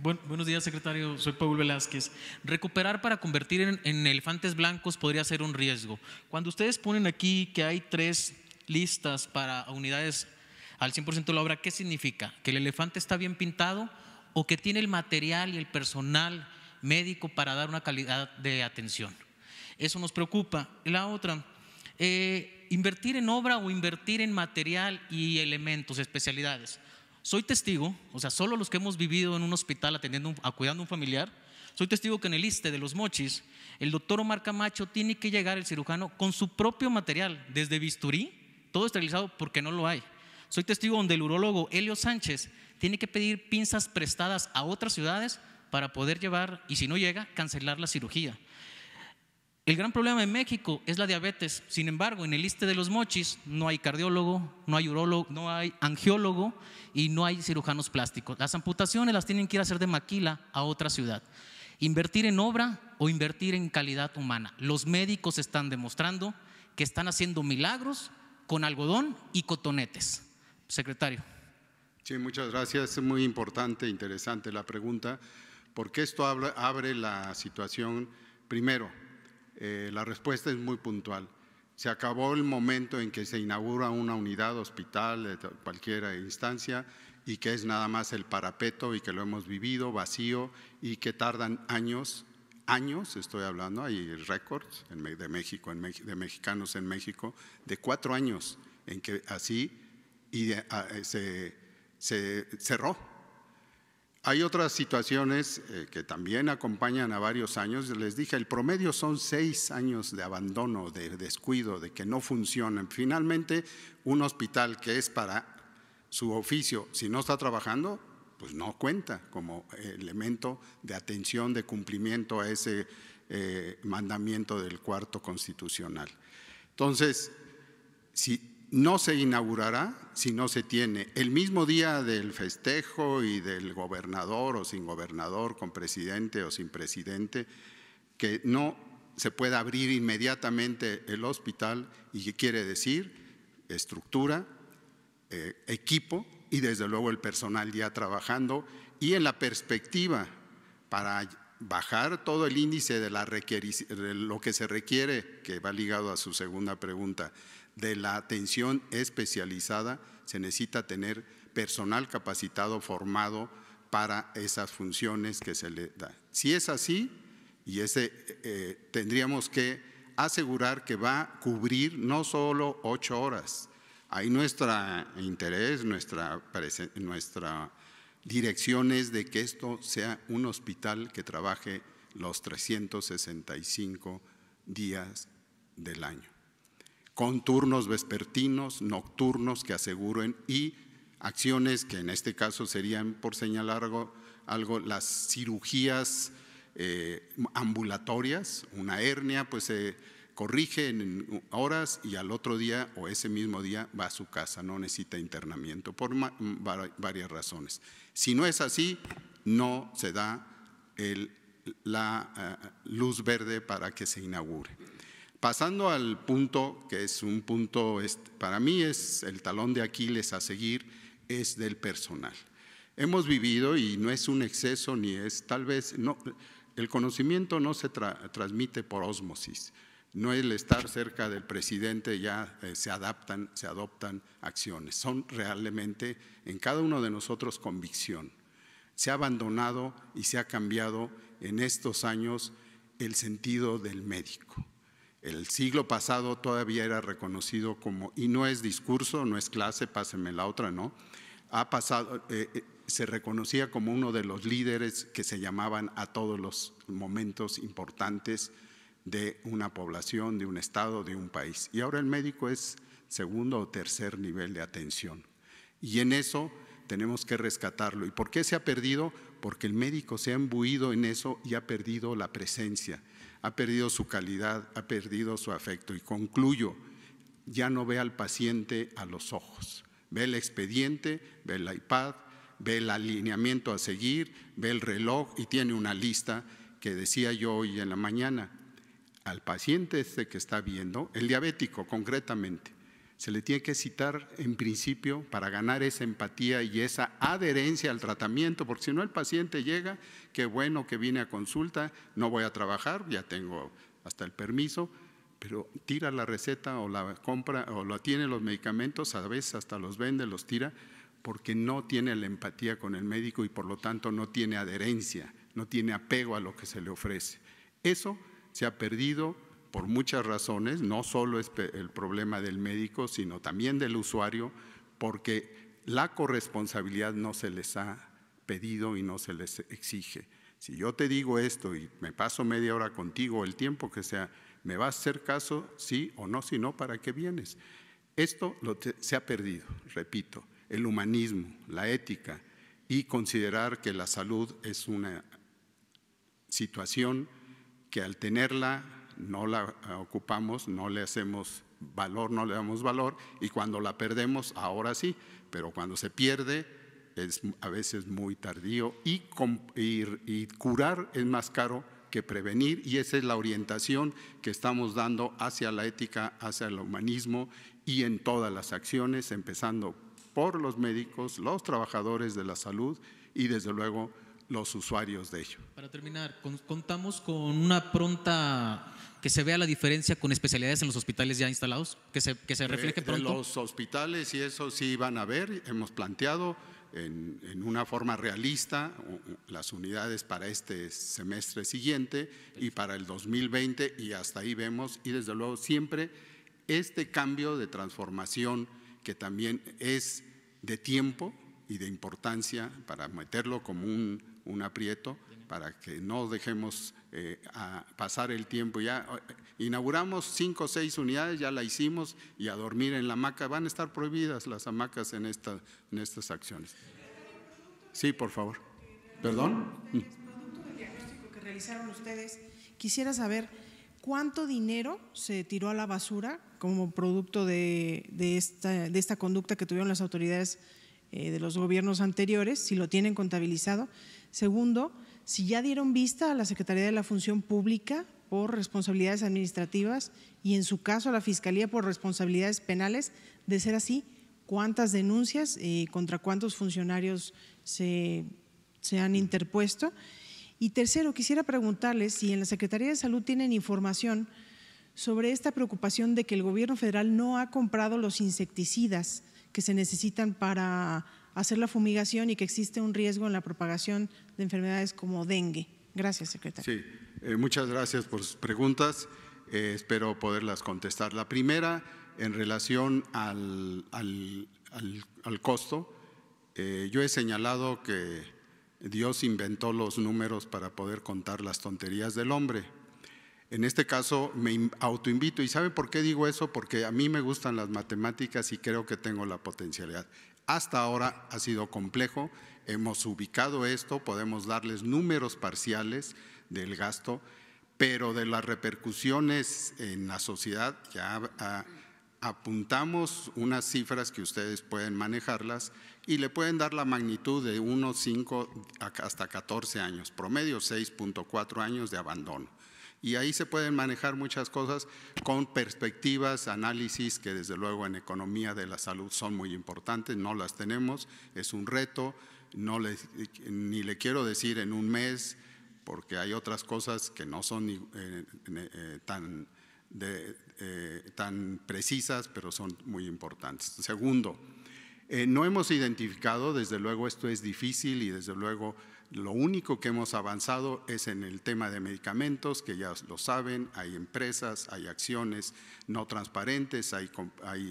Speaker 11: buenos días, secretario. Soy Paul Velázquez. Recuperar para convertir en, en, elefantes blancos podría ser un riesgo. Cuando ustedes ponen aquí que hay tres listas para unidades al 100% de la obra, ¿qué significa? ¿Que el elefante está bien pintado o que tiene el material y el personal médico para dar una calidad de atención? Eso nos preocupa. La otra, eh, invertir en obra o invertir en material y elementos, especialidades. Soy testigo, o sea, solo los que hemos vivido en un hospital atendiendo, a cuidando a un familiar, soy testigo que en el ISTE de los mochis, el doctor Omar Camacho tiene que llegar el cirujano con su propio material, desde bisturí, todo esterilizado porque no lo hay. Soy testigo donde el urólogo Helio Sánchez tiene que pedir pinzas prestadas a otras ciudades para poder llevar, y si no llega, cancelar la cirugía. El gran problema en México es la diabetes. Sin embargo, en el ISTE de los mochis no hay cardiólogo, no hay urólogo, no hay angiólogo y no hay cirujanos plásticos. Las amputaciones las tienen que ir a hacer de maquila a otra ciudad. Invertir en obra o invertir en calidad humana. Los médicos están demostrando que están haciendo milagros con algodón y cotonetes. Secretario.
Speaker 17: Sí, muchas gracias. Es muy importante, interesante la pregunta, porque esto abre la situación, primero, eh, la respuesta es muy puntual. Se acabó el momento en que se inaugura una unidad hospital de cualquier instancia y que es nada más el parapeto y que lo hemos vivido vacío y que tardan años, años estoy hablando, hay récords de México, de mexicanos en México, de cuatro años en que así y eh, se cerró hay otras situaciones eh, que también acompañan a varios años. Les dije, el promedio son seis años de abandono, de descuido, de que no funcionan. Finalmente, un hospital que es para su oficio, si no está trabajando, pues no cuenta como elemento de atención, de cumplimiento a ese eh, mandamiento del cuarto constitucional. Entonces, si no se inaugurará si no se tiene. El mismo día del festejo y del gobernador o sin gobernador, con presidente o sin presidente, que no se pueda abrir inmediatamente el hospital y qué quiere decir estructura, eh, equipo y desde luego el personal ya trabajando y en la perspectiva para bajar todo el índice de lo que se requiere, que va ligado a su segunda pregunta, de la atención especializada, se necesita tener personal capacitado, formado para esas funciones que se le da. Si es así, y ese, eh, eh, tendríamos que asegurar que va a cubrir no solo ocho horas. Ahí nuestro interés, nuestra, nuestra dirección es de que esto sea un hospital que trabaje los 365 días del año con turnos vespertinos, nocturnos que aseguren y acciones que en este caso serían, por señalar algo, algo las cirugías eh, ambulatorias, una hernia, pues se corrige en horas y al otro día o ese mismo día va a su casa, no necesita internamiento, por varias razones. Si no es así, no se da la eh, luz verde para que se inaugure. Pasando al punto, que es un punto, para mí es el talón de Aquiles a seguir, es del personal. Hemos vivido y no es un exceso ni es tal vez, el conocimiento no se transmite por ósmosis, no el estar cerca del presidente ya eh, se adaptan, se adoptan acciones, son realmente en cada uno de nosotros convicción. Se ha abandonado y se ha cambiado en estos años el sentido del médico. El siglo pasado todavía era reconocido como, y no es discurso, no es clase, pásenme la otra, ¿no? Eh, eh, se reconocía como uno de los líderes que se llamaban a todos los momentos importantes de una población, de un estado, de un país. Y ahora el médico es segundo o tercer nivel de atención. Y en eso tenemos que rescatarlo. ¿Y por qué se ha perdido? Porque el médico se ha embuido en eso y ha perdido la presencia ha perdido su calidad, ha perdido su afecto. Y concluyo, ya no ve al paciente a los ojos, ve el expediente, ve el iPad, ve el alineamiento a seguir, ve el reloj y tiene una lista que decía yo hoy en la mañana. Al paciente este que está viendo, el diabético concretamente, se le tiene que citar en principio para ganar esa empatía y esa adherencia al tratamiento, porque si no el paciente llega, qué bueno que viene a consulta, no voy a trabajar, ya tengo hasta el permiso, pero tira la receta o la compra o lo tiene los medicamentos, a veces hasta los vende, los tira, porque no tiene la empatía con el médico y por lo tanto no tiene adherencia, no tiene apego a lo que se le ofrece. Eso se ha perdido por muchas razones, no solo es el problema del médico, sino también del usuario, porque la corresponsabilidad no se les ha pedido y no se les exige. Si yo te digo esto y me paso media hora contigo, el tiempo que sea, ¿me vas a hacer caso? Sí o no, si no, ¿para qué vienes? Esto se ha perdido, repito, el humanismo, la ética y considerar que la salud es una situación que al tenerla no la eh, ocupamos, no le hacemos valor, no le damos valor, y cuando la perdemos, ahora sí, pero cuando se pierde es a veces muy tardío y, y curar es más caro que prevenir y esa es la orientación que estamos dando hacia la ética, hacia el humanismo y en todas las acciones, empezando por los médicos, los trabajadores de la salud y desde luego los usuarios de ello.
Speaker 11: Para terminar, ¿contamos con una pronta que se vea la diferencia con especialidades en los hospitales ya instalados? ¿Que se, que se eh, refleje pronto? los
Speaker 17: hospitales y eso sí van a ver, hemos planteado en, en, una forma realista las unidades para este semestre siguiente y para el 2020 y hasta ahí vemos y desde luego siempre este cambio de transformación que también es de tiempo y de importancia para meterlo como un un aprieto para que no dejemos eh, pasar el tiempo. Ya eh, inauguramos cinco o seis unidades, ya la hicimos y a dormir en la hamaca. Van a estar prohibidas las hamacas en, esta, en estas acciones. Sí, por favor. Perdón.
Speaker 18: que realizaron ustedes, quisiera saber cuánto dinero se tiró a la basura como producto de, de esta conducta que tuvieron las autoridades eh, de los gobiernos anteriores, si lo tienen contabilizado Segundo, si ya dieron vista a la Secretaría de la Función Pública por responsabilidades administrativas y en su caso a la Fiscalía por responsabilidades penales, de ser así, ¿cuántas denuncias eh, contra cuántos funcionarios se, se han interpuesto? Y tercero, quisiera preguntarles si en la Secretaría de Salud tienen información sobre esta preocupación de que el gobierno federal no ha comprado los insecticidas que se necesitan para hacer la fumigación y que existe un riesgo en la propagación de enfermedades como dengue. Gracias, secretario.
Speaker 17: Sí, eh, muchas gracias por sus preguntas. Eh, espero poderlas contestar. La primera, en relación al, costo, eh, yo he señalado que Dios inventó los números para poder contar las tonterías del hombre. En este caso me autoinvito. ¿Y sabe por qué digo eso? Porque a mí me gustan las matemáticas y creo que tengo la potencialidad. Hasta ahora ha sido complejo, hemos ubicado esto, podemos darles números parciales del gasto, pero de las repercusiones en la sociedad ya apuntamos unas cifras que ustedes pueden manejarlas y le pueden dar la magnitud de unos 5 hasta 14 años, promedio 6.4 años de abandono y ahí se pueden manejar muchas cosas con perspectivas, análisis que desde luego en economía de la salud son muy importantes, no las tenemos, es un reto, no le, ni le quiero decir en un mes, porque hay otras cosas que no son eh, eh, tan, eh, tan precisas, pero son muy importantes. Segundo, no hemos identificado, desde luego esto es difícil y desde luego lo único que hemos avanzado es en el tema de medicamentos, que ya lo saben, hay empresas, hay acciones no transparentes, hay,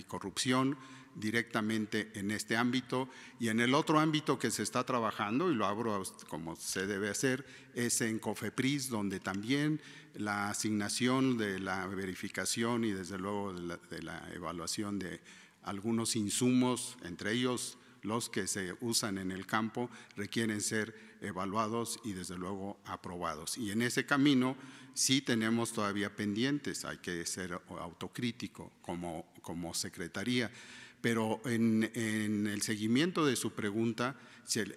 Speaker 17: corrupción directamente en este ámbito. Y en el otro ámbito que se está trabajando, y lo abro como se debe hacer, es en COFEPRIS, donde también la asignación de la verificación y desde luego de la, de la evaluación de algunos insumos, entre ellos los que se usan en el campo, requieren ser evaluados y desde luego aprobados. Y en ese camino sí tenemos todavía pendientes, hay que ser autocrítico como, como secretaría. Pero en, el seguimiento de su pregunta,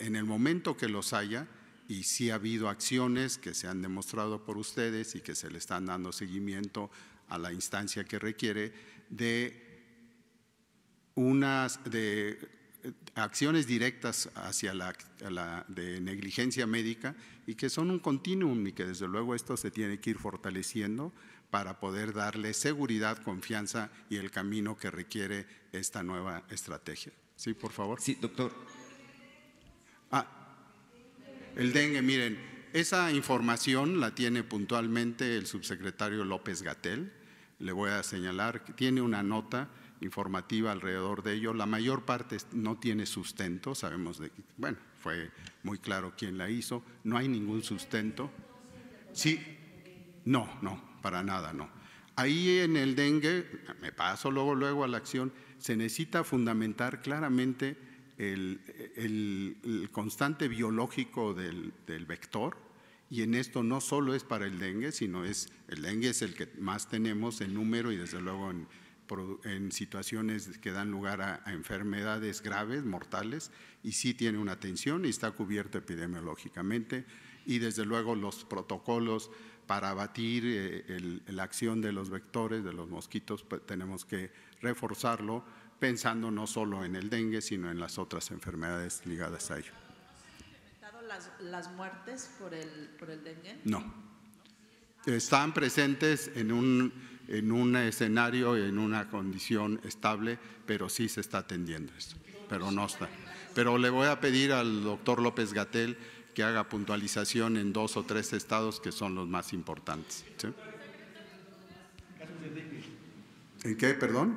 Speaker 17: en el momento que los haya, y sí ha habido acciones que se han demostrado por ustedes y que se le están dando seguimiento a la instancia que requiere de unas de acciones directas hacia la, de negligencia médica y que son un continuum y que desde luego esto se tiene que ir fortaleciendo para poder darle seguridad, confianza y el camino que requiere esta nueva estrategia. Sí, por favor. Sí, doctor. Ah, el dengue, miren, esa información la tiene puntualmente el subsecretario López Gatel. Le voy a señalar que tiene una nota informativa alrededor de ello. La mayor parte no tiene sustento, sabemos de, bueno, fue muy claro quién la hizo, no hay ningún sustento. Sí, no, no, para nada, no. Ahí en el dengue, me paso luego, luego a la acción, se necesita fundamentar claramente el, constante biológico del, del vector, y en esto no solo es para el dengue, sino es el dengue es el que más tenemos en número y desde luego en, en situaciones que dan lugar a, enfermedades graves, mortales, y sí tiene una atención y está cubierta epidemiológicamente. Y desde luego los protocolos para abatir eh, la acción de los vectores, de los mosquitos, pues, tenemos que reforzarlo pensando no solo en el dengue, sino en las otras enfermedades ligadas a ello.
Speaker 18: han Las, las muertes por el dengue?
Speaker 17: No. Están presentes en un en un escenario, en una condición estable, pero sí se está atendiendo esto, pero no está. Pero le voy a pedir al doctor López Gatel que haga puntualización en dos o tres estados que son los más importantes. ¿En qué, perdón?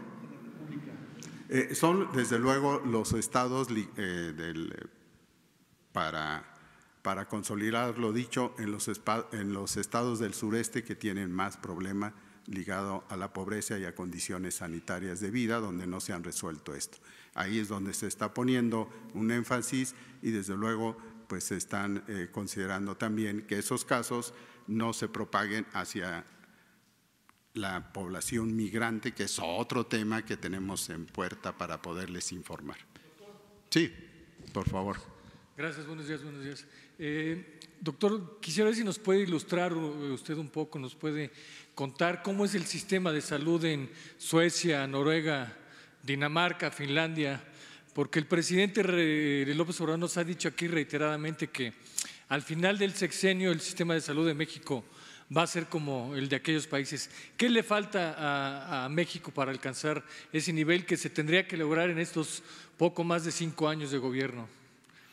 Speaker 17: Eh, son, desde luego, los estados eh, eh, para, consolidar lo dicho en los, en los estados del sureste que tienen más problemas ligado a la pobreza y a condiciones sanitarias de vida, donde no se han resuelto esto. Ahí es donde se está poniendo un énfasis y desde luego pues se están eh, considerando también que esos casos no se propaguen hacia la población migrante, que es otro tema que tenemos en puerta para poderles informar. Sí, por favor.
Speaker 13: Gracias, buenos días, buenos días. Eh, doctor, quisiera ver si nos puede ilustrar eh, usted un poco, nos puede contar cómo es el sistema de salud en Suecia, Noruega, Dinamarca, Finlandia, porque el presidente López Obrador nos ha dicho aquí reiteradamente que al final del sexenio el sistema de salud de México va a ser como el de aquellos países. ¿Qué le falta a, México para alcanzar ese nivel que se tendría que lograr en estos poco más de cinco años de gobierno?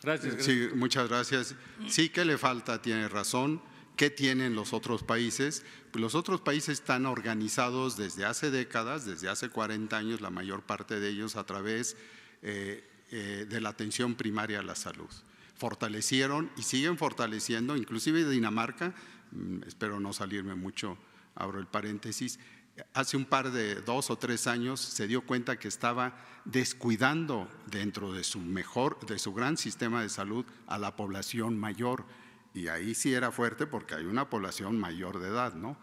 Speaker 13: Gracias. gracias.
Speaker 17: Sí, muchas gracias. Sí, ¿qué le falta? Tiene razón. ¿Qué tienen los otros países? Pues los otros países están organizados desde hace décadas, desde hace 40 años, la mayor parte de ellos a través eh, eh, de la atención primaria a la salud. Fortalecieron y siguen fortaleciendo, inclusive Dinamarca, mm, espero no salirme mucho, abro el paréntesis, hace un par de dos o tres años se dio cuenta que estaba descuidando dentro de su mejor, de su gran sistema de salud a la población mayor y ahí sí era fuerte porque hay una población mayor de edad, ¿no?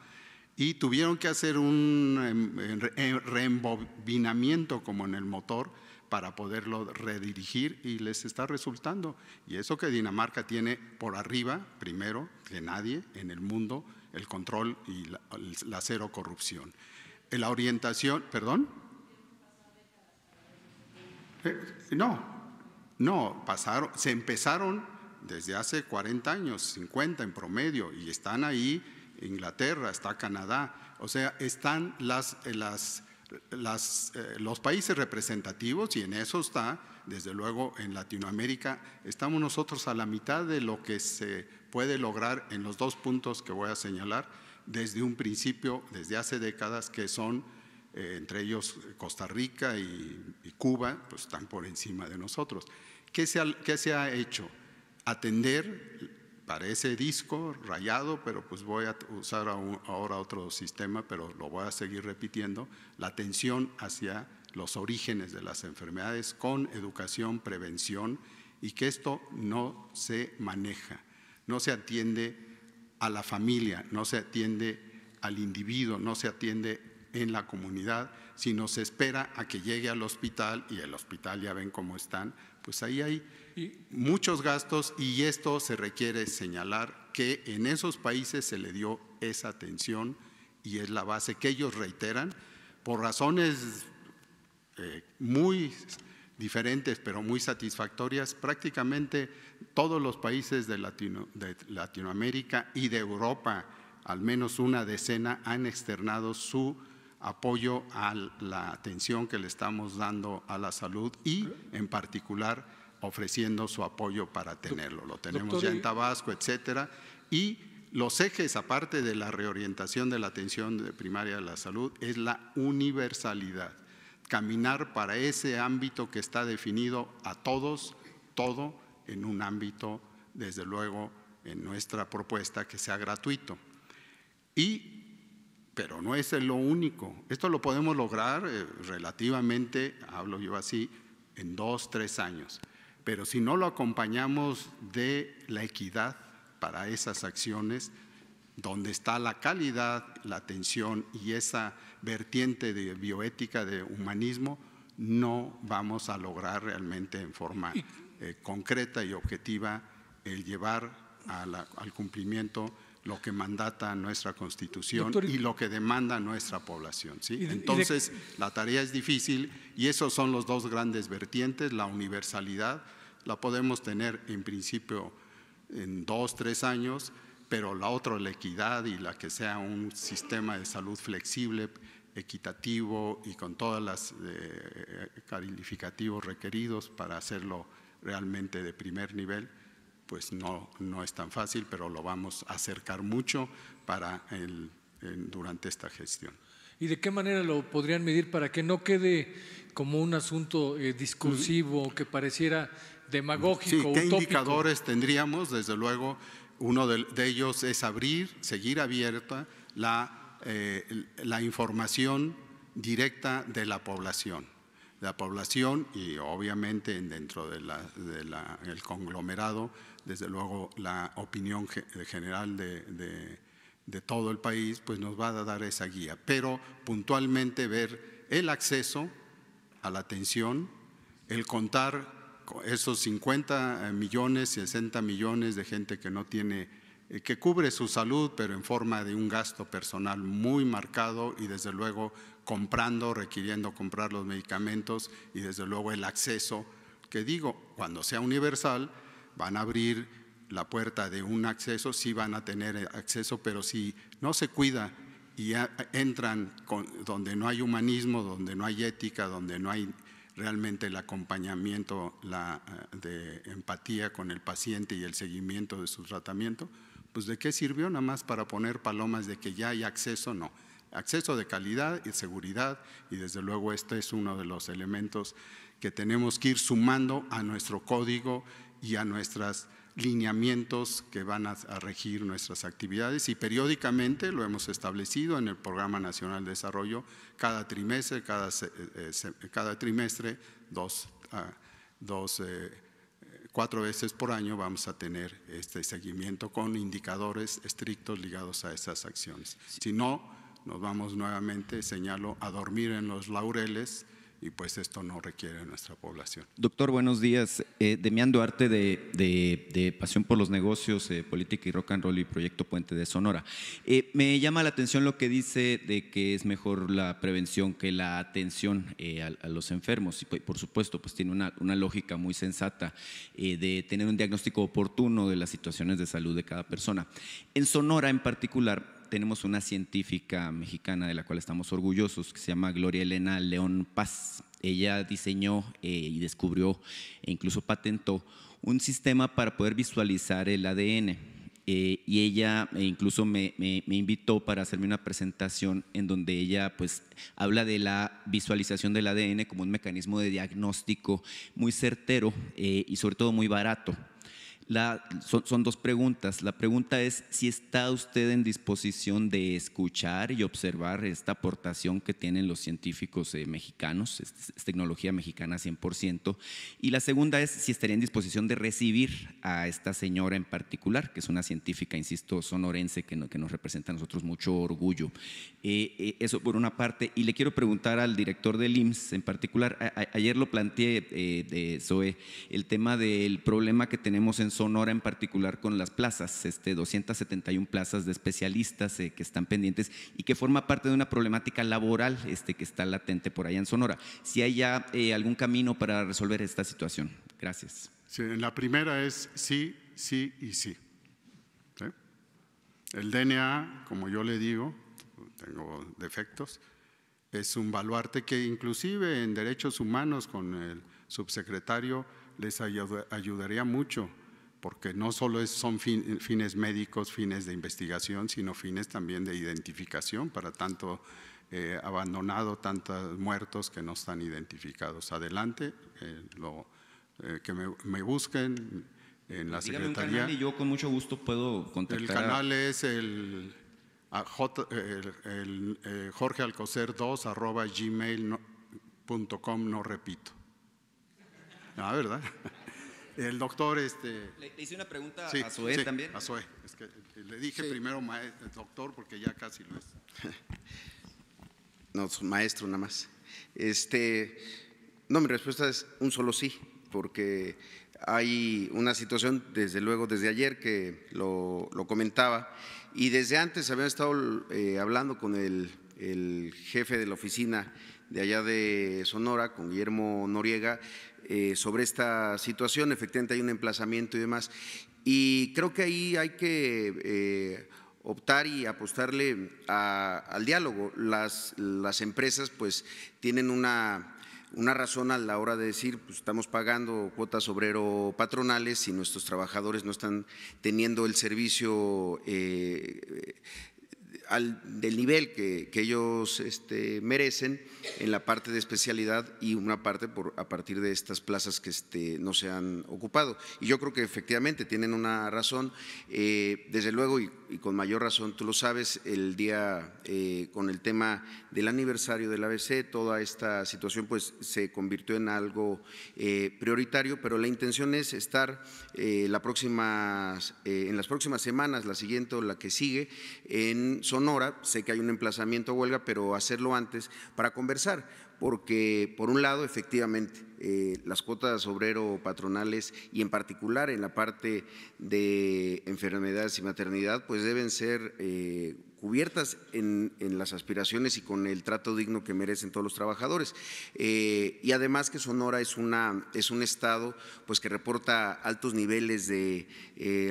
Speaker 17: Y tuvieron que hacer un em, em, em, reembobinamiento como en el motor para poderlo redirigir y les está resultando. Y eso que Dinamarca tiene por arriba, primero, que nadie en el mundo, el control y la, cero corrupción. Eh, la orientación, perdón. Eh, no, no, pasaron, se empezaron desde hace 40 años, 50 en promedio, y están ahí Inglaterra, está Canadá, o sea, están eh, eh, los países representativos y en eso está, desde luego, en Latinoamérica, estamos nosotros a la mitad de lo que se puede lograr en los dos puntos que voy a señalar desde un principio, desde hace décadas, que son eh, entre ellos Costa Rica y, Cuba, pues están por encima de nosotros. qué se ha hecho? atender para ese disco rayado, pero pues voy a usar ahora otro sistema, pero lo voy a seguir repitiendo, la atención hacia los orígenes de las enfermedades con educación, prevención y que esto no se maneja, no se atiende a la familia, no se atiende al individuo, no se atiende en la comunidad, sino se espera a que llegue al hospital y el hospital ya ven cómo están, pues ahí hay muchos gastos y esto se requiere señalar que en esos países se le dio esa atención y es la base que ellos reiteran por razones eh, muy diferentes pero muy satisfactorias. Prácticamente todos los países de Latinoamérica y de Europa, al menos una decena, han externado su apoyo a la atención que le estamos dando a la salud y en particular ofreciendo su apoyo para tenerlo. Lo tenemos ya en Tabasco, etcétera. Y los ejes, aparte de la reorientación de la atención de primaria de la salud, es la universalidad. Caminar para ese ámbito que está definido a todos, todo en un ámbito, desde luego, en nuestra propuesta que sea gratuito. Y pero no es lo único. Esto lo podemos lograr eh, relativamente, hablo yo así, en dos, tres años. Pero si no lo acompañamos de la equidad para esas acciones, donde está la calidad, la atención y esa vertiente de bioética, de humanismo, no vamos a lograr realmente en forma eh, concreta y objetiva el llevar al cumplimiento lo que mandata nuestra Constitución y lo que demanda nuestra población. ¿sí? Entonces, la tarea es difícil y esos son los dos grandes vertientes. La universalidad la podemos tener en principio en dos, tres años, pero la otra, la equidad y la que sea un sistema de salud flexible, equitativo y con todas las eh, eh, calificativos requeridos para hacerlo realmente de primer nivel pues no, no es tan fácil, pero lo vamos a acercar mucho para el, durante esta gestión.
Speaker 13: ¿Y de qué manera lo podrían medir para que no quede como un asunto eh, discursivo mm. que pareciera demagógico? Sí, ¿Qué indicadores
Speaker 17: tendríamos? Desde luego, uno de, ellos es abrir, seguir abierta la, eh, la información directa de la población la población y obviamente dentro del de la, conglomerado desde luego la opinión general de, todo el país, pues nos va a dar esa guía. Pero puntualmente ver el acceso a la atención, el contar esos 50 eh, millones, 60 millones de gente que no tiene, eh, que cubre su salud, pero en forma de un gasto personal muy marcado y desde luego comprando, requiriendo comprar los medicamentos y desde luego el acceso, que digo, cuando sea universal, van a abrir la puerta de un acceso, sí van a tener acceso, pero si no se cuida y entran donde no hay humanismo, donde no hay ética, donde no hay realmente el acompañamiento la, eh, de empatía con el paciente y el seguimiento de su tratamiento, pues de qué sirvió nada más para poner palomas de que ya hay acceso, no. Acceso de calidad y seguridad y desde luego este es uno de los elementos que tenemos que ir sumando a nuestro código y a nuestros lineamientos que van a, regir nuestras actividades y periódicamente lo hemos establecido en el Programa Nacional de Desarrollo cada trimestre, eh, dos, ah, eh, cuatro veces por año vamos a tener este seguimiento con indicadores estrictos ligados a esas acciones. Si no, nos vamos nuevamente, señalo, a dormir en los laureles y pues esto no requiere nuestra población.
Speaker 19: Doctor, buenos días. Eh, Demiando Arte, de, de, de, Pasión por los Negocios, eh, Política y Rock and Roll y Proyecto Puente de Sonora. Eh, me llama la atención lo que dice de que es mejor la prevención que la atención a, los enfermos y pues, por supuesto pues tiene una, una lógica muy sensata de tener un diagnóstico oportuno de las situaciones de salud de cada persona. En Sonora en particular, tenemos una científica mexicana de la cual estamos orgullosos, que se llama Gloria Elena León Paz. Ella diseñó eh, y descubrió e incluso patentó un sistema para poder visualizar el ADN. Eh, y ella e incluso me, invitó para hacerme una presentación en donde ella pues habla de la visualización del ADN como un mecanismo de diagnóstico muy certero eh, y sobre todo muy barato son, dos preguntas. La pregunta es si está usted en disposición de escuchar y observar esta aportación que tienen los científicos eh, mexicanos, es, tecnología mexicana 100%. Y la segunda es si estaría en disposición de recibir a esta señora en particular, que es una científica, insisto, sonorense, que, que nos representa a nosotros mucho orgullo. Eh, eh, eso por una parte. Y le quiero preguntar al director del IMSS en particular, ayer lo planteé, de Zoe, el tema del problema que tenemos en Sonora en particular con las plazas, este, 271 plazas de especialistas eh, que están pendientes y que forma parte de una problemática laboral este, que está latente por allá en Sonora. Si hay ya eh, algún camino para resolver esta situación. Gracias.
Speaker 17: Sí, la primera es sí, sí y sí. sí. El DNA, como yo le digo, tengo defectos, es un baluarte que inclusive en derechos humanos con el subsecretario les ayudaría mucho porque no solo son fines médicos, fines de investigación, sino fines también de identificación para tanto eh, abandonado, tantos muertos que no están identificados. Adelante, eh, eh, que me, busquen en la Secretaría. y yo
Speaker 19: con mucho gusto puedo contactar. El canal es
Speaker 17: el, jorgealcocer J, el, Jorge Alcocer 2 arroba gmail.com, no, repito. Ah, ¿verdad? *laughs* El doctor, este. Le, hice una pregunta a Zoé sí, también. A Zoé. Es que le dije primero doctor porque ya casi lo es. *laughs*
Speaker 3: No, maestro nada más. Este, no, mi respuesta es un solo sí, porque hay una situación, desde luego, desde ayer que lo, comentaba, y desde antes había estado eh, hablando con el, el jefe de la oficina de allá de Sonora, con Guillermo Noriega, eh, sobre esta situación. Efectivamente hay un emplazamiento y demás. Y creo que ahí hay que eh, optar y apostarle al diálogo. Las, las empresas pues tienen una, razón a la hora de decir, pues estamos pagando cuotas obrero patronales y nuestros trabajadores no están teniendo el servicio eh, del nivel que, ellos este, merecen en la parte de especialidad y una parte a partir de estas plazas que este, no se han ocupado. Y yo creo que efectivamente tienen una razón. Eh, desde luego, y, con mayor razón, tú lo sabes, el día eh, con el tema del aniversario del ABC, toda esta situación pues, se convirtió en algo eh, prioritario, pero la intención es estar en las próximas semanas, la siguiente o la que sigue, en Sonora, sé que hay un emplazamiento a huelga, pero hacerlo antes para conversar, porque por un lado, efectivamente, eh, las cuotas obrero-patronales y en particular en la parte de enfermedades y maternidad, pues deben ser eh, cubiertas en, las aspiraciones y con el trato digno que merecen todos los trabajadores. Eh, y además que Sonora es, una, es un estado pues, que reporta altos niveles de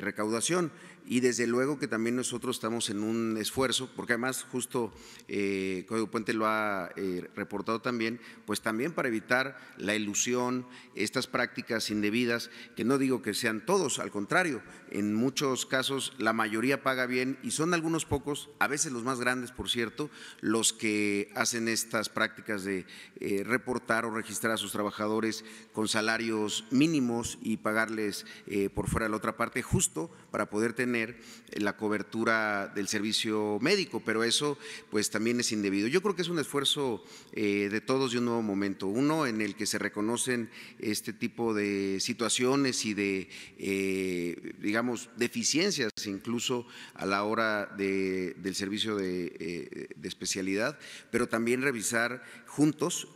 Speaker 3: recaudación y desde luego que también nosotros estamos en un esfuerzo, porque además justo eh, Código Puente lo ha eh, reportado también, pues también para evitar la ilusión, estas prácticas indebidas, que no digo que sean todos, al contrario, en muchos casos la mayoría paga bien y son algunos pocos, a veces los más grandes por cierto, los que hacen estas prácticas de eh, reportar o registrar a sus trabajadores con salarios mínimos y pagarles eh, por fuera de la otra parte, justo para poder tener eh, la cobertura del servicio médico, pero eso pues también es indebido. Yo creo que es un esfuerzo eh, de todos de un nuevo momento, uno en el que se reconocen este tipo de situaciones y de, eh, digamos, deficiencias incluso a la hora del servicio de, especialidad, pero también revisar juntos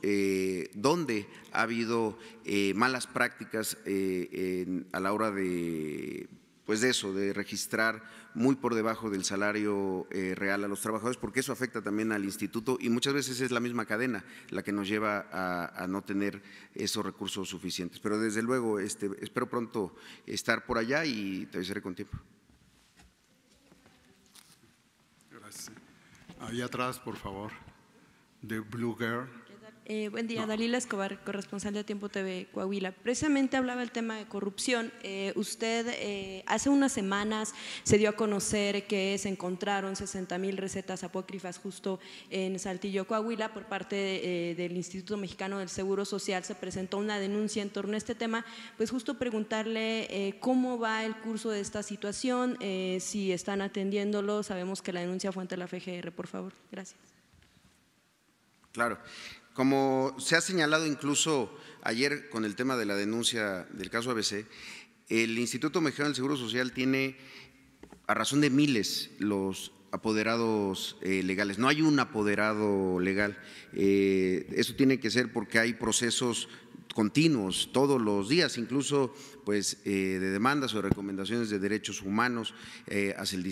Speaker 3: dónde ha habido malas prácticas a la hora de pues de eso, de registrar muy por debajo del salario eh, real a los trabajadores, porque eso afecta también al instituto y muchas veces es la misma cadena la que nos lleva a, no tener esos recursos suficientes. Pero desde luego, este, espero pronto estar por allá y te avisaré con tiempo.
Speaker 17: Gracias. Ahí atrás, por favor, de Blue Girl.
Speaker 6: Eh, buen día, Dalila Escobar, corresponsal de Tiempo TV Coahuila. Precisamente hablaba el tema de corrupción. Eh, usted eh, hace unas semanas se dio a conocer que se encontraron 60 mil recetas apócrifas justo en Saltillo, Coahuila, por parte del Instituto Mexicano del Seguro Social. Se presentó una denuncia en torno a este tema. Pues justo preguntarle cómo va el curso de esta situación, si están atendiéndolo. Sabemos que la denuncia fue ante la FGR, por favor. Gracias.
Speaker 3: Claro. Como se ha señalado incluso ayer con el tema de la denuncia del caso ABC, el Instituto Mexicano del Seguro Social tiene a razón de miles los apoderados eh, legales. No hay un apoderado legal. Eh, eso tiene que ser porque hay procesos continuos todos los días, incluso pues, eh, de demandas o recomendaciones de derechos humanos eh, hacia, el,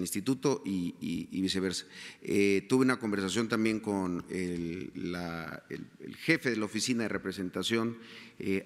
Speaker 3: instituto y, viceversa. Eh, tuve una conversación también con el, jefe de la oficina de representación,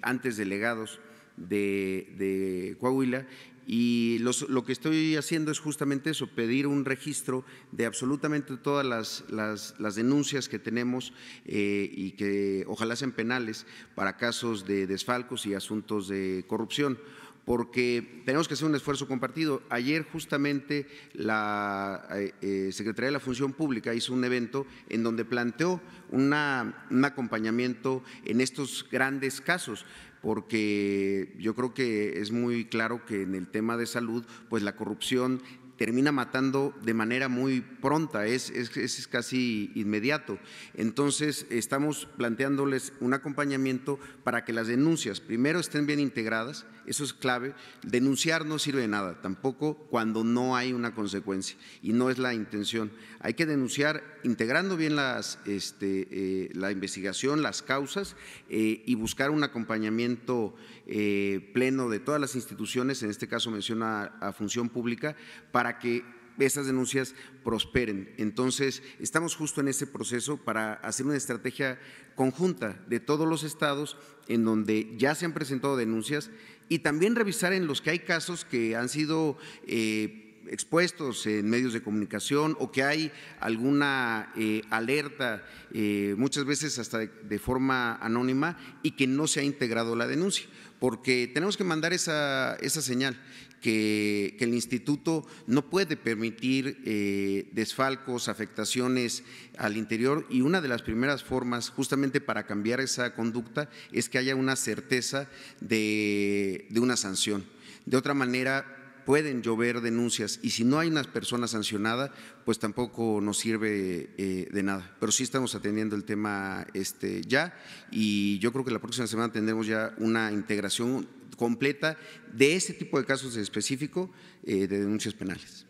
Speaker 3: antes delegados de Coahuila, y lo que estoy haciendo es justamente eso, pedir un registro de absolutamente todas las, las, denuncias que tenemos eh, y que ojalá sean penales para casos de desfalcos y asuntos de corrupción porque tenemos que hacer un esfuerzo compartido. Ayer justamente la eh, eh, Secretaría de la Función Pública hizo un evento en donde planteó un acompañamiento en estos grandes casos porque yo creo que es muy claro que en el tema de salud, pues la corrupción termina matando de manera muy pronta, es, es, casi inmediato. Entonces, estamos planteándoles un acompañamiento para que las denuncias primero estén bien integradas, eso es clave. Denunciar no sirve de nada, tampoco cuando no hay una consecuencia y no es la intención. Hay que denunciar integrando bien las, este, eh, la investigación, las causas eh, y buscar un acompañamiento eh, pleno de todas las instituciones, en este caso menciona a función pública, para para que esas denuncias prosperen. Entonces, estamos justo en ese proceso para hacer una estrategia conjunta de todos los estados en donde ya se han presentado denuncias y también revisar en los que hay casos que han sido eh, expuestos en medios de comunicación o que hay alguna eh, alerta, eh, muchas veces hasta de forma anónima, y que no se ha integrado la denuncia porque tenemos que mandar esa, esa señal que, el instituto no puede permitir eh, desfalcos, afectaciones al interior y una de las primeras formas justamente para cambiar esa conducta es que haya una certeza de, una sanción. De otra manera, pueden llover denuncias y si no hay una persona sancionada, pues tampoco nos sirve eh, de nada. Pero sí estamos atendiendo el tema este ya y yo creo que la próxima semana tendremos ya una integración completa de este tipo de casos específico eh, de denuncias penales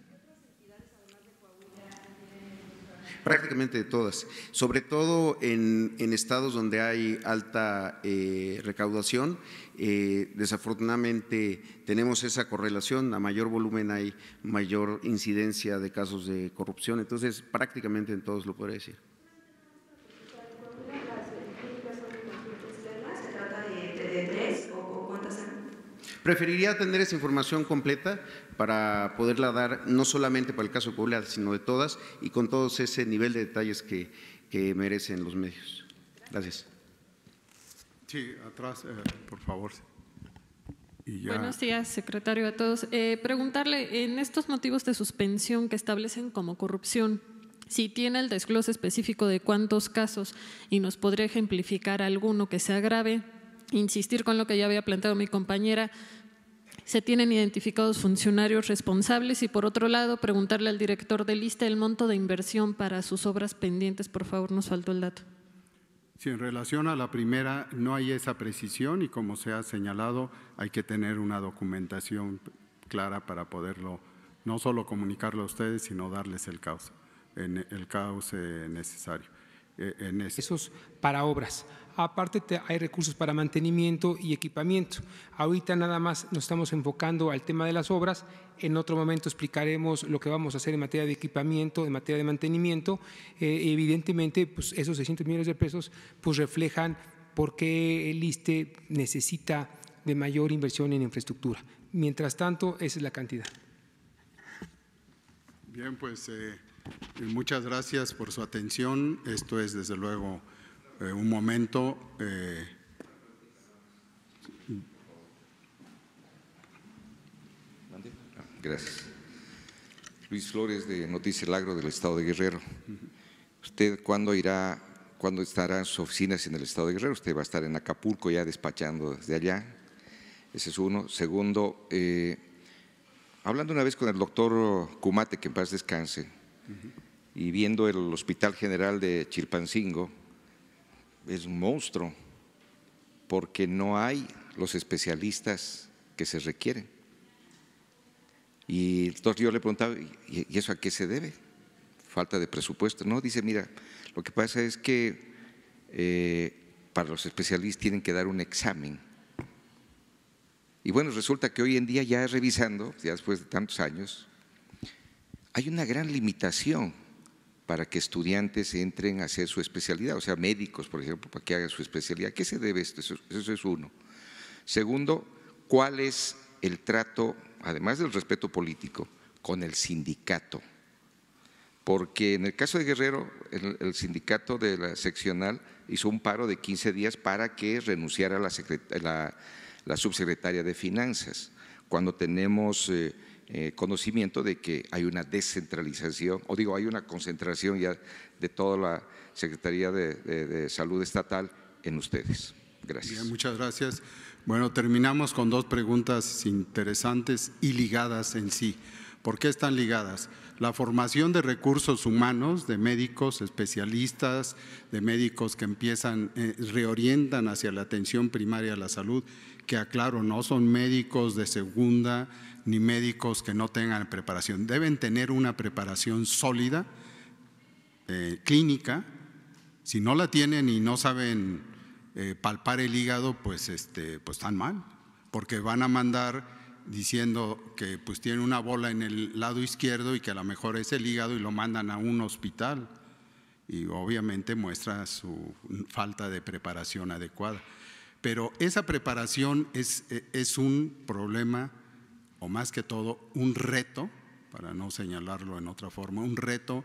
Speaker 3: prácticamente de todas, sobre todo en, estados donde hay alta eh, recaudación. Eh, desafortunadamente tenemos esa correlación, a mayor volumen hay mayor incidencia de casos de corrupción, entonces prácticamente en todos lo podría decir. Preferiría tener esa información completa para poderla dar no solamente para el caso de Puebla, sino de todas y con todo ese nivel de detalles que, merecen los medios. Gracias.
Speaker 17: Sí, atrás, eh, por favor.
Speaker 3: Buenos
Speaker 18: días, secretario, a todos. Eh, preguntarle, en estos motivos de suspensión que establecen como corrupción, si tiene el desglose específico de cuántos casos y nos podría ejemplificar alguno que sea grave, insistir con lo que ya había planteado mi compañera, se tienen identificados funcionarios responsables y por otro lado preguntarle al director de lista el monto de inversión para sus obras pendientes, por favor, nos faltó el dato.
Speaker 17: Sí, en relación a la primera no hay esa precisión y como se ha señalado hay que tener una documentación clara para poderlo no solo comunicarlo a ustedes sino darles el caos, el eh,
Speaker 5: necesario. Eh, en Esos para obras. Aparte hay recursos para mantenimiento y equipamiento. Ahorita nada más nos estamos enfocando al tema de las obras. En otro momento explicaremos lo que vamos a hacer en materia de equipamiento, en materia de mantenimiento. Eh, evidentemente, pues esos 600 millones de pesos pues reflejan por qué el ISTE necesita de mayor inversión en infraestructura. Mientras tanto, esa es la cantidad.
Speaker 17: Bien, pues eh, muchas gracias por su atención. Esto es desde luego eh, un momento. Eh,
Speaker 16: Gracias. Luis Flores de Noticias Lagro del Estado de Guerrero. ¿Usted cuándo irá, cuándo estará sus oficinas en el Estado de Guerrero? Usted va a estar en Acapulco ya despachando desde allá. Ese es uno. Segundo, eh, hablando una vez con el doctor Kumate, que en paz descanse, y viendo el Hospital General de Chilpancingo, es un monstruo porque no hay los especialistas que se requieren. Y entonces yo le preguntaba, ¿y eso a qué se debe? Falta de presupuesto. No, dice, mira, lo que pasa es que eh, para los especialistas tienen que dar un examen. Y bueno, resulta que hoy en día ya revisando, ya después de tantos años, hay una gran limitación para que estudiantes entren a hacer su especialidad, o sea, médicos, por ejemplo, para que hagan su especialidad. ¿Qué se debe esto? Eso, es uno. Segundo, ¿cuál es el trato, además del respeto político, con el sindicato? Porque en el caso de Guerrero, el, sindicato de la seccional hizo un paro de 15 días para que renunciara la, la, subsecretaria de Finanzas. Cuando tenemos… Eh, eh, conocimiento de que hay una descentralización, o digo, hay una concentración ya de toda la Secretaría de, Salud Estatal en ustedes. Gracias.
Speaker 17: muchas gracias. Bueno, terminamos con dos preguntas interesantes y ligadas en sí. ¿Por qué están ligadas? La formación de recursos humanos, de médicos especialistas, de médicos que empiezan, eh, reorientan hacia la atención primaria a la salud, que aclaro, no son médicos de segunda, ni médicos que no tengan preparación. Deben tener una preparación sólida, eh, clínica. Si no la tienen y no saben eh, palpar el hígado, pues, este, pues están mal, porque van a mandar diciendo que pues tiene una bola en el lado izquierdo y que a lo mejor es el hígado y lo mandan a un hospital y obviamente muestra su falta de preparación adecuada. Pero esa preparación es, eh, es un problema o más que todo, un reto, para no señalarlo en otra forma, un reto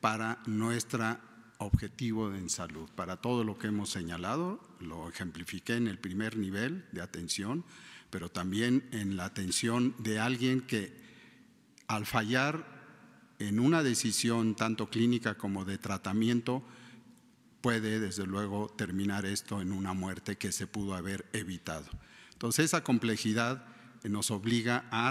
Speaker 17: para nuestro objetivo en salud, para todo lo que hemos señalado, lo ejemplifiqué en el primer nivel de atención, pero también en la atención de alguien que al fallar en una decisión tanto clínica como de tratamiento, puede desde luego terminar esto en una muerte que se pudo haber evitado. Entonces esa complejidad nos obliga a,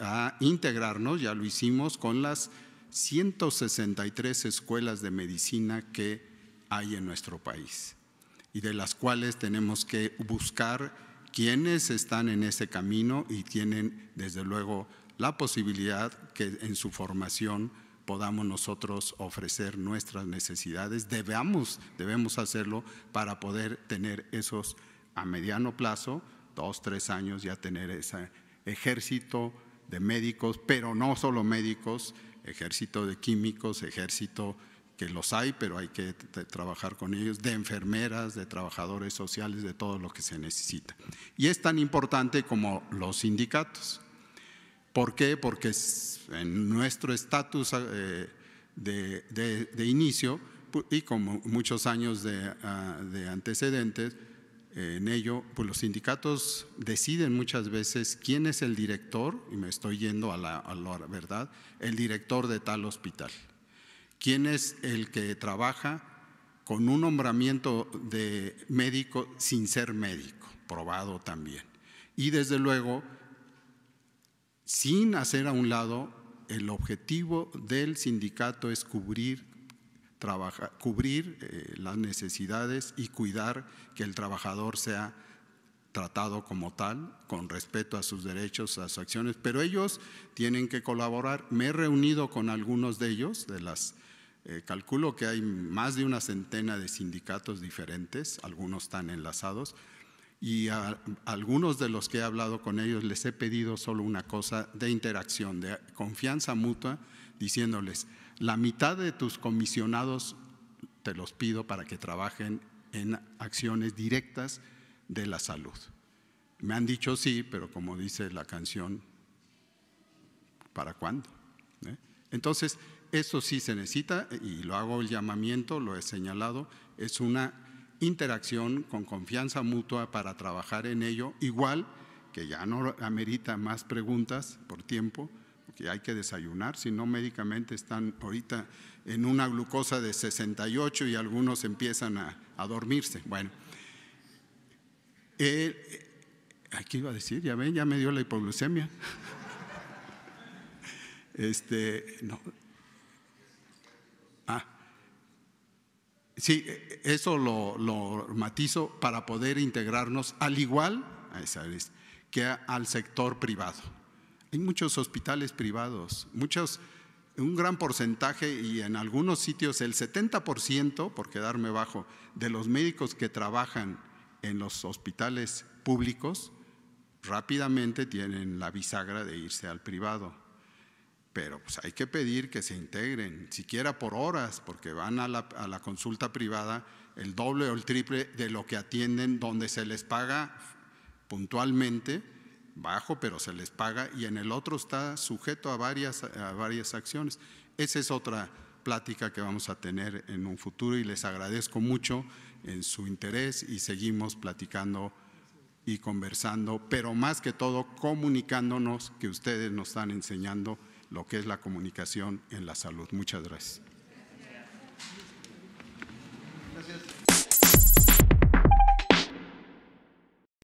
Speaker 17: a integrarnos, ya lo hicimos, con las 163 escuelas de medicina que hay en nuestro país y de las cuales tenemos que buscar quienes están en ese camino y tienen desde luego la posibilidad que en su formación podamos nosotros ofrecer nuestras necesidades. Debemos, debemos hacerlo para poder tener esos a mediano plazo dos, tres años ya tener ese ejército de médicos, pero no solo médicos, ejército de químicos, ejército que los hay, pero hay que trabajar con ellos, de enfermeras, de trabajadores sociales, de todo lo que se necesita. Y es tan importante como los sindicatos. ¿Por qué? Porque en nuestro estatus eh, de, inicio y con muchos años de ah, antecedentes, en ello, pues los sindicatos deciden muchas veces quién es el director, y me estoy yendo a la, a la verdad, el director de tal hospital, quién es el que trabaja con un nombramiento de médico sin ser médico, probado también. Y desde luego, sin hacer a un lado, el objetivo del sindicato es cubrir cubrir eh, las necesidades y cuidar que el trabajador sea tratado como tal, con respeto a sus derechos, a sus acciones, pero ellos tienen que colaborar. Me he reunido con algunos de ellos, de las, eh, calculo que hay más de una centena de sindicatos diferentes, algunos están enlazados, y a algunos de los que he hablado con ellos les he pedido solo una cosa de interacción, de confianza mutua, diciéndoles, la mitad de tus comisionados te los pido para que trabajen en acciones directas de la salud. Me han dicho sí, pero como dice la canción, ¿para cuándo? ¿Eh? Entonces, eso sí se necesita y lo hago el llamamiento, lo he señalado, es una interacción con confianza mutua para trabajar en ello, igual que ya no amerita más preguntas por tiempo, que hay que desayunar, si no médicamente están ahorita en una glucosa de 68 y algunos empiezan a, dormirse. Bueno, eh, aquí eh, iba a decir, ya ven, ya me dio la hipoglucemia. *laughs* este, no. Ah, sí, e, eso lo, lo matizo para poder integrarnos al igual, esa que al sector privado. Hay muchos hospitales privados, muchos, un gran porcentaje y en algunos sitios el 70%, por quedarme bajo, de los médicos que trabajan en los hospitales públicos rápidamente tienen la bisagra de irse al privado. Pero pues, hay que pedir que se integren, siquiera por horas, porque van a la consulta privada el doble o el triple de lo que atienden donde se les paga puntualmente bajo, pero se les paga, y en el otro está sujeto a varias, a varias acciones. Esa es otra plática que vamos a tener en un futuro y les agradezco mucho en su interés y seguimos platicando y conversando, pero más que todo comunicándonos que ustedes nos están enseñando lo que es la comunicación en la salud. Muchas gracias.